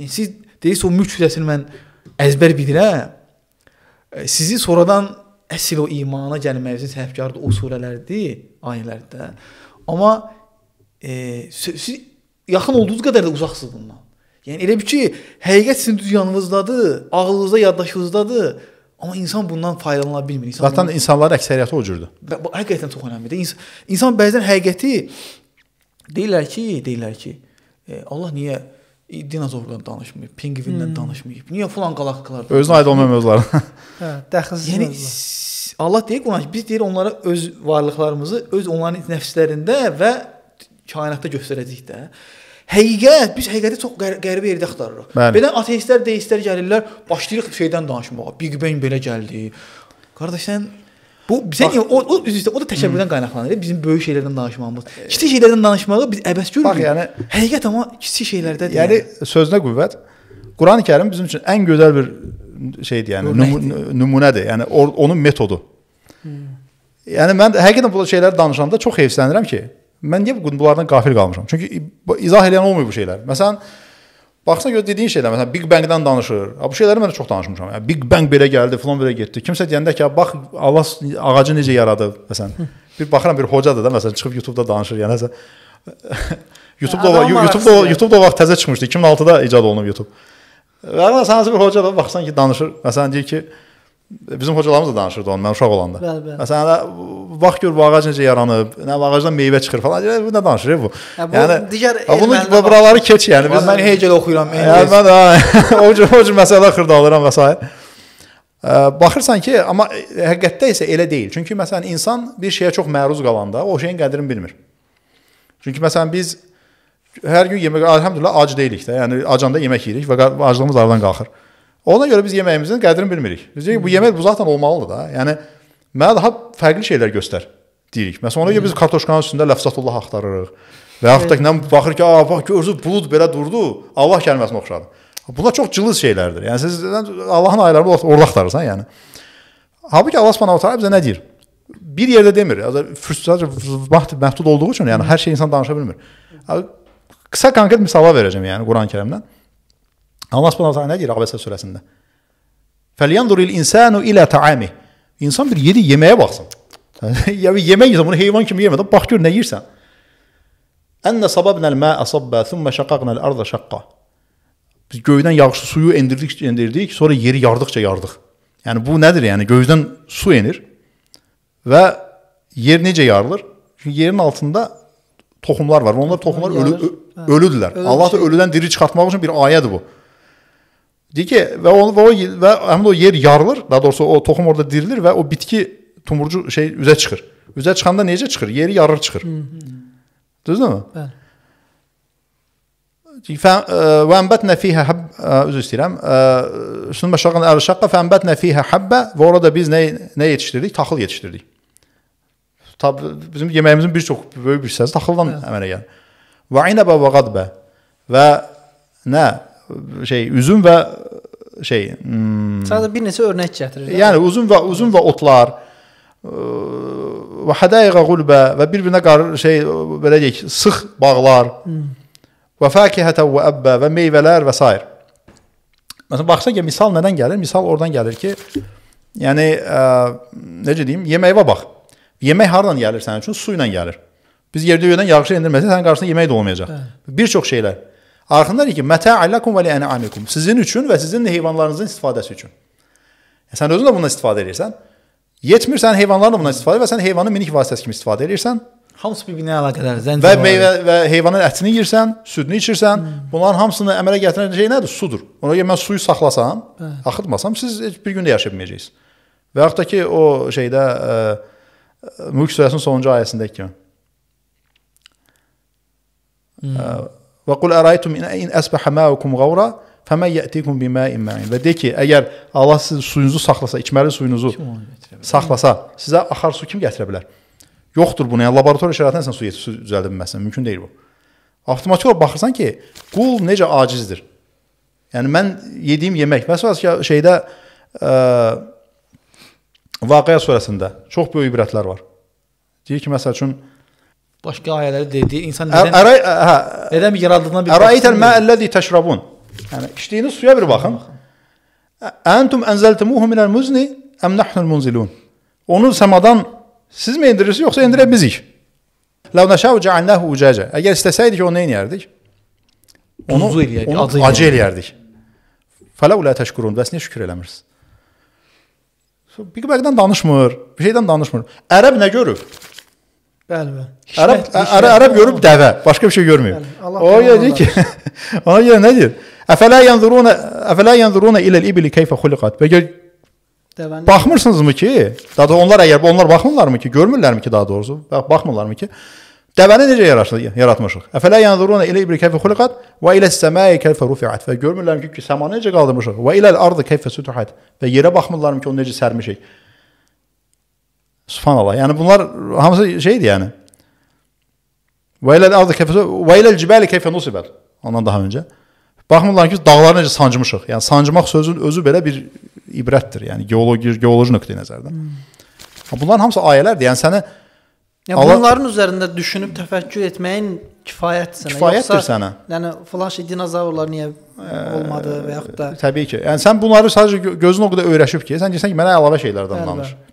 Yəni siz deyirsiz o mülk hissəsini mən əzbər bilirəm, sizi sonradan əsl o imana gəlməyinizin səbəbkarı o surələrdir, ayələrdir. Amma e, siz yaxın olduğunuz qədər də uzaqsınız bundan. Yəni elə bir ki, həqiqət sizin düz yanınızdadır, ağlınızda, yaddaşınızdadır. Amma insan bundan faydalana bilmir. İnsan Zaten bundan... insanların əksəriyyəti o cürdür. Bu həqiqətən çox əhəmiylidir. İnsan, insan bəzən həqiqəti deyirlər ki, deyirlər ki, e, Allah niyə dinozordan danışmayıb, pinqvindən hmm. danışmayıb. Niyə filan qalaktikalar? Özünə aid olmayan mövzulardan. hə, dəxilsiz. Yəni Allah deyir Quran, biz deyir onlara öz varlıqlarımızı öz onların nəfslərində və kainatda göstərəcəyik də. Həqiqət, biz həqiqəti çox qər qəribə yerdə axtarırıq. Bəli. Belə ateistlər, deistlər gəlirlər, başlayırıq şeydən danışmağa. Big Bang belə gəldi. Qardaş sən Bu bizə niyə o, o üzr istə o da təşəbbürdən hmm. qaynaqlanır. Bizim böyük şeylərdən danışmamız. Kiçik şeylərdən danışmağı biz əbəs görmürük. Bax, yəni həqiqət amma kiçik şeylərdədir. Yəni, yəni. sözünə qüvvət. Qurani-Kərim bizim üçün ən gözəl bir şeydir, yəni Nümunəkdir. nümunədir. Yəni or, onun metodu. Hmm. Yəni mən həqiqətən bu şeyləri danışanda çox heyfslənirəm ki, mən niyə bu bunlardan qafil qalmışam? Çünki izah edən olmuyor bu şeylər. Məsələn, Baxsan gör dediyin şeylər, məsələn Big Bang-dan danışır. Bu şeyləri mən də çox danışmışam. Yəni Big Bang belə gəldi, filan belə getdi. Kimsə deyəndə ki, bax Allah ağacı necə yaradıb məsələn. Bir baxıram bir hocadır da məsələn çıxıb YouTube-da danışır. Yəni nəsə YouTube-da var, YouTube-da YouTube-da vaxt təzə çıxmışdı. 2006-da icad olunub YouTube. Və sanası bir hocadır, baxsan ki, danışır. Məsələn deyir ki, E, bizim hocalarımız da danışırdı onu mən uşaq olanda. Bəli, bəli. Məsələn, vaxt gör bu ağac necə yaranıb, nə ağacdan meyvə çıxır falan. Yəni bu nə danışır e, bu? bu yəni digər bunu bu, buraları keç yəni. Biz, mən Hegel oxuyuram. Yəni mən o o cür məsələ xırda alıram və s. Baxırsan ki, amma həqiqətdə isə elə deyil. Çünki məsələn insan bir şeyə çox məruz qalanda o şeyin qədrini bilmir. Çünki məsələn biz hər gün yemək, elhamdülillah ac deyilik də. Yəni acanda yemək yeyirik və aclığımız aradan qalxır. Ona görə biz yeməyimizin qədrini bilmirik. Biz deyirik bu yemək bu zaten olmalıdır da. Yəni mənə daha fərqli şeylər göstər deyirik. Məsələn ona görə biz kartoşkanın üstündə ləfsatullah axtarırıq. Və yaxud da ki, baxır ki, a, bax görürsüz bulud belə durdu, Allah kəlməsinə oxşadı. Bunlar çox cılız şeylərdir. Yəni siz Allahın aylarını orada axtarırsan, yəni. Halbuki Allah Subhanahu taala bizə nə deyir? Bir yerdə demir. Fürsət vaxt məhdud olduğu üçün, yəni hər şey insan danışa bilmir. Qısa konkret misallar verəcəm, yəni Quran-Kərimdən. Allah Subhanahu taala nə deyir Əbəsə surəsində? Fəlyanzur insanu ilə taami. İnsan bir yedi yeməyə baxsın. yəni yemək yeyirsən, bunu heyvan kimi yemədən bax gör nə yeyirsən. Ənə sababnəl ma'a sabba, thumma şaqaqnəl arda şaqqa. Biz göydən yağışlı suyu endirdik, endirdik, sonra yeri yardıqca yardıq. Yəni bu nədir? Yəni göydən su enir və yer necə yarılır? Çünki yerin altında toxumlar var. Onlar toxumlar ölü, ölüdülər. Allah da ölüdən diri çıxartmaq üçün bir ayədir bu. Deyir ki, və onu və o və həmin o yer yarılır, daha doğrusu o toxum orada dirilir və o bitki tumurcu şey üzə çıxır. Üzə çıxanda necə çıxır? Yeri yarır çıxır. Düzdürmü? Bəli. فأنبتنا فيها حب özür istəyirəm. Sünn e, məşaqın əl şaqqa fəmbətnə fiha habba və orada biz nə nə yetişdirdik? Taxıl yetişdirdik. Tab bizim yeməyimizin bir çox böyük bir hissəsi taxıldan əmələ gəlir. Və inəbə və qadbə və nə şey üzüm və e, şey hmm, Sadəcə bir neçə örnək gətirir. Yəni uzun və uzun və otlar e, və hədayqa qulbə və bir-birinə qarır şey e, belə deyək sıx bağlar. Hmm. Və fakihətə və əbbə və meyvələr və s. Məsələn baxsa ki, misal nədən gəlir? Misal oradan gəlir ki, yəni ə, necə deyim, yeməyə bax. Yemək hardan gəlir sənin üçün? Su ilə gəlir. Biz yerdə yöyədən yağışı endirməsək, sənin qarşısında yemək də olmayacaq. Hə. Bir çox şeylər Arxında deyir ki, mətə aləkum və li'anamikum. Sizin üçün və sizin heyvanlarınızın istifadəsi üçün. E, sən özün də bundan istifadə edirsən. Yetmirsən heyvanlarla bundan istifadə və sən heyvanı minik vasitəsi kimi istifadə edirsən. Hamısı bir-birinə əlaqədar. Zəncir və meyvə və heyvanın ətini yeyirsən, südünü içirsən. Hmm. Bunların hamısını əmələ gətirən şey nədir? Sudur. Ona görə mən suyu saxlasam, Bəh. axıtmasam siz bir gün də yaşaya bilməyəcəksiniz. Və yaxud da ki o şeydə ə, e, e, Mülk surəsinin sonuncu ayəsindəki kimi. Hmm. Ə, e, وقل əraytum in əsbəhə maukum qavra Fəmən yətikum biməin məin. Və de ki, əgər Allah sizin suyunuzu saxlasa, içməli suyunuzu saxlasa, sizə axar su kim gətirə bilər? Yoxdur bunu. Yəni laboratoriya şəraitində sən su yetişdirə düzəldə bilməzsən. Mümkün deyil bu. Avtomatik olaraq baxırsan ki, qul necə acizdir. Yəni mən yediyim yemək, məsələn, şeydə ə, e, Vaqiə surəsində çox böyük ibrətlər var. Deyir ki, məsəl üçün başqa ayələri dedi. İnsan nədən Əray, hə, nədən yaradıldığına bir Əraytəl ma'allazi təşrabun. Yəni içdiyiniz suya bir baxın. Entum enzeltumuhu minel muzni em nahnu'l munzilun. Onu səmadan siz mi indirirsiniz yoxsa endirə bizik? Law nashau ja'alnahu ujaja. Əgər istəsəydik onu nə edərdik? Onu, Tuzu eləyərdik, onu acı, acı eləyərdik. Fələulə təşkurun. Bəs niyə şükür eləmirsiniz? Biqbəqdən danışmır, bir şeydən danışmır. Ərəb nə görüb? Bəli, bəli. Ərəb ərəb, ərəb görüb dəvə, başqa bir şey görməyib. O deyir ki, ona görə nə deyir? Əfələ yanzuruna əfələ yanzuruna ilə ibli keyfə xuliqat. Bəgər dəvəni baxmırsınızmı ki, daha da onlar əgər onlar baxmırlarmı ki, görmürlərmi ki, daha doğrusu, baxmırlarmı ki, dəvəni necə yaratmışıq? Əfələ yanzuruna ilə ibli keyfə xuliqat və ilə səmai keyfə rufiat. Və görmürlərmi ki, səmanı necə qaldırmışıq? Və ilə ardı keyfə sutuhat. Və yerə baxmırlarmı ki, onu necə sərmişik? Subhanallah. Yəni bunlar hamısı şeydir yəni. Və ilə ardı kefə və ilə cibəli kefə nusibər. Ondan daha öncə. Baxmırlar ki, dağları necə sancmışıq. Yəni sancmaq sözün özü belə bir ibrətdir. Yəni geoloji geoloji nöqteyi nəzərdən. Hmm. Bunların hamısı ayələrdir. Yəni səni Ya Allah, bunların üzərində düşünüb təfəkkür etməyin kifayət sənə. Kifayətdir Yoxsa, sənə. Yəni filan şey dinozavrlar niyə olmadı və yaxud da Təbii ki. Yəni sən bunları sadəcə gözün o qədər öyrəşib ki, sən deyirsən ki, mənə əlavə şeylərdən danış. Bəli.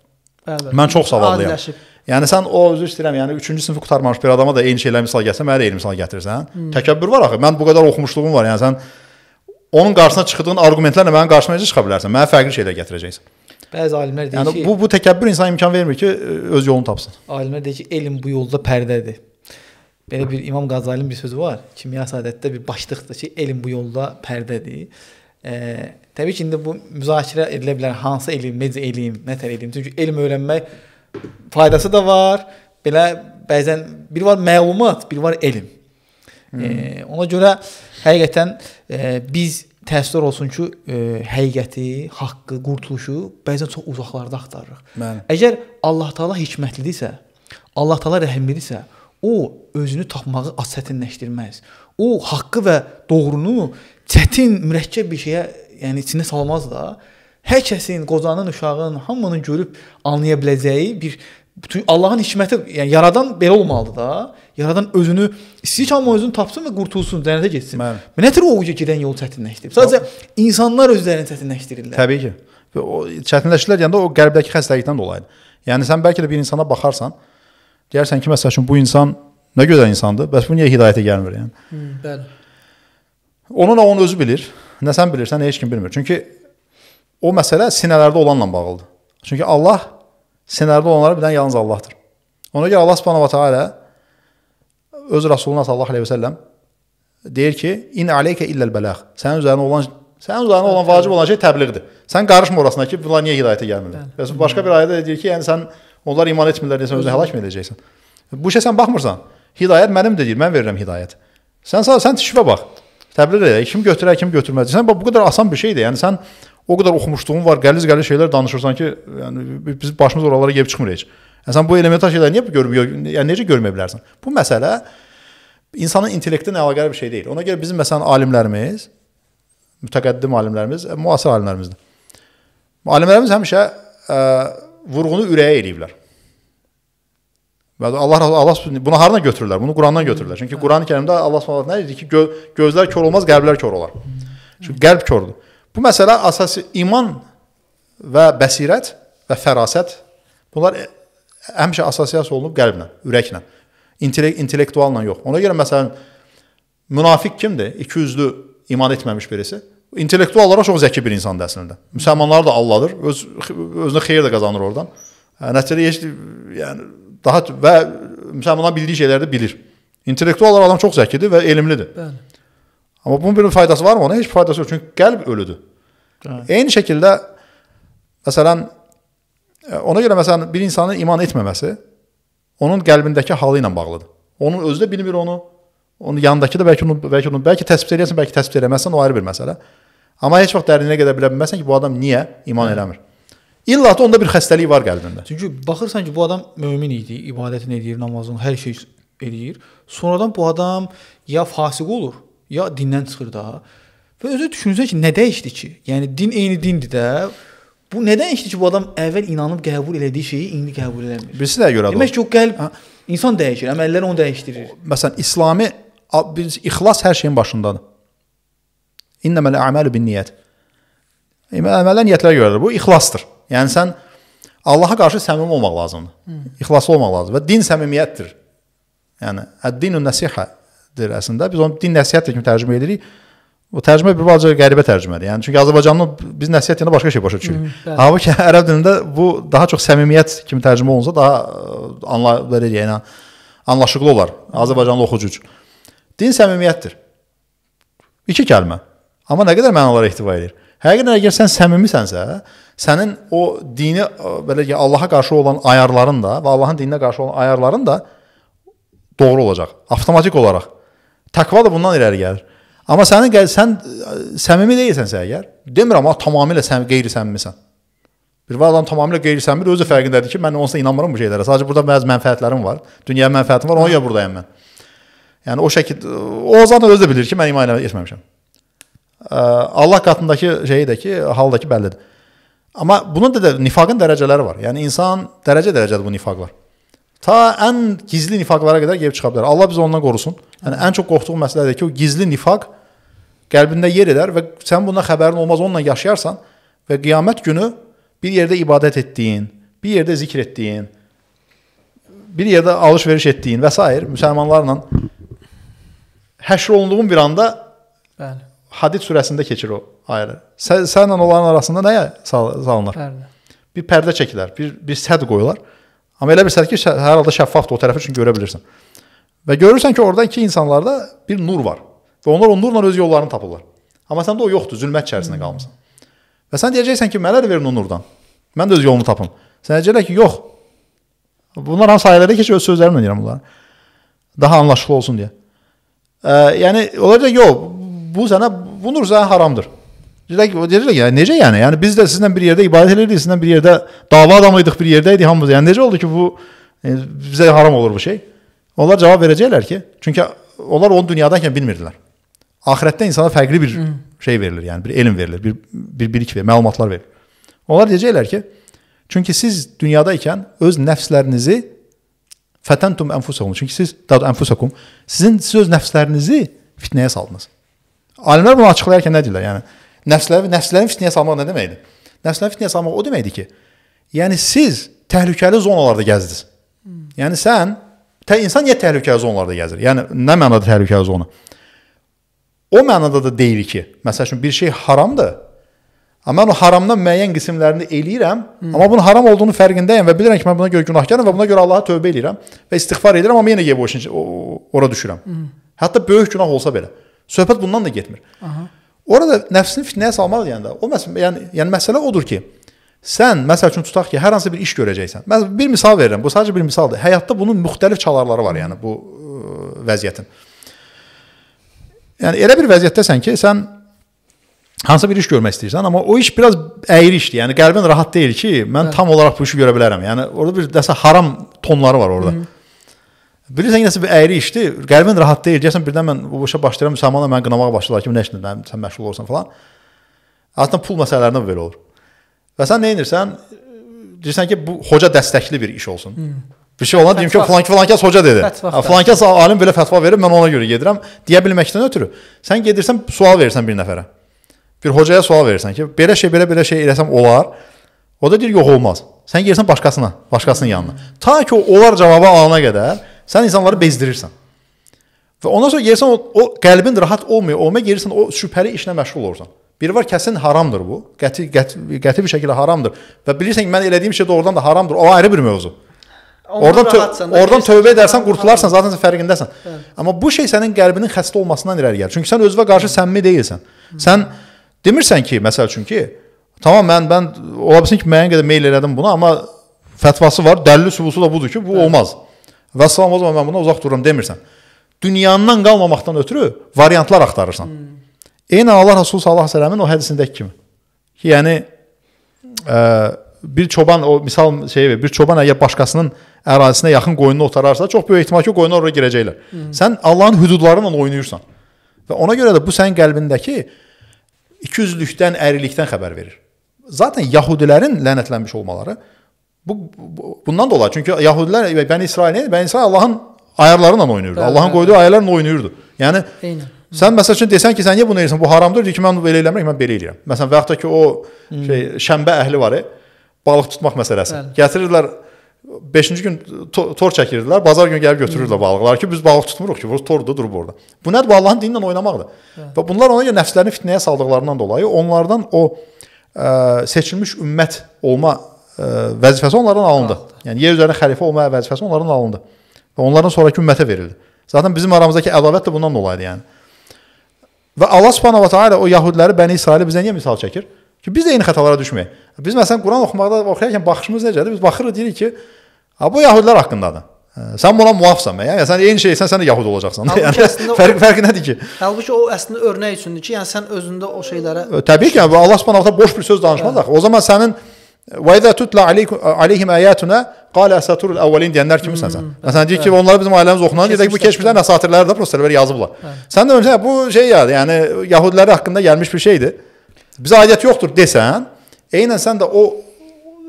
Bəli. Mən çox savadlıyam. Adiləşib. Yəni sən o özü istəyirəm, yəni 3-cü sinfi qurtarmamış bir adama da eyni şeylər misal gətirsən, mənə də eyni misal gətirirsən. Hmm. Təkəbbür var axı. Mən bu qədər oxumuşluğum var. Yəni sən onun qarşısına çıxdığın arqumentlərlə mənim qarşıma necə çıxa bilərsən? Mənə fərqli şeylər gətirəcəksən. Bəzi alimlər deyir yəni, ki, bu bu təkəbbür insana imkan vermir ki, öz yolunu tapsın. Alimlər deyir ki, elm bu yolda pərdədir. Belə bir İmam Qazali'nin bir sözü var. Kimya saadətdə bir başlıqdır ki, elm bu yolda pərdədir. Ee, təbii ki, indi bu müzakirə edilə bilər hansı elm, necə elm, nə tər elm. Çünki elm öyrənmək faydası da var. Belə bəzən bir var məlumat, bir var elm. Hmm. Ee, ona görə həqiqətən e, biz təəssüf olsun ki, e, həqiqəti, haqqı, qurtuluşu bəzən çox uzaqlarda axtarırıq. Mən. Əgər Allah Taala hikmətlidirsə, Allah Taala rəhimlidirsə, o özünü tapmağı az çətinləşdirməz o haqqı və doğrunu çətin, mürəkkəb bir şeyə, yəni içinə salmaz da. Hər kəsin, qocanın, uşağın, hamının görüb anlaya biləcəyi bir bütün Allahın hikməti, yəni yaradan belə olmalıdır da. Yaradan özünü istəyir ki, amma özünü tapsın və qurtulsun, cənnətə getsin. Nə tər o gedən yol çətinləşdirib. Sadəcə insanlar özlərini çətinləşdirirlər. Təbii ki. Və o çətinləşdirlər deyəndə o qəlbdəki xəstəlikdən dolayıdır. Yəni sən bəlkə də bir insana baxarsan, deyərsən ki, məsəl üçün bu insan Nə gözəl insandır. Bəs bu niyə hidayətə gəlmir yəni? Hı, bəli. Onu nə onun özü bilir, nə sən bilirsən, nə heç kim bilmir. Çünki o məsələ sinələrdə olanla bağlıdır. Çünki Allah sinələrdə olanları bilən yalnız Allahdır. Ona görə Allah Subhanahu va taala öz Rasuluna sallallahu əleyhi və səlləm deyir ki, in aleyke illal balaq. Sənin üzərinə olan sənin üzərinə olan vacib olan şey təbliğdir. Sən qarışma orasına ki, bunlar niyə hidayətə gəlmirlər. Bəs başqa bir ayədə deyir ki, yəni sən onlar iman etmirlər desən özünü həlak mı edəcəksən? Bu şey sən baxmırsan. Hidayət mənim deyil, mən verirəm hidayət. Sən sən, sən tikvə bax. Təbliğ elə, kim götürər, kim götürməz. Sən bax bu qədər asan bir şeydir. Yəni sən o qədər oxumuşluğun var, qəliz-qəliz şeylər danışırsan ki, yəni biz başımız oralara gəlib çıxmır heç. Yəni sən bu elementar şeyləri niyə görmür? Yəni necə görməyə bilərsən? Bu məsələ insanın intellekti ilə əlaqədar bir şey deyil. Ona görə bizim məsələn alimlərimiz, mütəqəddim alimlərimiz, e, müasir alimlərimizdir. Alimlərimiz həmişə ə, e, vurğunu ürəyə eləyiblər. Və Allah Allah bunu hardan götürürlər? Bunu Qurandan hmm. götürürlər. Çünki Qurani-Kərimdə Allah Subhanahu nə dedi ki, gö gözlər kör olmaz, qəlblər kör olar. Çünki hmm. qəlb kördür. Bu məsələ əsası iman və bəsirət və fərasət bunlar e, həmişə assosiasiya olunub qəlblə, ürəklə, intellekt intellektualla yox. Ona görə məsələn münafiq kimdir? 200-lü iman etməmiş birisi. İntellektual olaraq çox zəki bir insandır əslində. Müsəlmanları da aldadır, öz özünə xeyir də qazanır oradan. E, nəticədə heç yəni Daha və müsəlmanlar bildiyi şeyləri də bilir. İntellektual olaraq adam çox zəkidir və elmlidir. Bəli. Amma bunun bir faydası varmı ona? Heç faydası yox. Çünki qəlb ölüdür. Bəli. Eyni şəkildə məsələn e, ona görə məsələn bir insanın iman etməməsi onun qəlbindəki halı ilə bağlıdır. Onun özü də bilmir onu. Onun yanındakı da bəlkə onu bəlkə onu bəlkə təsbit edəsən, bəlkə təsbit eləməsən, o ayrı bir məsələ. Amma heç vaxt dərinə gedə bilməzsən ki, bu adam niyə iman eləmir? İlla da onda bir xəstəlik var qəlbində. Çünki baxırsan ki, bu adam mömin idi, ibadətini edir, namazını, hər şey eləyir. Sonradan bu adam ya fasiq olur, ya dindən çıxır da. Və özü düşünürsən ki, nə dəyişdi ki? Yəni din eyni dindir də. Bu nə dəyişdi ki, bu adam əvvəl inanıb qəbul elədiyi şeyi indi qəbul eləmir? Birisi də görə. Demək ki, o qəlb hə? insan dəyişir, əməllər onu dəyişdirir. Məsələn, İslami biz ixlas hər şeyin başındadır. İnnəməl əməlu bin niyyət. Əməllər niyyətlərə görədir. Bu ixlasdır. Yəni sən Allaha qarşı səmimi olmaq lazımdır. Hı. İxlaslı olmaq lazımdır və din səmimiyyətdir. Yəni əddinun nəsihədir əslində. Biz onu din nəsihət kimi tərcümə edirik. Bu tərcümə bir balaca qəribə tərcümədir. Yəni çünki Azərbaycanlı biz nəsihət deyəndə başqa şey başa düşürük. Halbuki ərəb dilində bu daha çox səmimiyyət kimi tərcümə olunsa daha yəni anlaşılır, yəni anlaşıqlı olar Azərbaycanlı oxucu üçün. Din səmimiyyətdir. İki kəlmə. Amma nə qədər mənalara ehtiva edir. Həqiqətən əgər sən səmimisənsə, sənin o dini e, belə ki, Allaha qarşı olan ayarların da və Allahın dininə qarşı olan ayarların da doğru olacaq. Avtomatik olaraq. Takva da bundan irəli gəlir. Amma sənin sən e, səmimi deyilsənsə əgər, demirəm ha tamamilə sən qeyri-səmimisən. Bir var adam tamamilə qeyri-səmimi, özü fərqindədir ki, mən onsuz inanmıram bu şeylərə. Sadəcə burada bəzi mənfəətlərim var. Dünya mənfəətim var, ona hə. görə buradayam mən. Yəni o şəkildə o zaten özü də bilir ki, mən iman etməmişəm. E, Allah qatındakı şeyi də ki, hal da ki bəllidir. Amma bunun da, da nifaqın dərəcələri var. Yəni insan dərəcə-dərəcədir bu nifaqlar. Ta ən gizli nifaqlara qədər gəlib çıxa bilər. Allah bizi ondan qorusun. Yəni ən çox qorxduğum məsələdir ki, o gizli nifaq qəlbində yer edər və sən bundan xəbərin olmaz, onunla yaşayarsan və qiyamət günü bir yerdə ibadət etdiyin, bir yerdə zikr etdiyin, bir yerdə alış-veriş etdiyin və s. müsəlmanlarla həşr olunduğun bir anda bəli Hadid surəsində keçir o ayrı. Sən, sənlə onların arasında nəyə sal salınır? Pərdə. Bir pərdə çəkilər, bir bir sədd qoyular. Amma elə bir sədd ki, hər halda şəffafdır o tərəfi üçün görə bilirsən. Və görürsən ki, orada iki insanlarda bir nur var. Və onlar o nurla öz yollarını tapırlar. Amma səndə o yoxdur, zülmət içərisində qalmısan. Və sən deyəcəksən ki, mənə də verin o nurdan. Mən də öz yolumu tapım. Sən deyəcəklər ki, yox. Bunlar hansı ayələrə keçir, öz sözlərimlə deyirəm bunları. Daha anlaşılır olsun deyə. Ə, yəni onlar da yox, bu sənə bunur sənə haramdır. Deyirlər ki, deyirlər ki, yəni necə yəni? Yəni biz də sizlə bir yerdə ibadət eləyirdik, sizlə bir yerdə dava adamıydıq, bir yerdə idik hamımız. Yəni necə oldu ki, bu e, bizə haram olur bu şey? Onlar cavab verəcəklər ki, çünki onlar onu dünyadakən bilmirdilər. Axirətdə insana fərqli bir Hı. Hmm. şey verilir, yəni bir elm verilir, bir bir bilik verilir, məlumatlar verilir. Onlar deyəcəklər ki, çünki siz dünyadaykən öz nəfslərinizi fətəntum enfusakum. Çünki siz daha doğrusu enfusakum, sizin siz öz nəfslərinizi fitnəyə saldınız. Alimlər bunu açıqlayarkən nə deyirlər? Yəni nəfsləri nəfslərin fitnəyə salmaq nə deməkdir? Nəfslərin fitnəyə salmaq o deməkdir ki, yəni siz təhlükəli zonalarda gəzdiniz. Hmm. Yəni sən tə, insan niyə təhlükəli zonalarda gəzir? Yəni nə mənada təhlükəli zona? O mənada da deyil ki, məsəl üçün bir şey haramdır. Amma mən o haramdan müəyyən qismlərini eləyirəm, hmm. amma bunun haram olduğunu fərqindəyəm və bilirəm ki, mən buna görə günahkaram və buna görə Allaha tövbə eləyirəm və istighfar edirəm, amma yenə yeyib o işin ora düşürəm. Hmm. Hətta böyük günah olsa belə. Hmm. Söhbət bundan da getmir. Aha. Orada nəfsini fitnəyə salmaq deyəndə o məs yəni yəni məsələ odur ki, sən məsəl üçün tutaq ki, hər hansı bir iş görəcəksən. Mən bir misal verirəm. Bu sadəcə bir misaldır. Həyatda bunun müxtəlif çalarları var, yəni bu ə, vəziyyətin. Yəni elə bir vəziyyətdəsən ki, sən hansısa bir iş görmək istəyirsən, amma o iş biraz əyri işdir. Yəni qəlbin rahat deyil ki, mən Hı. tam olaraq bu işi görə bilərəm. Yəni orada bir dəsə haram tonları var orada. Hı. Bilirsən yenə bir əyri işdir. Qəlbin rahat deyil. Deyəsən birdən mən bu işə başlayıram, müsəlmanlar məni qınamağa başladılar ki, nə işlə sən, sən məşğul olursan falan. Aslında pul məsələlərində belə olur. Və sən nə edirsən? Deyirsən ki, bu hoca dəstəkli bir iş olsun. Hmm. Bir şey olan deyim ki, filan filankas hoca dedi. Ha, filankas alim belə fətva verir, mən ona görə gedirəm. Deyə bilməkdən ötürü. Sən gedirsən, sual verirsən bir nəfərə. Bir hocaya sual verirsən ki, belə şey, belə belə şey eləsəm olar? O da deyir, yox olmaz. Sən gedirsən başqasına, başqasının yanına. Ta ki onlar cavabı alana qədər Sən insanları bezdirirsən. Və ondan sonra yersən o, o qəlbin rahat olmuyor. Olma yersən o şübhəli işlə məşğul olursan. Biri var kəsin haramdır bu. Qəti qəti, qəti bir şəkildə haramdır. Və bilirsən ki, mən elədiyim şey doğrudan da haramdır. O ayrı bir mövzu. Ondan oradan tö rahatsan, oradan tövbə edərsən, qurtularsan, zaten sən fərqindəsən. Hə. Amma bu şey sənin qəlbinin xəstə olmasından irəli gəlir. Çünki sən özünə qarşı səmimi deyilsən. Hı. Sən demirsən ki, məsəl üçün ki, tamam mən mən ola bilsin ki, müəyyən qədər meyl elədim buna, amma fətvası var, dəlil sübutu da budur ki, bu hə. olmaz. Hə. Və salam o zaman mən buna uzaq dururam demirsən. Dünyandan qalmamaqdan ötürü variantlar axtarırsan. Hmm. Eyni Allah Rasul sallallahu əleyhi və səlləmin o hədisindəki kimi. Yəni ə, e, bir çoban o misal şey bir çoban əgər başqasının ərazisinə yaxın qoyununu otararsa, çox böyük ehtimal ki, qoyunlar oraya girəcəklər. Hı. Hmm. Sən Allahın hüdudları ilə oynayırsan. Və ona görə də bu sənin qəlbindəki ikiyüzlükdən, ərilikdən xəbər verir. Zaten yahudilərin lənətlənmiş olmaları Bu bundan dolayı çünki Yahudilər və Bəni İsrail, Bəni İsrail Allahın ayarlarla oynayırdı. Bəli, Allahın bəli. qoyduğu ayarlarla oynayırdı. Yəni Eynən. Sən məsəl üçün desən ki, sən niyə bunu edirsən? Bu haramdır. Deyir ki, mən belə eləmirəm, mən belə eləyirəm. Məsələn, və hətta ki o hmm. şey şənbə əhli var, balıq tutmaq məsələsi. Bəli. Gətirirdilər 5-ci gün to tor çəkirdilər, bazar günü gəlib götürürlər hmm. balıqları ki, biz balıq tutmuruq ki, burası tordur, durub orada. Bu nədir? Bu Allahın dininlə oynamaqdır. Bəli. Və bunlar ona görə nəfslərini fitnəyə saldıqlarından dolayı onlardan o ə, seçilmiş ümmət olma vəzifəsi onlardan alındı. Yəni yer üzərində xəlifə olma vəzifəsi onlardan alındı və onların sonrakı ümmətə verildi. Zaten bizim aramızdakı ədavət də bundan dolayıdır yəni. Və Allah Subhanahu va taala o yəhudiləri, Bəni İsraili bizə niyə misal çəkir? Ki biz də eyni xətalara düşməyək. Biz məsələn Quran oxumaqda oxuyarkən baxışımız necədir? Biz baxırıq deyirik ki, ha bu yəhudilər haqqındadır. Hə, sən buna muafsan, yəni, yəni sən eyni şeysən, sən də yəhud olacaqsan. Halbuki yəni əslində, fərq fərqi nədir ki? Halbuki o əslində örnək üçündür ki, yəni sən özündə o şeylərə Təbii ki, yəni, Allah Subhanahu va taala boş bir söz danışmaz axı. Hə. O zaman sənin Və izə tutla aleyhim ayatuna qala asaturul awwalin deyənlər kimisən sən. Məsələn deyir ki, onları bizim ailəmiz oxunan deyək bu keçmişlər nəsatirləri də proseslər yazıblar. Sən də məsələn bu şey yadı, yəni yəhudilər haqqında gəlmiş bir şeydir. Bizə aidiyyət yoxdur desən, eynən sən də o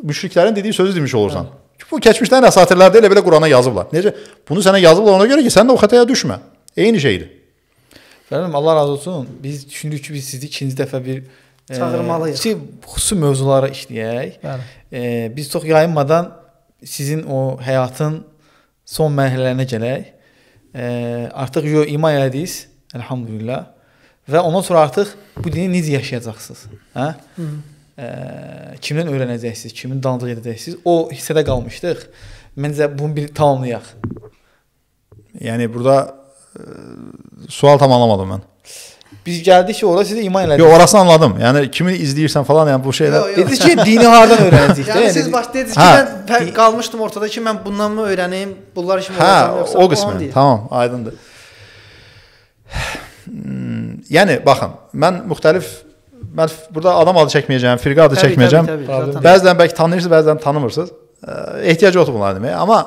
müşriklərin dediyi sözü demiş olursan. Bu keçmişdən əsatirlərdə elə belə Qurana yazıblar. Necə? Bunu sənə yazıblar ona görə ki, sən də o xətaya düşmə. Eyni şeydir. Fərmanım Allah razı olsun. Biz düşündük ki, biz sizi ikinci dəfə bir çağırmalıyıq. Ki xüsusi mövzuları işləyək. Bəli. E, biz çox yayınmadan sizin o həyatın son mərhələlərinə gələk. E, artıq yo ima elədiniz, elhamdülillah. Və ondan sonra artıq bu dini necə yaşayacaqsınız? Hə? Hı. E, kimdən öyrənəcəksiniz, kimin dalınca gedəcəksiniz? O hissədə qalmışdıq. Məncə bunu bir tamamlayaq. Yəni burada e, sual tam anlamadım mən. Biz gəldik ki, ora sizə iman elədik. Yox, orasını anladım. Yəni kimi izləyirsən falan, yəni bu şeylər. Dediniz ki, dini hardan öyrəndik? yəni siz baş dediniz ki, mən qalmışdım ortada ki, mən bundan mı öyrənim, bunlar işimi öyrənim yoxsa? Hə, o qismi. Tamam, aydındır. Hmm, yəni baxın, mən müxtəlif mən burada adam adı çəkməyəcəm, firqə adı çəkməyəcəm. Bəzən bəlkə tanıyırsınız, bəzən tanımırsınız. Ehtiyac yoxdur bunlara deməyə. Amma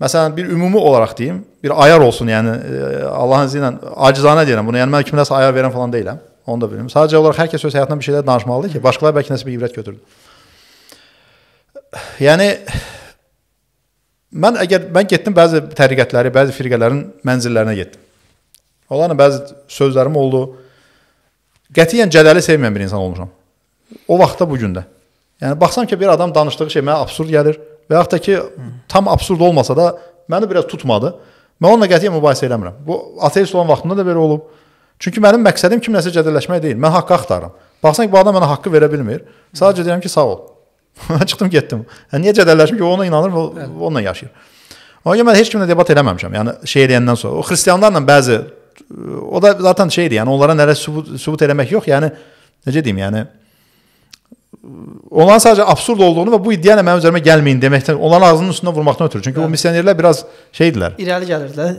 Məsələn, bir ümumi olaraq deyim, bir ayar olsun, yəni e, Allahın izni ilə acizanə deyirəm bunu. Yəni mən kiməsə ayar verən falan deyiləm. Onu da bilirəm. Sadəcə olaraq hər kəs öz həyatından bir şeylər danışmalıdır ki, başqaları bəlkə nəsə bir ibrət götürsün. Yəni mən əgər mən getdim bəzi təriqətləri, bəzi firqələrin mənzillərinə getdim. Onlarla bəzi sözlərim oldu. Qətiyyən cədəli sevməyən bir insan olmuşam. O vaxtda bu gündə. Yəni baxsam ki, bir adam danışdığı şey mənə absurd gəlir. Və yaxud da ki, tam absurd olmasa da məni biraz tutmadı. Mən onunla qətiyyən mübahisə eləmirəm. Bu ateist olan vaxtında da belə olub. Çünki mənim məqsədim kimləsə cədəlləşmək deyil. Mən haqqı axtarıram. Baxsan ki, bu adam mənə haqqı verə bilmir. Sadəcə deyirəm ki, sağ ol. Çıxdım, getdim. Yəni niyə cədəlləşim ki, ona inanır, o, onunla yaşayır. Ona görə mən heç kimlə debat eləməmişəm. Yəni şey eləyəndən sonra o xristianlarla bəzi o da zaten şeydir. Yəni onlara nələ sübut, sübut eləmək yox. Yəni necə deyim, yəni onların sadəcə absurd olduğunu və bu iddia ilə mənim üzərimə gəlməyin deməkdən, onların ağzının üstünə vurmaqdan ötürü. Çünki bəli. o missionerlər biraz şeydilər. İrəli gəlirdilər.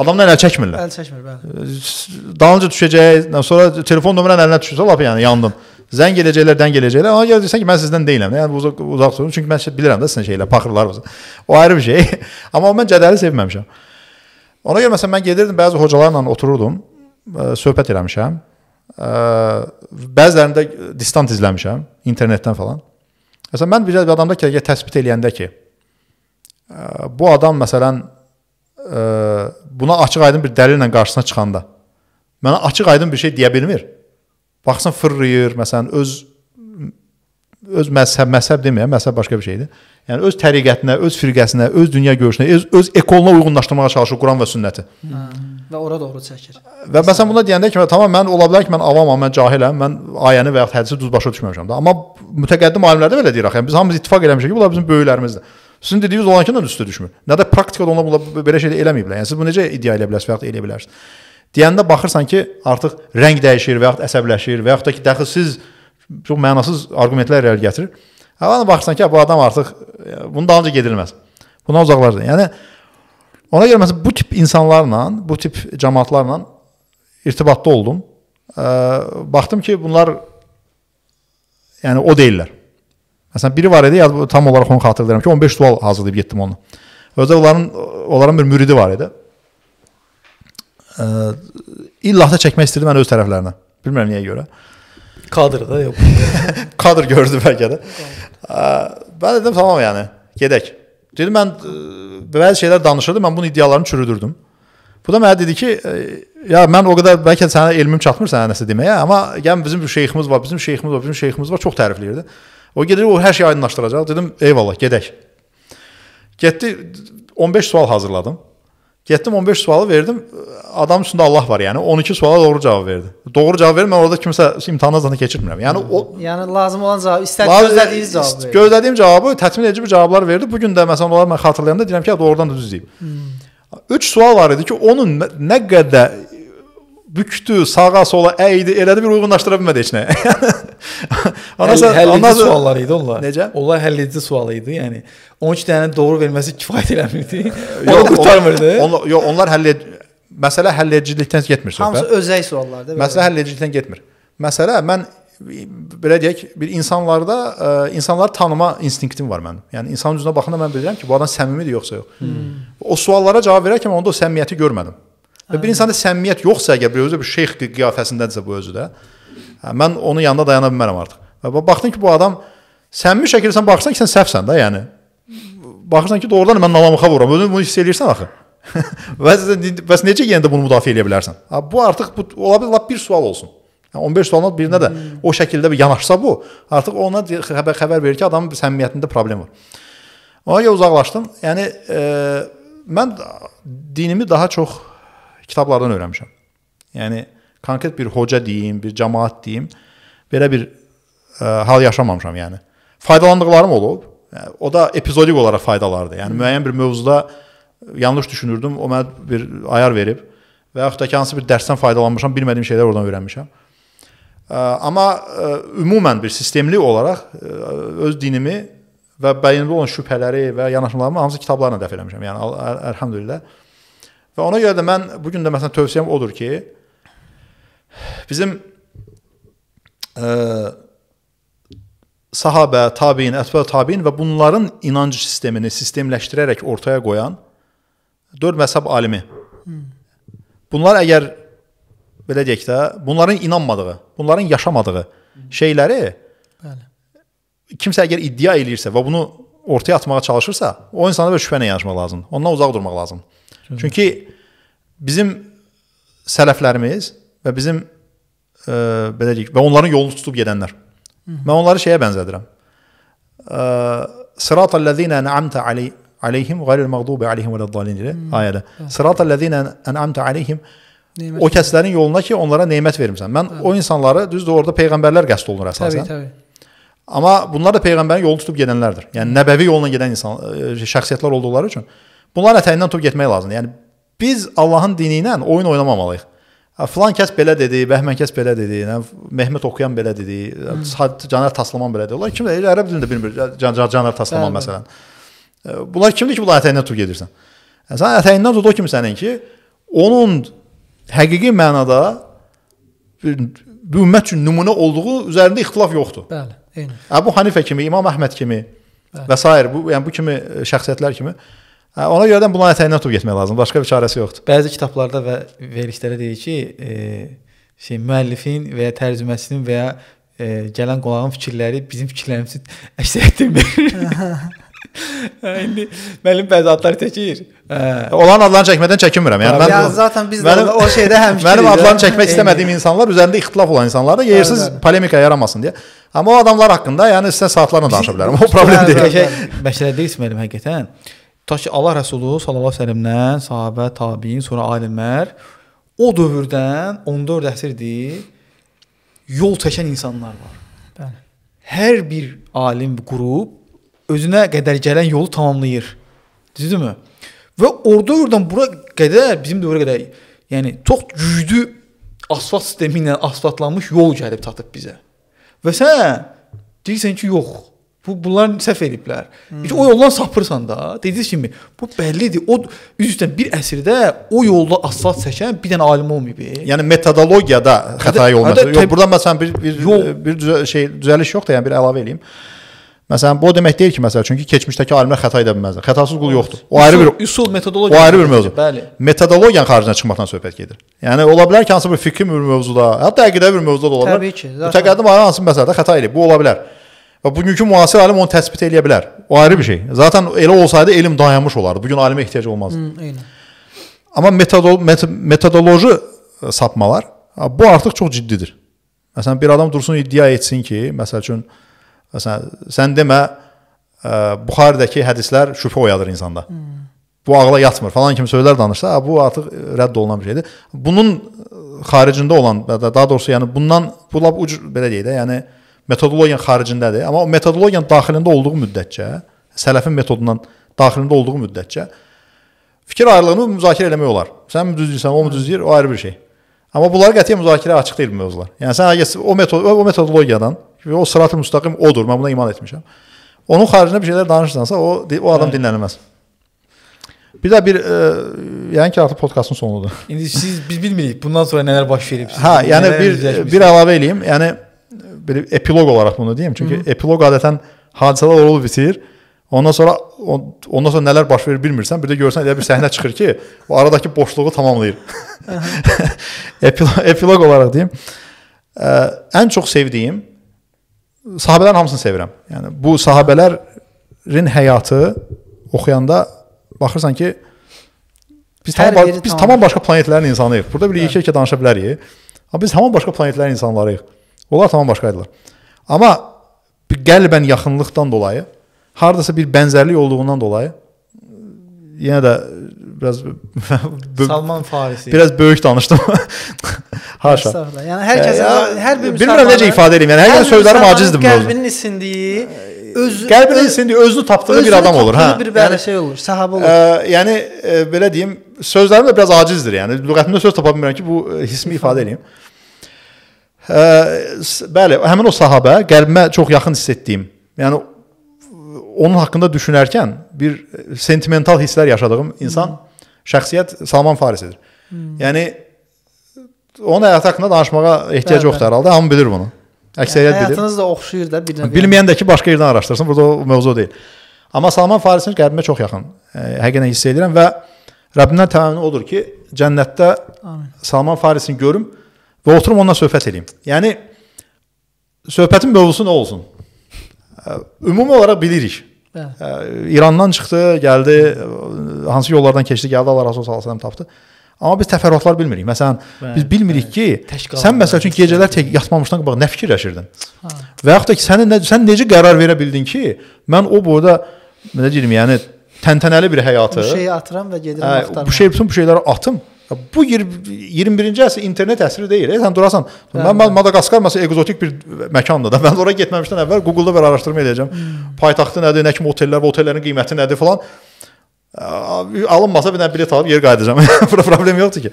Adamdan əl çəkmirlər. Əl çəkmir, bəli. Dalınca düşəcəyi, sonra telefon nömrənin əlinə düşsə lap yəni yandım. Zəng edəcəklər, dən gələcəklər. Ona görə deyirsən ki, mən sizdən deyiləm. Yəni uzaq uzaq durun, çünki mən şey bilirəm də sizin şeylər, paxırlar var. O ayrı bir şey. Amma mən cədəli sevməmişəm. Ona görə məsələn mən gedirdim bəzi hocalarla otururdum, e, söhbət eləmişəm. Bəzilərində distant izləmişəm internetdən falan. Məsələn mən bir adamda ki, təsbit eləyəndə ki, bu adam məsələn buna açıq-aydın bir dəlillə qarşısına çıxanda mənə açıq-aydın bir şey deyə bilmir. Baxsan fırlayır, məsələn öz öz məzhəb, məzhəb deməyəm, məzhəb başqa bir şeydir. Yəni öz təriqətinə, öz firqəsinə, öz dünya görüşünə, öz, öz ekoluna uyğunlaşdırmağa çalışır Quran və sünnəti. Hı. Hə. Və ora doğru çəkir. Və məsələn buna deyəndə ki, tamam mən ola bilər ki, mən avamam, mən cahiləm, mən ayəni və ya hədisi düz başa düşməmişəm də. Amma mütəqəddim alimlər də belə deyir axı. Yəni, biz hamımız ittifaq eləmişik ki, bunlar bizim böyüklərimizdir. Sizin dediyiniz olan ki, də üstə düşmür. Nə də praktikada ona bula, belə şey də eləməyiblər. Yəni siz bunu necə iddia edə bilərsiniz və ya eləyə bilərsiniz? Deyəndə baxırsan ki, artıq rəng dəyişir və ya əsəbləşir və ya da ki, dəxi siz çox mənasız arqumentlər irəli gətirir. Amma baxırsan ki, hə, bu adam artıq e, bunun dalınca gedilməz. Bundan uzaqlardır. Yəni ona görə məsələn bu tip insanlarla, bu tip cəmaatlarla irtibatda oldum. Ə, baxdım ki, bunlar yəni o deyillər. Məsələn biri var idi, ya, tam olaraq onu xatırlayıram ki, 15 sual hazırlayıb getdim onu. Özü onların onların bir müridi var idi. Ə, illah da çəkmək istəyirdi mən öz tərəflərinə. Bilmirəm niyə görə. Ə, Kadrda yox. Kadr gördü bəlkə də. Mən dedim tamam yəni, gedək. Dedi mən e, bəzi şeylər danışırdı, mən bunun iddialarını çürüdürdüm. Bu da mənə dedi ki, e, ya mən o qədər bəlkə sənə elmim çatmır sənə nəsə deməyə, amma gəlin bizim bir şeyximiz var, bizim şeyximiz var, bizim şeyximiz var, çox tərifləyirdi. O gedir, o hər şeyi aydınlaşdıracaq. Dedim, eyvallah, gedək. Getdi 15 sual hazırladım. Getdim 15 sualı verdim. Adam üstündə Allah var, yəni 12 suala doğru cavab verdi. Doğru cavab vermə, orada kimsə imtahanı zaten keçirmirəm. Yəni o hmm. yəni lazım olan cavab, istədiyiniz gözlədiyiniz cavabı. Verdi. Gözlədiyim cavabı təmin edici bir cavablar verdi. Bu gün də məsələn onları mən xatırlayanda deyirəm ki, doğrudan da düz deyib. 3 hmm. sual var idi ki, onun nə qədər bükdü, sağa, sola əydi, elədi bir uyğunlaşdıra bilmədi heç nə. anasa Həll, anasa suallar idi onlar. Necə? Onlar həlledici sual idi. Yəni 12 dənə doğru verməsi kifayət eləmirdi. Onu qurtarmırdı. Onlar, yox, onlar həll məsələ həlledicilikdən getmir söhbət. Hamısı özəy suallardır. Məsələ həlledicilikdən getmir. Məsələ mən belə deyək, bir insanlarda ə, e, insanları tanıma instinktim var mənim. Yəni insanın üzünə baxanda mən bilirəm ki, bu adam səmimidir yoxsa yox. Hmm. O suallara cavab verərkən onda o səmimiyyəti görmədim. Və bir insanda səmimiyyət yoxsa əgər bir özü bir şeyx qiyafəsindənsə bu özü də. Hə, mən onun yanında dayana bilmərəm artıq. Və baxdın ki, bu adam səmimi şəkildə sən baxırsan ki, sən səhvsən də, yəni. Baxırsan ki, doğrudan mən nalamuxa vururam. Özün bunu hiss eləyirsən axı. bəs, bəs necə yenə yəni də bunu müdafiə eləyə bilərsən? Ha, bu artıq bu ola bilər bir sual olsun. Yəni 15 sualın birinə də hmm. o şəkildə bir yanaşsa bu, artıq ona xəbər xəbər verir ki, adamın səmimiyyətində problem var. Ona görə uzaqlaşdım. Yəni e, mən dinimi daha çox kitablardan öyrənmişəm. Yəni konkret bir hoca deyim, bir cəmaət deyim, belə bir ə, e, hal yaşamamışam yəni. Faydalandıqlarım olub. E, o da epizodik olaraq faydalardır. Yəni müəyyən bir mövzuda yanlış düşünürdüm, o mənə bir ayar verib və yaxud da ki, hansı bir dərsdən faydalanmışam, bilmədiyim şeylər oradan öyrənmişəm. Ə, e, amma ə, ümumən bir sistemli olaraq ə, öz dinimi və bəyində olan şübhələri və yanaşmalarımı hamısı kitablarla dəf eləmişəm. Yəni əlhamdülillah. Əl əl əl əl əl əl əl əl Və ona görə də mən bu gün də məsələn tövsiyəm odur ki, bizim ə, e, sahabə, tabiin, ətbə tabiin və bunların inanc sistemini sistemləşdirərək ortaya qoyan dörd məzhəb alimi. Bunlar əgər belə deyək də, bunların inanmadığı, bunların yaşamadığı şeyləri bəli. Kimsə əgər iddia eləyirsə və bunu ortaya atmağa çalışırsa, o insana bir şübhə ilə yanaşmaq lazımdır. Ondan uzaq durmaq lazımdır. Çünki bizim sələflərimiz və bizim e, belə deyək və onların yolunu tutub gedənlər. Hı. Mən onları şeyə bənzədirəm. E, Sıratallazina en'amta aley aleyhim ghayril məğdubi aleyhim vələddallin ayədə. Sıratallazina en'amta aleyhim Neymət o kəslərin yoluna ki, onlara nemət vermisən. Mən hə. o insanları düzdür orada peyğəmbərlər qəsd olunur əsasən. Təbii, təbii. Amma bunlar da peyğəmbərin yolunu tutub gedənlərdir. Yəni nəbəvi yolla gedən insan e, şəxsiyyətlər olduqları üçün. Hı Bunların ətəyindən tutub getmək lazımdır. Yəni biz Allahın dini ilə oyun oynamamalıyıq. Filan kəs belə dedi, Bəhmən kəs belə dedi, nə Mehmet Oxuyan belə dedi, hmm. Canar Taslaman belə dedi. Onlar kim deyir? Ərəb dilində bilmir. Canar, canar Taslaman bəli, məsələn. Bəli. E, bunlar kimdir ki, bunların ətəyindən tutub gedirsən? Yəni, sən ətəyindən tut o kimsənin ki, onun həqiqi mənada bu ümmət üçün nümunə olduğu üzərində ixtilaf yoxdur. Bəli, eyni. Əbu Hanifə kimi, İmam Əhməd kimi bəli. və s. bu yəni bu kimi e, şəxsiyyətlər kimi Ona görə də bunların ətəyindən tutub getmək lazımdır. Başqa bir çarəsi yoxdur. Bəzi kitablarda və verişlərdə deyir ki, e, şey müəllifin və ya tərcüməsinin və ya e, gələn qonağın fikirləri bizim fikirlərimizi əks etdirmir. İndi müəllim bəzi adlar çəkir. Hə. Olan adlarını çəkmədən çəkinmirəm. Yəni mən ya, zaten biz mənim, o şeydə həmişə Mənim adlarını çəkmək istəmədiyim insanlar, üzərində ixtilaf olan insanlar da yersiz polemika yaramasın deyə. Amma o adamlar haqqında yəni sizə saatlarla danışa bilərəm. O problem deyil. Məşələdə İsmailim həqiqətən Tutaq ki, Allah Rəsulu sallallahu əleyhi və səlləmdən sahabə, təbiin, sonra alimlər o dövrdən 14 əsrdir yol çəkən insanlar var. Bəli. Hər bir alim qrup özünə qədər gələn yolu tamamlayır. Düzdürmü? Və orada oradan bura qədər bizim dövrə qədər yəni çox güclü asfalt sistemi ilə asfaltlanmış yol gəlib çatıb bizə. Və sən deyirsən ki, yox. Bu bunlar səhv ediblər. Hmm. Çünki o yoldan sapırsan da, dediyiniz kimi bu bəllidir. O üz üstə bir əsrdə o yolda asfalt çəkən bir dənə alim olmayıb. Yəni metodologiyada hə xəta hə olmasın. Yox, burada məsələn bir bir yox. bir düzə, şey düzəliş yoxdur, yəni bir əlavə eləyim. Məsələn, bu o demək deyil ki, məsəl üçün ki, keçmişdəki alimlər xəta edə bilməzlər. Xətasız qul yoxdur. O ayrı bir üsul metodologiya. O ayrı bir mövzu. Bəli. Metodologiyanın xaricinə çıxmaqdan söhbət gedir. Yəni ola bilər ki, hansı bir fikri bir mövzuda, hətta əqidəvi bir mövzuda da ola bilər. Təbii ki. Mütəqəddim hansı məsələdə xəta edib. Bu ola bilər. Və bugünkü müasir alim onu təsbit eləyə bilər. O ayrı bir şey. Zaten elə olsaydı elm dayanmış olardı. Bu gün alimə ehtiyac olmazdı. Hı, eynən. Amma metodolo met metodoloji e, sapmalar bu artıq çox ciddidir. Məsələn bir adam dursun iddia etsin ki, məsəl üçün məsələn sən demə ə, e, Buxarıdakı hədislər şübhə oyadır insanda. Hmm. Bu ağla yatmır falan kimi sözlər danışsa, bu artıq rədd olunan bir şeydir. Bunun e, xaricində olan, daha doğrusu yəni bundan bu lap uc belə deyək də, yəni metodologiyanın xaricindədir, amma o metodologiyanın daxilində olduğu müddətcə, sələfin metodundan daxilində olduğu müddətcə fikir ayrılığını müzakirə eləmək olar. Sən düz deyirsən, o düz deyir, o ayrı bir şey. Amma bunlar qətiyyən müzakirə açıq deyil mövzular. Yəni sən o metod o metodologiyadan, o sırat-ı müstəqim odur, mən buna iman etmişəm. Onun xaricində bir şeylər danışırsansa, o o adam Bəli. dinlənilməz. Bir də bir e, yəni ki, artıq podkastın sonudur. İndi siz biz bilmirik bundan sonra nələr baş verib. Hə, yəni bir bir əlavə eləyim. Yəni belə epiloq olaraq bunu deyim. Çünki Hı -hı. epiloq adətən hadisələr olub bitir. Ondan sonra ondan sonra nələr baş verir bilmirsən. Bir də görsən elə bir səhnə çıxır ki, o aradakı boşluğu tamamlayır. epiloq, epiloq olaraq deyim. Ə, ən çox sevdiyim sahabələrin hamısını sevirəm. Yəni bu sahabələrin həyatı oxuyanda baxırsan ki biz Hər tamam biz tamam başqa planetlərin insanıyıq. Burada bir iki-iki danışa bilərik. Amma biz tamam başqa planetlərin insanlarıyıq. Onlar tamam başqaydılar. Amma bir qəlbən yaxınlıqdan dolayı, hardasa bir bənzərlik olduğundan dolayı yenə də biraz Salman Farisi. Biraz böyük danışdım. Haşa. Yəni hər kəsə yəni, hər bir bilmirəm necə ifadə edim. Yəni hər, hər kəsə sözlərim acizdir bu. Qəlbinin isindiyi, öz qəlbinin öz, isindiyi, özünü tapdığı özünü bir adam olur, hə. Bir belə yəni, şey olur, sahabə olur. Ə, e, yəni ə, e, belə deyim, sözlərim də biraz acizdir. Yəni lüğətimdə söz tapa bilmirəm ki, bu e, hissimi ifadə edeyim. Ə, bəli, həmin o sahəbə qəlbimə çox yaxın hiss etdiyim. Yəni onun haqqında düşünərkən bir sentimental hisslər yaşadığım insan hmm. şəxsiyyət Salman Farisidir. Hmm. Yəni onun həyatı haqqında danışmağa ehtiyac bəli, yoxdur bəli. hər halda, hamı bilir bunu. Əksəriyyət yəni, bilir. Həyatınız da oxşuyur da bir nəfər. Bilməyən də ki, başqa yerdən araşdırsın, burada o mövzu deyil. Amma Salman Farisi qəlbimə çox yaxın. Ə, e, həqiqətən hiss edirəm və Rəbbimdən təminə odur ki, cənnətdə Amin. Salman Farisini görüm. Və oturum onunla söhbət edeyim. Yəni söhbətin mövzusu nə olsun? Ümumi olaraq bilirik. Ə, İrandan çıxdı, gəldi, hansı yollardan keçdi, gəldi Allah razı olsun, Allah tapdı. Amma biz təfərrüatlar bilmirik. Məsələn, bəli, biz bilmirik bəli. ki, Təşkal, sən məsəl üçün gecələr tək yatmamışdan qabaq nə fikirləşirdin? Ha. Və yaxud da ki, sənin nə, sən necə qərar verə bildin ki, mən o boyda nə deyim, yəni təntənəli bir həyatı bu şeyi atıram və gedirəm axtarmağa. Hə, bu şey bütün bu şeyləri atım Bu 21-ci əsr internet əsri deyil. E, sən durasan. Hə. Mən hə, Madaqaskar məsələn ekzotik bir məkandır da. Mən ora getməmişdən əvvəl Google-da bir araşdırma edəcəm. Hmm. Paytaxtı nədir, nə kimi otellər, otellərin qiyməti nədir filan. Alınmasa bir dənə bilet alıb yer qayıdacam. Problem yoxdur ki.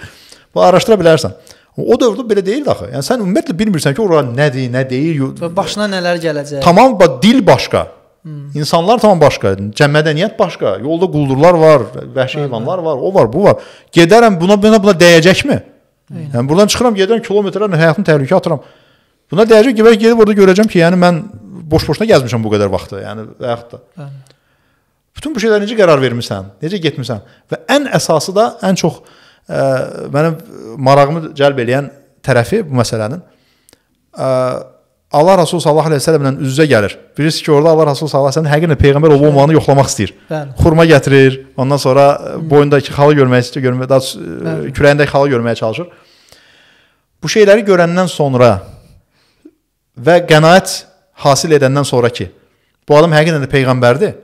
Bu araşdıra bilərsən. O dövrdə belə deyildi axı. Yəni sən ümumiyyətlə bilmirsən ki, ora nədir, nə deyil. Başına nələr gələcək. Tamam, dil başqa. Hmm. İnsanlar tam başqa, cəmədəniyyət başqa. Yolda quldurlar var, vəhşi heyvanlar var, o var, bu var. Gedərəm buna buna buna dəyəcəkmi? Mən yəni, buradan çıxıram, gedirəm kilometrlərlə həyatımı təhlükəyə atıram. Buna dəyəcək ki, bəlkə gedib orada görəcəm ki, yəni mən boş-boşuna gəzmişəm bu qədər vaxtı, yəni həyatda. Bəli. Bütün bu şeylərə necə qərar vermisən? Necə getmisən? Və ən əsası da ən çox ə, e, mənim marağımı cəlb eləyən tərəfi bu məsələnin ə, e, Allah Rasul sallallahu əleyhi və səlləmlə üz-üzə gəlir. Bilirsiniz ki, orada Allah Rasul sallallahu əleyhi və səlləm həqiqətən peyğəmbər olub-olmadığını yoxlamaq istəyir. Bəli. Xurma gətirir, ondan sonra boyundakı xalı görmək istəyir, görmək, daha Bəli. kürəyindəki xalı görməyə çalışır. Bu şeyləri görəndən sonra və qənaət hasil edəndən sonra ki, bu adam həqiqətən də peyğəmbərdir.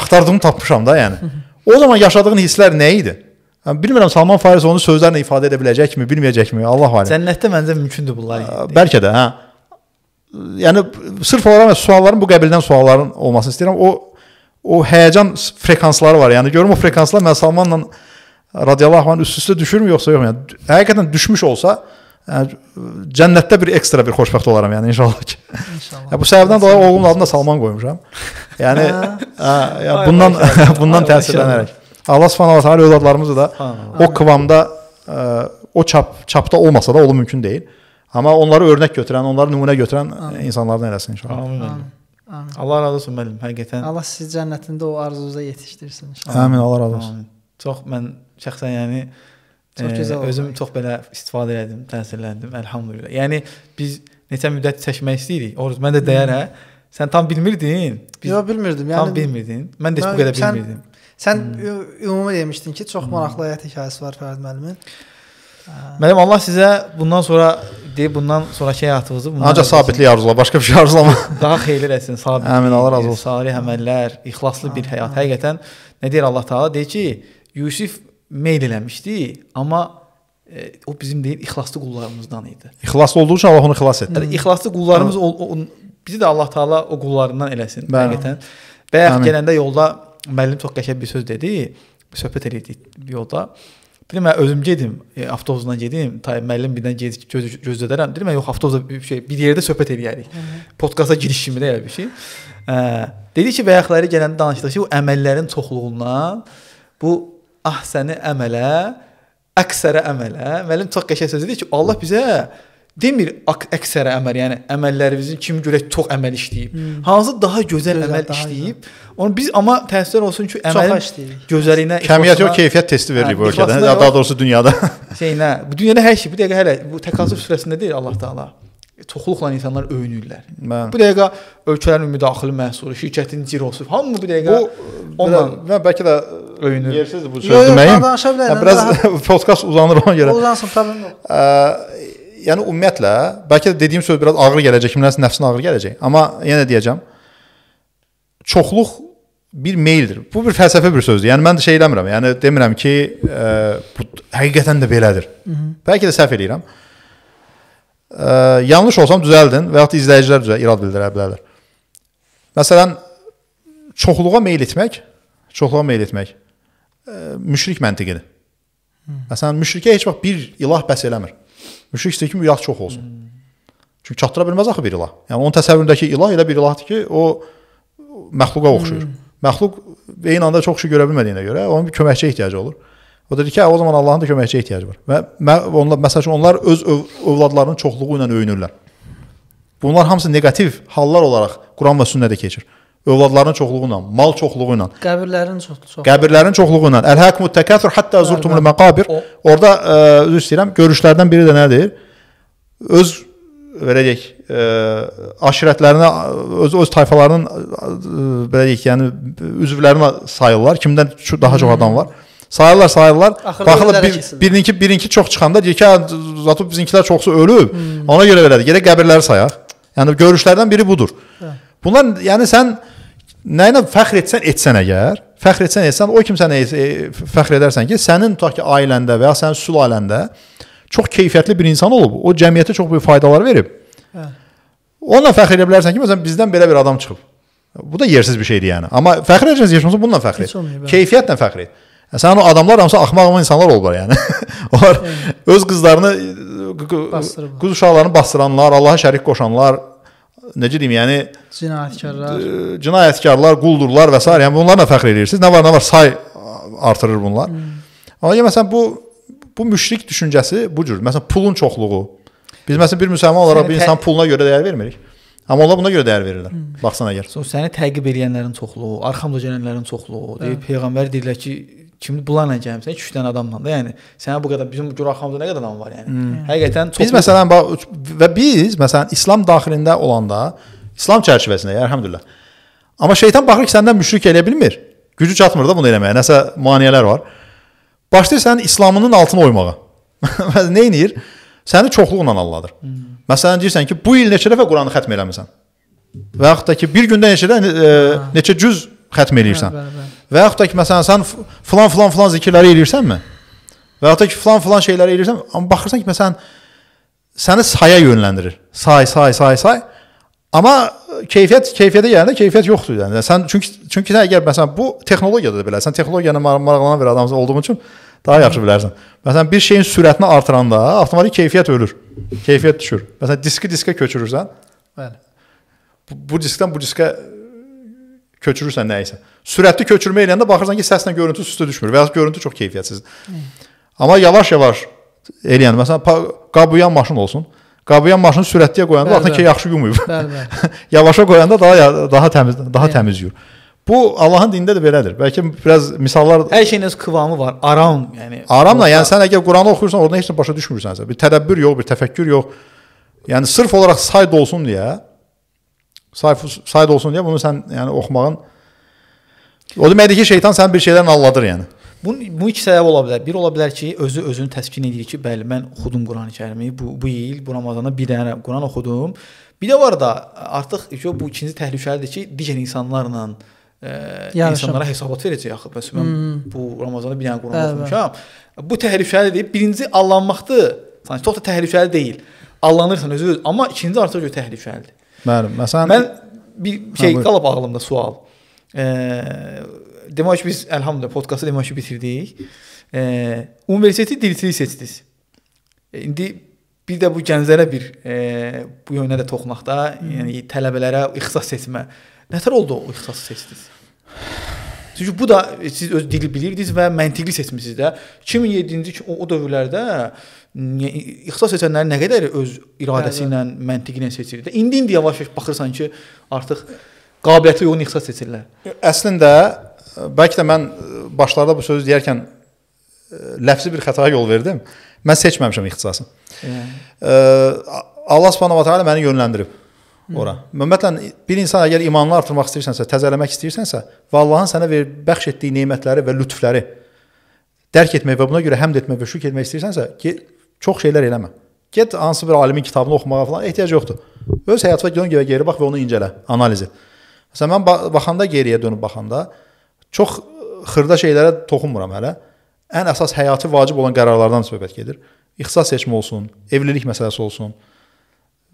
Axtardığımı tapmışam da, yəni. O zaman yaşadığın hisslər nə idi? Hə, bilmirəm Salman Faris onu sözlərlə ifadə edə biləcək mi, bilməyəcəkmi? Allah alim. Cənnətdə məncə mümkündür bunlar. Bəlkə də, hə yəni sırf olaraq sualların bu qəbildən sualların olmasını istəyirəm. O o həyəcan frekansları var. Yəni görüm o frekanslar mən Salmanla radiyallahu anh üst-üstə düşürmü yoxsa yox? Yəni həqiqətən düşmüş olsa, yəni cənnətdə bir ekstra bir xoşbəxt olaram yəni inşallah ki. İnşallah. Ya, bu səbəbdən dolayı oğlumun adını da Salman qoymuşam. Yəni ə, ya, bundan bundan təsirlənərək. Allah Subhanahu taala övladlarımızı da o kıvamda ə, e, o çap çapda olmasa da o mümkün deyil. Hı Amma onları örnək götürən, onları nümunə götürən Amin. insanlardan eləsin inşallah. Amin. Amin. Amin. Allah razı olsun müəllim, həqiqətən. Allah sizi cənnətində o arzunuza yetişdirsin inşallah. Amin, Allah razı olsun. Amin. Çox mən şəxsən yəni çox gözəl e, özüm oldu. çox belə istifadə elədim, təsirləndim, elhamdülillah. Yəni biz neçə müddət çəkmək istəyirik. Oruz mən də dəyər hə. Sən tam bilmirdin. Biz Yox, bilmirdim. Yəni tam bilmirdin. Mən də heç bu qədər bilmirdim. Sən, sən hmm. ümumi demişdin ki, çox hmm. maraqlı həyat hekayəsi var Fərhad müəllimin. Mənim Allah sizə bundan sonra deyib bundan sonrakı həyatınızı bundan ancaq sabitlik arzula, başqa bir şey arzulama. Daha xeyirli eləsin, sabit. Amin, Allah razı olsun. Salih əməllər, ixlaslı bir həyat. Həqiqətən nə deyir Allah Taala? Deyir ki, Yusif meyl eləmişdi, amma e, o bizim deyil ixlaslı qullarımızdan idi. İxlaslı olduğu üçün Allah onu xilas etdi. Yəni ixlaslı qullarımız o, o, bizi də Allah Taala o qullarından eləsin Bəli. həqiqətən. Bayaq gələndə yolda müəllim çox qəşəng bir söz dedi, söhbət elədik yolda. Dedim mən özüm gedim, e, avtobusla gedim. Tay müəllim birdən gec göz, gözlədərəm. Dedim mən yox, avtobusda bir şey, bir yerdə söhbət eləyərik. Podkasta giriş kimi də elə bir şey. E, dedi ki, bəyəxləri gələndə danışdıq ki, bu əməllərin çoxluğundan bu ah səni əmələ, əksərə əmələ. Müəllim çox qəşəng söz dedi ki, Allah bizə demir əksərə əməl, yəni əməllərimizin kim görək çox əməl işləyib. Hmm. Hansı daha gözəl, gözəl əməl daha işləyib? Gözəl. Onu biz amma təəssüf olsun ki, əməlin gözəliyinə kəmiyyət yox, keyfiyyət testi verilir bu hə, ölkədə. Daha doğrusu dünyada. Şeyinə, bu dünyada hər şey bir dəqiqə hələ bu təkasüf sürəsində deyil Allah Taala çoxluqla insanlar öyünürlər. Mən. Hə. Bu dəqiqə ölkələrin müdaxilə məhsulu, şirkətin cirosu, hamı bu dəqiqə bu onunla mən bəlkə də e, öyünür. Yersiz bu söz deməyim. Biraz podkast uzanır ona görə. Uzansın, problem yox yəni ümumiyyətlə bəlkə də dediyim söz biraz ağır gələcək, kiminsə nəfsinə ağır gələcək. Amma yenə deyəcəm. Çoxluq bir meyldir. Bu bir fəlsəfi bir sözdür. Yəni mən də şey eləmirəm. Yəni demirəm ki, ə, e, bu həqiqətən də belədir. Hı mhm. -hı. Bəlkə də səhv eləyirəm. Ə, e, yanlış olsam düzəldin və ya da izləyicilər düzə irad bildirə bilərlər. Məsələn, çoxluğa meyl etmək, çoxluğa meyl etmək ə, e, müşrik məntiqidir. Mhm. Məsələn, müşrikə heç vaxt bir ilah bəs eləmir. Hı Müşrik istəyir ki, ilah çox olsun. Hmm. Çünki çatdıra bilməz axı bir ilah. Yəni onun təsəvvüründəki ilah elə bir ilahdır ki, o məxluqa oxşuyur. Hmm. Məxluq eyni anda çox şey görə bilmədiyinə görə onun bir köməkçiyə ehtiyacı olur. O dedi ki, hə, o zaman Allahın da köməkçiyə ehtiyacı var. Və mə, onlar məsəl üçün onlar öz öv övladlarının çoxluğu ilə öyünürlər. Bunlar hamısı neqativ hallar olaraq Quran və sünnədə keçir. Övladların çoxluğu ilə, mal çoxluğu ilə, qəbirlərin çoxluğu. Qəbirlərin çoxluğu ilə. Əl-həkmu təkəsür hatta hə, zurtumul hə. məqabir. Orda ə, e, üzr istəyirəm, görüşlərdən biri də nədir? Öz belə deyək, ə, e, aşirətlərinə öz öz tayfalarının ə, belə deyək, yəni üzvlərini sayırlar. Kimdən daha çox adam var? Sayırlar, sayırlar. Baxılır bir, birininki birininki çox çıxanda deyir ki, hə, zatı bizinkilər çoxsu ölüb. Hmm. Ona görə belədir. Gələ qəbirləri sayaq. Yəni görüşlərdən biri budur. Hə. Bunlar yəni sən nə ilə fəxr etsən, etsən əgər, fəxr etsən, etsən, o kim sənə e, fəxr edərsən ki, sənin tutaq ki, ailəndə və ya sənin sülaləndə çox keyfiyyətli bir insan olub, o cəmiyyətə çox böyük faydalar verib. Hə. Onunla fəxr edə bilərsən ki, məsələn bizdən belə bir adam çıxıb. Bu da yersiz bir şeydir yəni. Amma fəxr edəcəksən, yaşamısan bununla fəxr et. Keyfiyyətlə fəxr et. E, sən o adamlar hamısı axmaq insanlar olublar yəni. Onlar öz qızlarını e, qız uşaqlarını basdıranlar, Allaha şərik qoşanlar, necə deyim, yəni cinayətkarlar, e, cinayətkarlar, quldurlar və s. yəni bunlarla fəxr eləyirsiniz. Nə var, nə var say artırır bunlar. Hmm. Amma yəni, məsələn bu bu müşrik düşüncəsi bu cür. Məsələn pulun çoxluğu. Biz məsələn bir müsəlman olaraq bir insan puluna görə dəyər vermirik. Amma onlar buna görə dəyər verirlər. Hmm. Baxsan əgər. So, səni təqib edənlərin çoxluğu, arxamda gələnlərin çoxluğu, deyib peyğəmbər deyirlər ki, Şimdi bunlarla gəlmisən 2-3 dənə adamla da, yəni sənə bu qədər bizim buraxamızda nə qədər adam var yəni. Hmm. Həqiqətən çox Biz məsələn bax və biz məsələn İslam daxilində olanda, İslam çərçivəsində, elhamdülillah. Amma şeytan baxır ki, səndən müşrik eləyə bilmir. Gücü çatmır da bunu eləməyə. Nəsə maneələr var. Başlayır sənin İslamının altına oymağa. nə edir? Səni çoxluqla alladır. Hmm. Məsələn deyirsən ki, bu il neçə dəfə Qur'anı xətm eləmisən? Və yaxud da ki, bir gündə neçə də, e, neçə cüz xətm eləyirsən. Bəli, bəli. Və yaxud da ki, məsələn, sən filan filan filan zikirləri eləyirsənmi? Və yaxud da ki, filan filan şeyləri eləyirsən, amma baxırsan ki, məsələn, səni saya yönləndirir. Say, say, say, say. Amma keyfiyyət keyfiyyətə gələndə keyfiyyət yoxdur yəni. yəni sən çünki çünki sən əgər məsələn bu texnologiyadır belə. Sən texnologiyanı mar maraqlanan bir adamsan olduğun üçün daha yaxşı bilərsən. Məsələn bir şeyin sürətini artıranda avtomatik keyfiyyət ölür. Keyfiyyət düşür. Məsələn diski diskə köçürürsən. Bəli. Bu, bu diskdən bu diskə köçürürsən nəyisə. Sürətli köçürmə eləyəndə baxırsan ki, səslə görüntü üstə düşmür və ya görüntü çox keyfiyyətsizdir. Amma yavaş-yavaş eləyəndə məsələn qabuyan maşın olsun. Qabuyan maşını sürətliyə qoyanda baxın ki, yaxşı yumuyub. Bəli, bəli. Yavaşa qoyanda daha daha təmiz, daha Bəli. təmiz yuyur. Bu Allahın dinində də belədir. Bəlkə biraz misallar Hər şeyin öz kıvamı var. Aram, yəni Aramla, yəni sən əgər Qur'anı oxuyursan, orada heç nə başa düşmürsənsə, bir tədəbbür yox, bir təfəkkür yox. Yəni sırf olaraq sayd olsun deyə Sayf sayd olsun deyə bunu sən yəni oxumağın o deməkdir ki, şeytan səni bir şeylərlə alladır yəni. Bu bu iki səbəb ola bilər. Bir ola bilər ki, özü özünü təskin edir ki, bəli, mən oxudum Qurani-Kərimi. Bu bu il bu Ramazanda bir dənə Quran oxudum. Bir də var da artıq ki, bu ikinci təhlükəlidir ki, digər insanlarla ə, e, Yarışım. insanlara hesabat verəcək axı. Bəs mən hmm. bu Ramazanda bir dənə Quran bəli, oxumuşam. Bəli. Bu təhlükəlidir. Birinci allanmaqdır. Sanki çox da təhlükəli deyil. Allanırsan özü, -öz. amma ikinci artıq görə təhlükəlidir. Bəli, məsələn mən bir şey hə, qalıb ağlımda sual. E, demək biz elhamdülillah podkastı demək bitirdik. E, universiteti dilçiliyi seçdiniz. E, indi bir də bu gənclərə bir e, bu yönə də toxunaq da, hmm. yəni tələbələrə ixtisas seçmə. Nətər oldu o ixtisası seçdiniz? Çünki bu da siz öz dili bilirdiniz və məntiqli seçmisiniz də. 2007-ci o, o dövrlərdə ixtisas seçənlərin nə qədər öz iradəsi ilə, məntiqi ilə seçir. İndi-indi yavaş-yavaş baxırsan ki, artıq qabiliyyəti yoxun ixtisas seçirlər. E, əslində e, bəlkə də mən e, başlarda bu sözü deyərkən ləfsi bir xətaya yol verdim. Mən seçməmişəm ixtisası. Yəni. Allah Subhanahu va taala məni yönləndirib ora. Ümumiyyətlə bir insan əgər imanını artırmaq istəyirsənsə, təzələmək istəyirsənsə, və Allahın sənə ver, bəxş etdiyi nemətləri və lütfləri dərk etmək və buna görə həmd etmək və şükr etmək istəyirsənsə, ki, Çox şeylər eləmə. Get hansı bir alimin kitabını oxumağa falan ehtiyac yoxdur. Öz həyatına dön geri, geri bax və onu incələ, analiz et. Məsələn mən baxanda geriyə dönüb baxanda çox xırda şeylərə toxunmuram hələ. Ən əsas həyati vacib olan qərarlardan söhbət gedir. İxtisas seçimi olsun, evlilik məsələsi olsun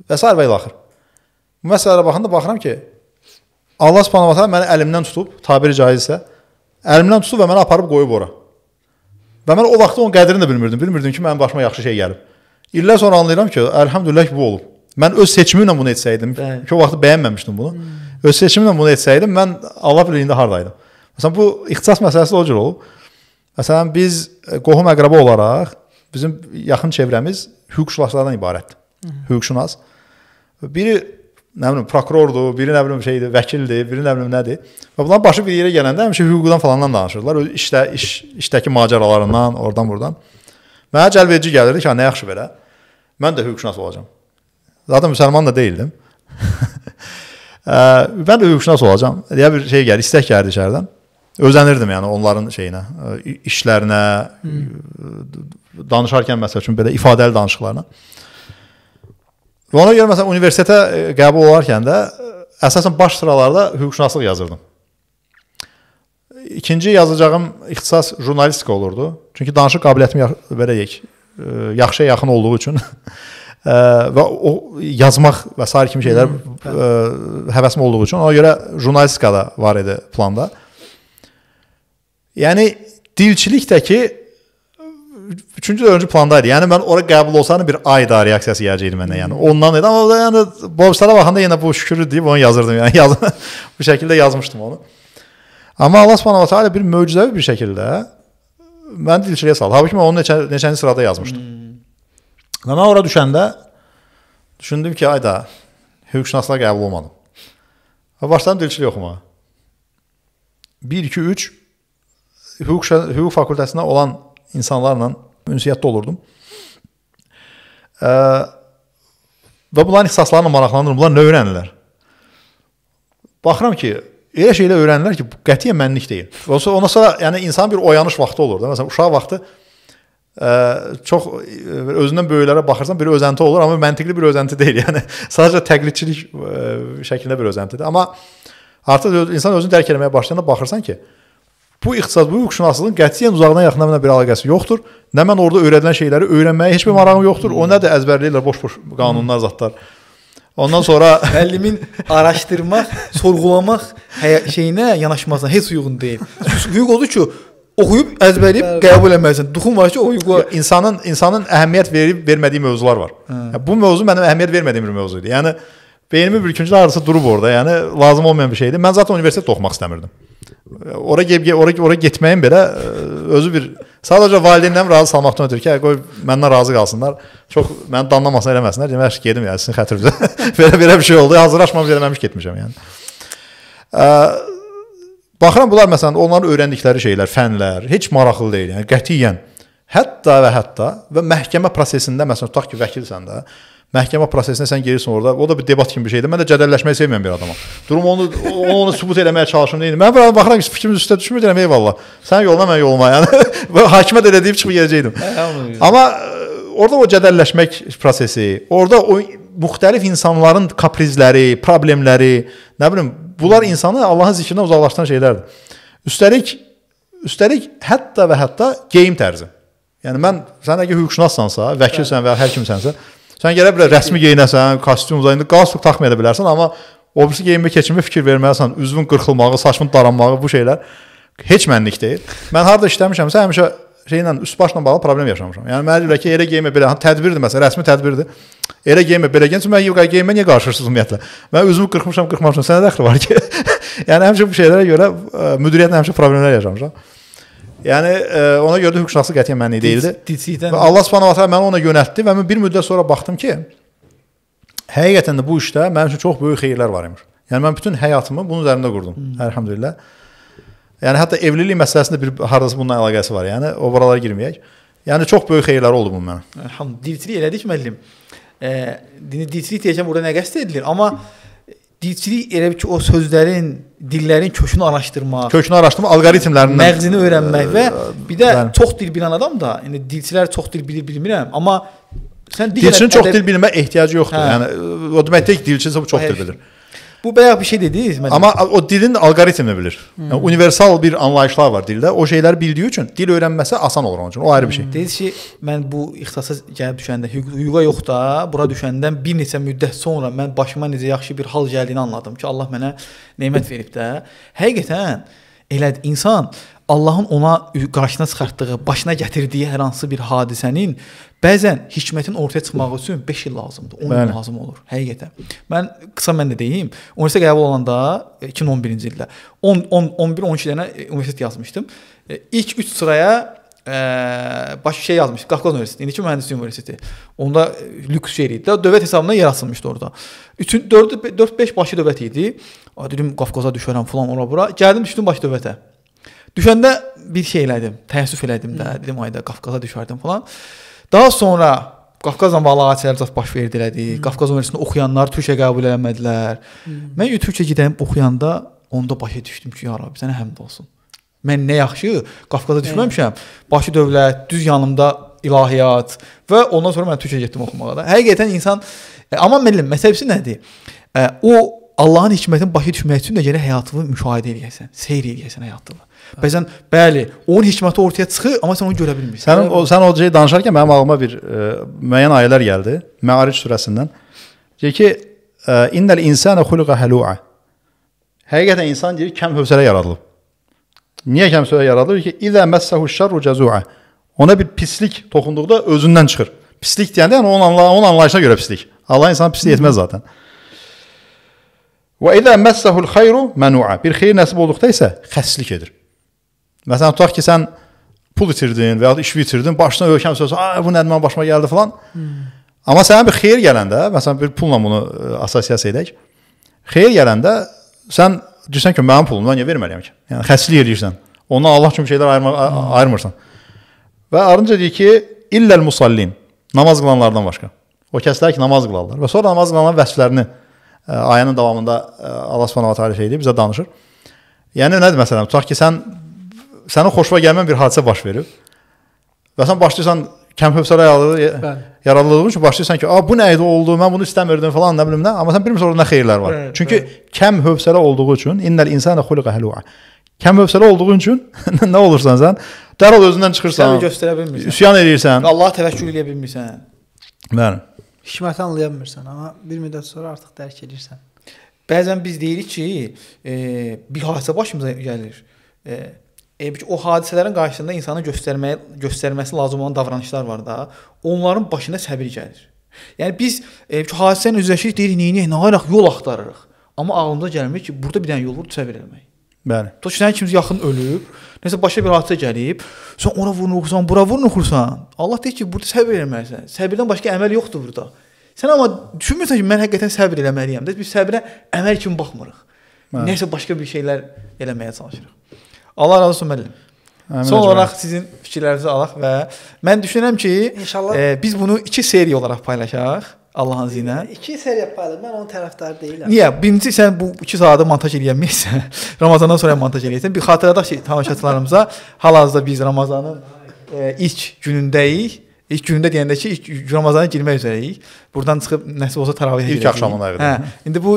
və s. və ilaxır. Bu məsələlərə baxanda baxıram ki, Allah Subhanahu va taala məni əlimdən tutub, tabiri caizsə, əlimdən tutub və məni aparıb qoyub ora. Və mən o vaxtda onun qədrini də bilmirdim. Bilmirdim ki, mənim başıma yaxşı şey gəlib. İllər sonra anlayıram ki, əlhamdülillah bu olub. Mən öz seçimimlə bunu etsəydim, Bəli. ki, o vaxt bəyənməmişdim bunu. Hmm. Öz seçimimlə bunu etsəydim, mən Allah bilir indi hardaydım. Məsələn, bu ixtisas məsələsi də o cür olub. Məsələn, biz e, qohum əqrəba olaraq bizim yaxın çevrəmiz hüquqşünaslardan ibarətdir. Hmm. Hüquqşünas. Biri nə bilim prokurordur, biri nə bilim şeydir, vəkildir, biri nə bilim nədir. Və bunların başı bir yerə gələndə həmişə hüquqdan falandan danışırlar. Öz işdə iş, işdəki macəralarından, oradan burdan. Mənə cəlbedici gəlirdi ki, nə yaxşı belə. Mən də hüquqşünas olacağam. Zaten müsəlman da deyildim. mən də hüquqşünas olacağam. Deyə bir şey gəlir, istək gəldi içəridən. Özənirdim yəni onların şeyinə, işlərinə, hmm. danışarkən məsəl üçün belə ifadəli danışıqlarına. Və ona görə məsələn universitetə e, qəbul olarkən də e, əsasən baş sıralarda hüquqşünaslıq yazırdım. İkinci yazacağım ixtisas jurnalistika olurdu. Çünki danışıq qabiliyyətim belə deyək, e, yaxşıya yaxın olduğu üçün və o yazmaq və sair kimi şeylər ə, həvəsim olduğu üçün ona görə jurnalistikada var idi planda. Yəni dilçilikdəki üçüncü dördüncü plandaydı. Yəni mən ora qəbul olsaydım bir ay da reaksiyası gələcəydi məndə. Yəni ondan idi. Amma yəni Bobstara baxanda yenə bu şükür deyib onu yazırdım. Yəni yaz bu şəkildə yazmışdım onu. Amma Allah Subhanahu taala bir möcüzəvi bir şəkildə məni dilçiliyə saldı. Halbuki mən onu neçə, neçənci sırada yazmışdım. Hmm. Və mən ora düşəndə düşündüm ki, ay da hüquqşünaslığa qəbul olmadım. Və başladım dilçiliyə oxumağa. 1 2 3 hüquq hüquq fakültəsinə olan insanlarla ünsiyyətdə olurdum. E, və bunların ixtisaslarına maraqlanıram. Bunlar nə öyrənirlər? Baxıram ki, elə şeylər öyrənirlər ki, bu qətiyyən mənlik deyil. Olsa ondan sonra yəni insanın bir oyanış vaxtı olur da. Məsələn, uşaq vaxtı ə, çox özündən böyüklərə baxırsan bir özənti olur, amma məntiqli bir özənti deyil. Yəni sadəcə təqlidçilik ə, şəklində bir özəntidir. Amma artıq insan özünü dərk etməyə başlayanda baxırsan ki, Bu iqtisad, bu hüquqşünaslığın qətiyyən uzaqdan yaxından mənə bir əlaqəsi yoxdur. Nə mən orada öyrədilən şeyləri öyrənməyə heç bir marağım yoxdur. O nə də əzbərləyirlər boş-boş qanunlar, zatlar. Ondan sonra müəllimin araşdırmaq, sorğulamaq şeyinə yanaşmasına heç uyğun deyil. Hüquq odur ki, oxuyub əzbərləyib qəbul eləməlisən. Duxun var ki, o hüquqa insanın insanın əhəmiyyət verib vermədiyi mövzular var. Hə. Bu mövzu mənim əhəmiyyət vermədiyim bir mövzu idi. Yəni beynimin bürküncüləri arası durub orada. Yəni lazım olmayan bir şeydi. Mən zaten universitet oxumaq istəmirdim. Ora gedib ora ora getməyin belə e, özü bir sadəcə valideynlərim razı salmaqdan ötürü ki, hə, qoy məndən razı qalsınlar. Çox məni danlamasın eləməsinlər. Demək ki, gedim yəni sizin xətrinizə. belə belə bir şey oldu. Hazırlaşmamış eləməmiş getmişəm yəni. Ə, e, baxıram bunlar məsələn onların öyrəndikləri şeylər, fənlər heç maraqlı deyil. Yəni qətiyyən. Hətta və hətta və məhkəmə prosesində məsələn tutaq ki, vəkilsən də, Məhkəmə prosesinə sən girirsən orada. O da bir debat kimi bir şeydir. Mən də cədəlləşməyi sevməyən bir adamam. Durum onu onu, onu sübut eləməyə çalışım deyil. Mən burada baxıram ki, fikrimiz üstə düşmür deyirəm, eyvallah. Sən yoluna mən yoluma. Yəni hakimə də elə deyib çıxıb gedəcəydim. Amma e, orada o cədəlləşmək prosesi, orada o müxtəlif insanların kaprizləri, problemləri, nə bilim, bunlar insanı Allahın zikrindən uzaqlaşdıran şeylərdir. Üstəlik üstəlik hətta və hətta geyim tərzi. Yəni mən sən əgər hüquqşünassansa, vəkilsən və hər kimsənsə, Sən gələ bilər rəsmi geyinəsən, kostyum uzayında qalstuk taxmaya da bilərsən, amma o birisi geyinmə keçimə fikir verməlisən. Üzvün qırxılmağı, saçın daranmağı bu şeylər heç mənlik deyil. Mən harda işləmişəmsə həmişə şeylə üst başla bağlı problem yaşamışam. Yəni mənə deyirlər ki, elə geyinmə belə tədbirdir məsələn, rəsmi tədbirdir. Elə geyinmə belə geyinsə mən yox geyinmə niyə qarşısız ümumiyyətlə? Mən özümü qırxmışam, qırxmamışam, sənə dəxli var ki. yəni həmişə bu şeylərə görə e, müdiriyyətlə həmişə problemlər yaşamışam. Yəni e, ona görə də hüquqşünaslıq qətiyyən mənlik deyildi. Diclikdən. Və Allah Subhanahu taala məni ona yönəltdi və mən bir müddət sonra baxdım ki, həqiqətən də bu işdə mənim üçün çox böyük xeyirlər var imiş. Yəni mən bütün həyatımı bunun üzərində qurdum. Hmm. Elhamdülillah. Yəni hətta evlilik məsələsində bir hardasa bununla əlaqəsi var. Yəni o buralara girməyək. Yəni çox böyük xeyirlər oldu bu mənə. Elhamdülillah. Dilçilik elədik müəllim. E, dilçilik deyəsən burada nə qəsd edilir? Amma hmm dilçilik elə ki o sözlərin, dillərin kökünü araşdırmaq, kökünü araşdırmaq alqoritmlərindən, məğzini öyrənmək və bir də bəli. çox dil bilən adam da, yəni dilçilər çox dil bilir bilmirəm, amma sən digər dilçinin çox dil bilmə ehtiyacı yoxdur. Hə. Yəni o deməkdir ki, dilçi çox hə, dil bilir. Hə. Bu bayaq bir şey dediniz mənim. Amma o dilin alqoritmini bilir. Hmm. Yəni universal bir anlayışlar var dildə. O şeyləri bildiyi üçün dil öyrənməsi asan olur onun üçün. O ayrı bir şey. Hmm. Dediniz ki, mən bu ixtisasa gəlib düşəndə hüquqa yox da, bura düşəndən bir neçə müddət sonra mən başıma necə yaxşı bir hal gəldiyini anladım ki, Allah mənə nemət verib də. Həqiqətən elə insan Allahın ona qarşına çıxartdığı, başına gətirdiyi hər hansı bir hadisənin bəzən hikmətin ortaya çıxması üçün 5 il lazımdır, 10 il lazım olur həqiqətən. Mən qısa mən də deyim, universitetə qəbul olanda 2011-ci e, ildə 10 10 11 12 dənə universitet e, yazmışdım. E, ilk 3 sıraya ə, baş şey yazmış. Qafqaz Universiteti, indiki Mühəndislik Universiteti. Onda lüks şey idi. Dövlət hesabına yer açılmışdı orada. 3 4 4 5 başı dövlət idi. Dedim Qafqaza düşərəm falan ora bura. Gəldim düşdüm baş dövlətə. Düşəndə bir şey elədim. Təəssüf elədim də. Hmm. Dedim ayda Qafqaza düşərdim falan. Daha sonra Qafqazla bağlı hadisələr baş verdi elədi. Hmm. Qafqaz Universitetində oxuyanlar Türkiyə qəbul eləmədilər. Hmm. Mən Türkiyə gedəndə oxuyanda onda başa düşdüm ki, ya Rəbb, sənə həmd olsun. Mən nə yaxşı Qafqaza düşməmişəm. Başı dövlət, düz yanımda ilahiyyat və ondan sonra mən Türkiyə getdim oxumağa da. Həqiqətən insan e, amma mənim məsələsi nədir? E, o Allahın hikmətini başa düşmək üçün də gərək həyatını müşahidə edəsən, seyr edəsən həyatını. Bəzən bəli, onun hikməti ortaya çıxır, amma sən onu görə bilmirsən. Sənin o sən o şey danışarkən mənim ağlıma bir ə, e, müəyyən ayələr gəldi. Məarij surəsindən. Deyir ki, e, innal insana xuliqa halu'a. Həqiqətən insan deyir, kəm hövsələ yaradılıb. Niyə kəm hövsələ yaradılır ki, izə məssahu şerru cəzua. Ona bir pislik toxunduqda özündən çıxır. Pislik deyəndə yəni onun anla onun anlayışına görə pislik. Allah insan pislik etməz zaten. Və izə məssahu xeyru manu'a. Bir xeyir nəsib olduqda isə xəsslik edir. Məsələn, tutaq ki, sən pul itirdin və ya iş itirdin, başına ölkəm söz, "A, bu nədir mənim başıma gəldi" falan. Hmm. Amma sənə bir xeyir gələndə, məsələn, bir pulla bunu e, assosiasiya edək. Xeyir gələndə sən deyirsən ki, mənim pulumdan niyə verməliyəm ki? Yəni xərclik edirsən. Ona Allah kimi şeylər ayırma, hmm. ayırmırsan. Və arınca deyir ki, illəl musallin. Namaz qılanlardan başqa. O kəslər ki, namaz qılarlar. Və sonra namaz qılanların vəsflərini ə, e, ayənin davamında ə, e, Allah Subhanahu taala şey edir, bizə danışır. Yəni nədir məsələn? Tutaq ki, sən sənin xoşuna gəlməyən bir hadisə baş verib və sən başlayırsan kəm hövsələ yaradıldığı üçün başlayırsan ki, "A bu nə idi oldu? Mən bunu istəmirdim" falan, nə bilim nə. Amma sən bilmirsən orada nə xeyirlər var. Bəli, Çünki bəli. kəm hövsələ olduğu üçün innal insana xuliqa halua. Kəm hövsələ olduğun üçün nə olursan sən dərhal özündən çıxırsan. Sən göstərə bilmirsən. Üsyan eləyirsən. Allaha təvəkkül eləyə bilmirsən. Bəli. Hikməti anlaya bilmirsən, amma bir müddət sonra artıq dərk edirsən. Bəzən biz deyirik ki, e, bir hadisə başımıza gəlir. E, e, o hadisələrin qarşısında insana göstərməyə göstərməsi lazım olan davranışlar var da, onların başına səbir gəlir. Yəni biz e, hadisənin üzləşirik deyirik, neyniyək, nə araq yol axtarırıq. Amma ağlımıza gəlmir ki, burada bir dənə yol var, səbir eləmək. Bəli. Toçdan kimsə yaxın ölüb, nəsə başqa bir hadisə gəlib, sən ona vurnuxursan, bura vurnuxursan. Allah deyir ki, burada səbir eləməlisən. Səbirdən başqa əməl yoxdur burada. Sən amma düşünmürsən ki, mən həqiqətən səbir eləməliyəm. Biz səbrə əməl kimi baxmırıq. Bəli. Nəsə başqa bir şeylər eləməyə çalışırıq. Allah razı olsun müəllim. Son olaraq sizin fikirlərinizi alaq və mən düşünürəm ki, inşallah e, biz bunu 2 seriya olaraq paylaşaq. Allahın izinə. 2 seriya paylaşım. Mən onun tərəfdarı deyiləm. Niyə? Birinci sən bu 2 saatı montaj eləyəməyəsən. Ramazandan sonra montaj eləyəsən. Bir xatırladaq ki, tamaşaçılarımıza hal-hazırda biz Ramazanın e, ilk günündəyik İlk gündə deyəndə ki, ilk Ramazana girmək üzrəyik. Burdan çıxıb nəsə olsa taravihə gedəcəyik. İlk axşamına qədər. Hə. İndi bu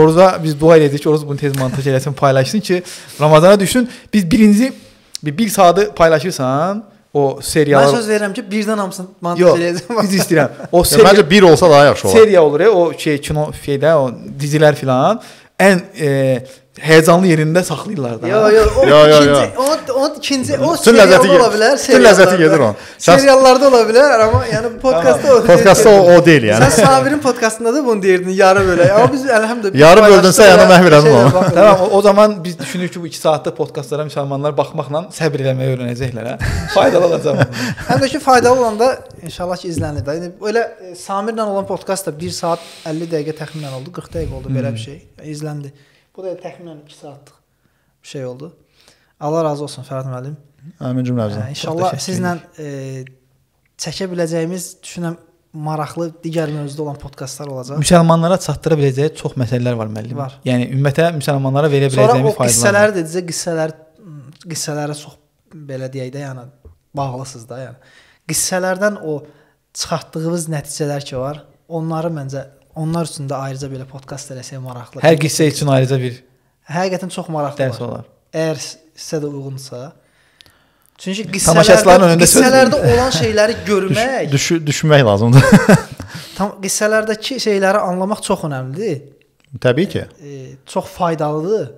orada biz dua edirik ki, orada bunu tez montaj eləsin, paylaşsın ki, Ramazana düşsün. Biz birinci bir, bir saatı paylaşırsan, o seriyalar. Mən söz verirəm ki, birdən hamısını montaj eləyəcəm. Biz istəyirəm. O seriya məncə bir olsa daha yaxşı olar. Seriya olur ya, o şey kino şeydə, o dizilər filan ən e, həyecanlı yerində saxlayırlar da. Yox, yox, o yo, yo, yo. ikinci, o, o ikinci, o bütün ləzzəti ola bilər. Bütün ləzzəti gedir onun. Seriallarda ola bilər, amma yəni podkastda o. Podkastda o, o deyil yəni. Sən Sabirin podkastında da bunu deyirdin, yarı bölə. Amma biz elhamdülillah. Yarı böldünsə yəni məhvirəm onu. Tamam, o, o zaman biz düşünürük ki, bu 2 saatda podkastlara müsəlmanlar baxmaqla səbr eləməyi öyrənəcəklər, hə? Faydalı olacaq. Həm də ki, faydalı olanda inşallah ki, izlənir də. Yəni elə e, Samirlə olan podkast da 1 saat 50 dəqiqə təxminən oldu, 40 dəqiqə oldu belə hmm. bir şey. İzləndi. Bu da təxminən 2 saatlıq bir şey oldu. Allah razı olsun Fərhad müəllim. Amin cümləmizə. Hə, inşallah sizlə e, çəkə biləcəyimiz düşünürəm maraqlı digər mövzuda olan podkastlar olacaq. Müsəlmanlara çatdıra biləcəyi çox məsələlər var müəllim. Var. Yəni ümumiyyətə müsəlmanlara verə biləcəyimiz faydalar. Sonra o qissələri də sizə qissələr qissələrə çox belə deyək də, yəni bağlısınız da, yəni qissələrdən o çıxartdığınız nəticələr ki var, onları məncə onlar üçün də ayrıca belə podkast eləsək maraqlı. Hər qissə üçün ayrıca bir həqiqətən çox maraqlı dərs olar. Əgər sizə də uyğunsa. Çünki qissələrdə, qissələrdə olan şeyləri görmək, düş, düş, düşmək lazımdır. Tam qissələrdəki şeyləri anlamaq çox əhəmiylidir. Təbii ki. E, çox faydalıdır.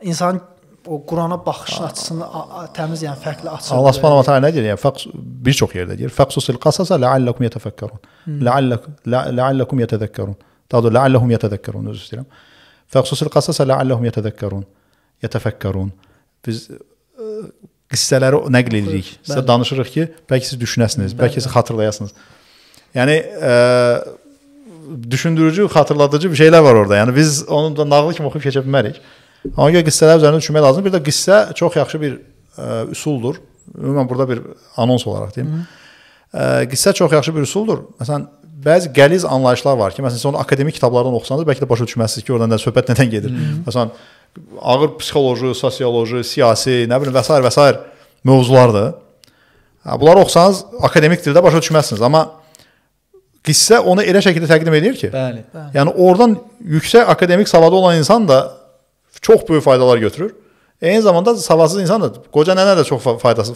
İnsanın o Qurana baxışın açısını təmiz, yəni fərqli açır. Allah Subhanahu taala nə deyir? Yəni fəqs bir çox yerdə deyir. Fəqsusil qasasa la'allakum yetefekkerun. Hmm. La'allak la'allakum yetezekkerun. Daha doğrusu la'allahum yetezekkerun özür istəyirəm. Fəqsusil qasasa la'allahum yetezekkerun. Yetefekkerun. Biz ə, e, qissələri nəql edirik. Sizə danışırıq ki, bəlkə siz düşünəsiniz, bəlkə siz xatırlayasınız. Yəni ə, e, düşündürücü, xatırladıcı bir şeylər var orada. Yəni biz onu da nağıl kimi oxuyub keçə bilmərik. Ona görə qissələr üzərində düşünmək lazımdır. Bir də qissə çox yaxşı bir ə, e, üsuldur. Ümumən burada bir anons olaraq deyim. Ə, e, qissə çox yaxşı bir üsuldur. Məsələn, bəzi qəliz anlayışlar var ki, məsələn, siz onu akademik kitablardan oxusanız bəlkə də başa düşməzsiniz ki, orada nə söhbət nədən gedir. Hı hmm. -hı. Məsələn, ağır psixoloji, sosioloji, siyasi, nə bilim və s. və s. mövzulardır. Bunları oxusanız akademik dildə başa düşməzsiniz, amma qissə onu elə şəkildə təqdim edir ki. Bəli. bəli. Yəni oradan yüksək akademik savadı olan insan da çox böyük faydalar götürür. Eyni zamanda savadsız insan da qoca nənə də çox faydası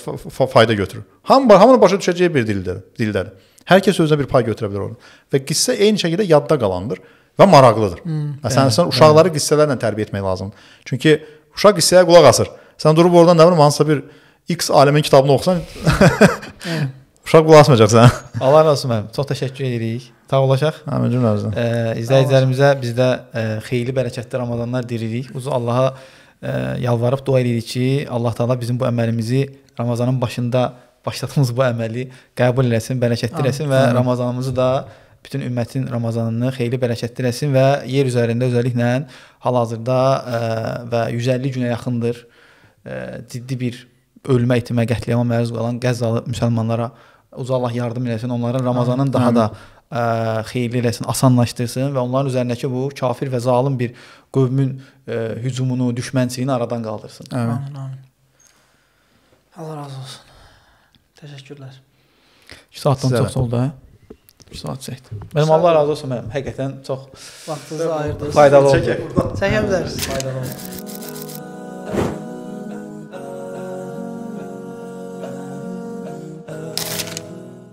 fayda götürür. Hamı hamının başa düşəcəyi bir dildir, dildir. Hər kəs özünə bir pay götürə bilər onu. Və qissə eyni şəkildə yadda qalandır və maraqlıdır. Hmm, Məsələn, sən uşaqları qissələrlə tərbiyə etmək lazımdır. Çünki uşaq qissəyə qulaq asır. Sən durub oradan nə bilim hansısa bir X aləmin kitabını oxusan Uşaq qulaq asmayacaqsan. Allah razı olsun mənim. Çox təşəkkür edirik. Sağ olacaq. Həmin cümlədən. E, izləyicilərimizə biz də e, xeyirli bərəkətli Ramazanlar dilirik. Uzun Allaha e, eh, yalvarıb dua edirik ki, Allah Taala bizim bu əməlimizi Ramazanın başında başladığımız bu əməli qəbul eləsin, bərəkətli eləsin və Amin. Ramazanımızı da bütün ümmətin Ramazanını xeyirli bərəkətli eləsin və yer üzərində özəlliklə hal-hazırda e, və 150 günə yaxındır e, ciddi bir ölmə, itimə, qətliama məruz qalan Qəzzalı müsəlmanlara Uca Allah yardım eləsin, onların Ramazanın daha Hı. da ə, e, xeyirli eləsin, asanlaşdırsın və onların üzərindəki bu kafir və zalım bir qövmün ə, e, hücumunu, düşmənçiliyini aradan qaldırsın. Amin. Amin. Allah razı olsun. Təşəkkürlər. 2 saatdan Sizə çox oldu, hə? 2 saat çəkdi. Mənim Allah razı olsun mənim. Həqiqətən çox vaxtınızı ayırdınız. Faydalı oldu. Çəkək burada. Çəkə bilərsiniz. Faydalı oldu.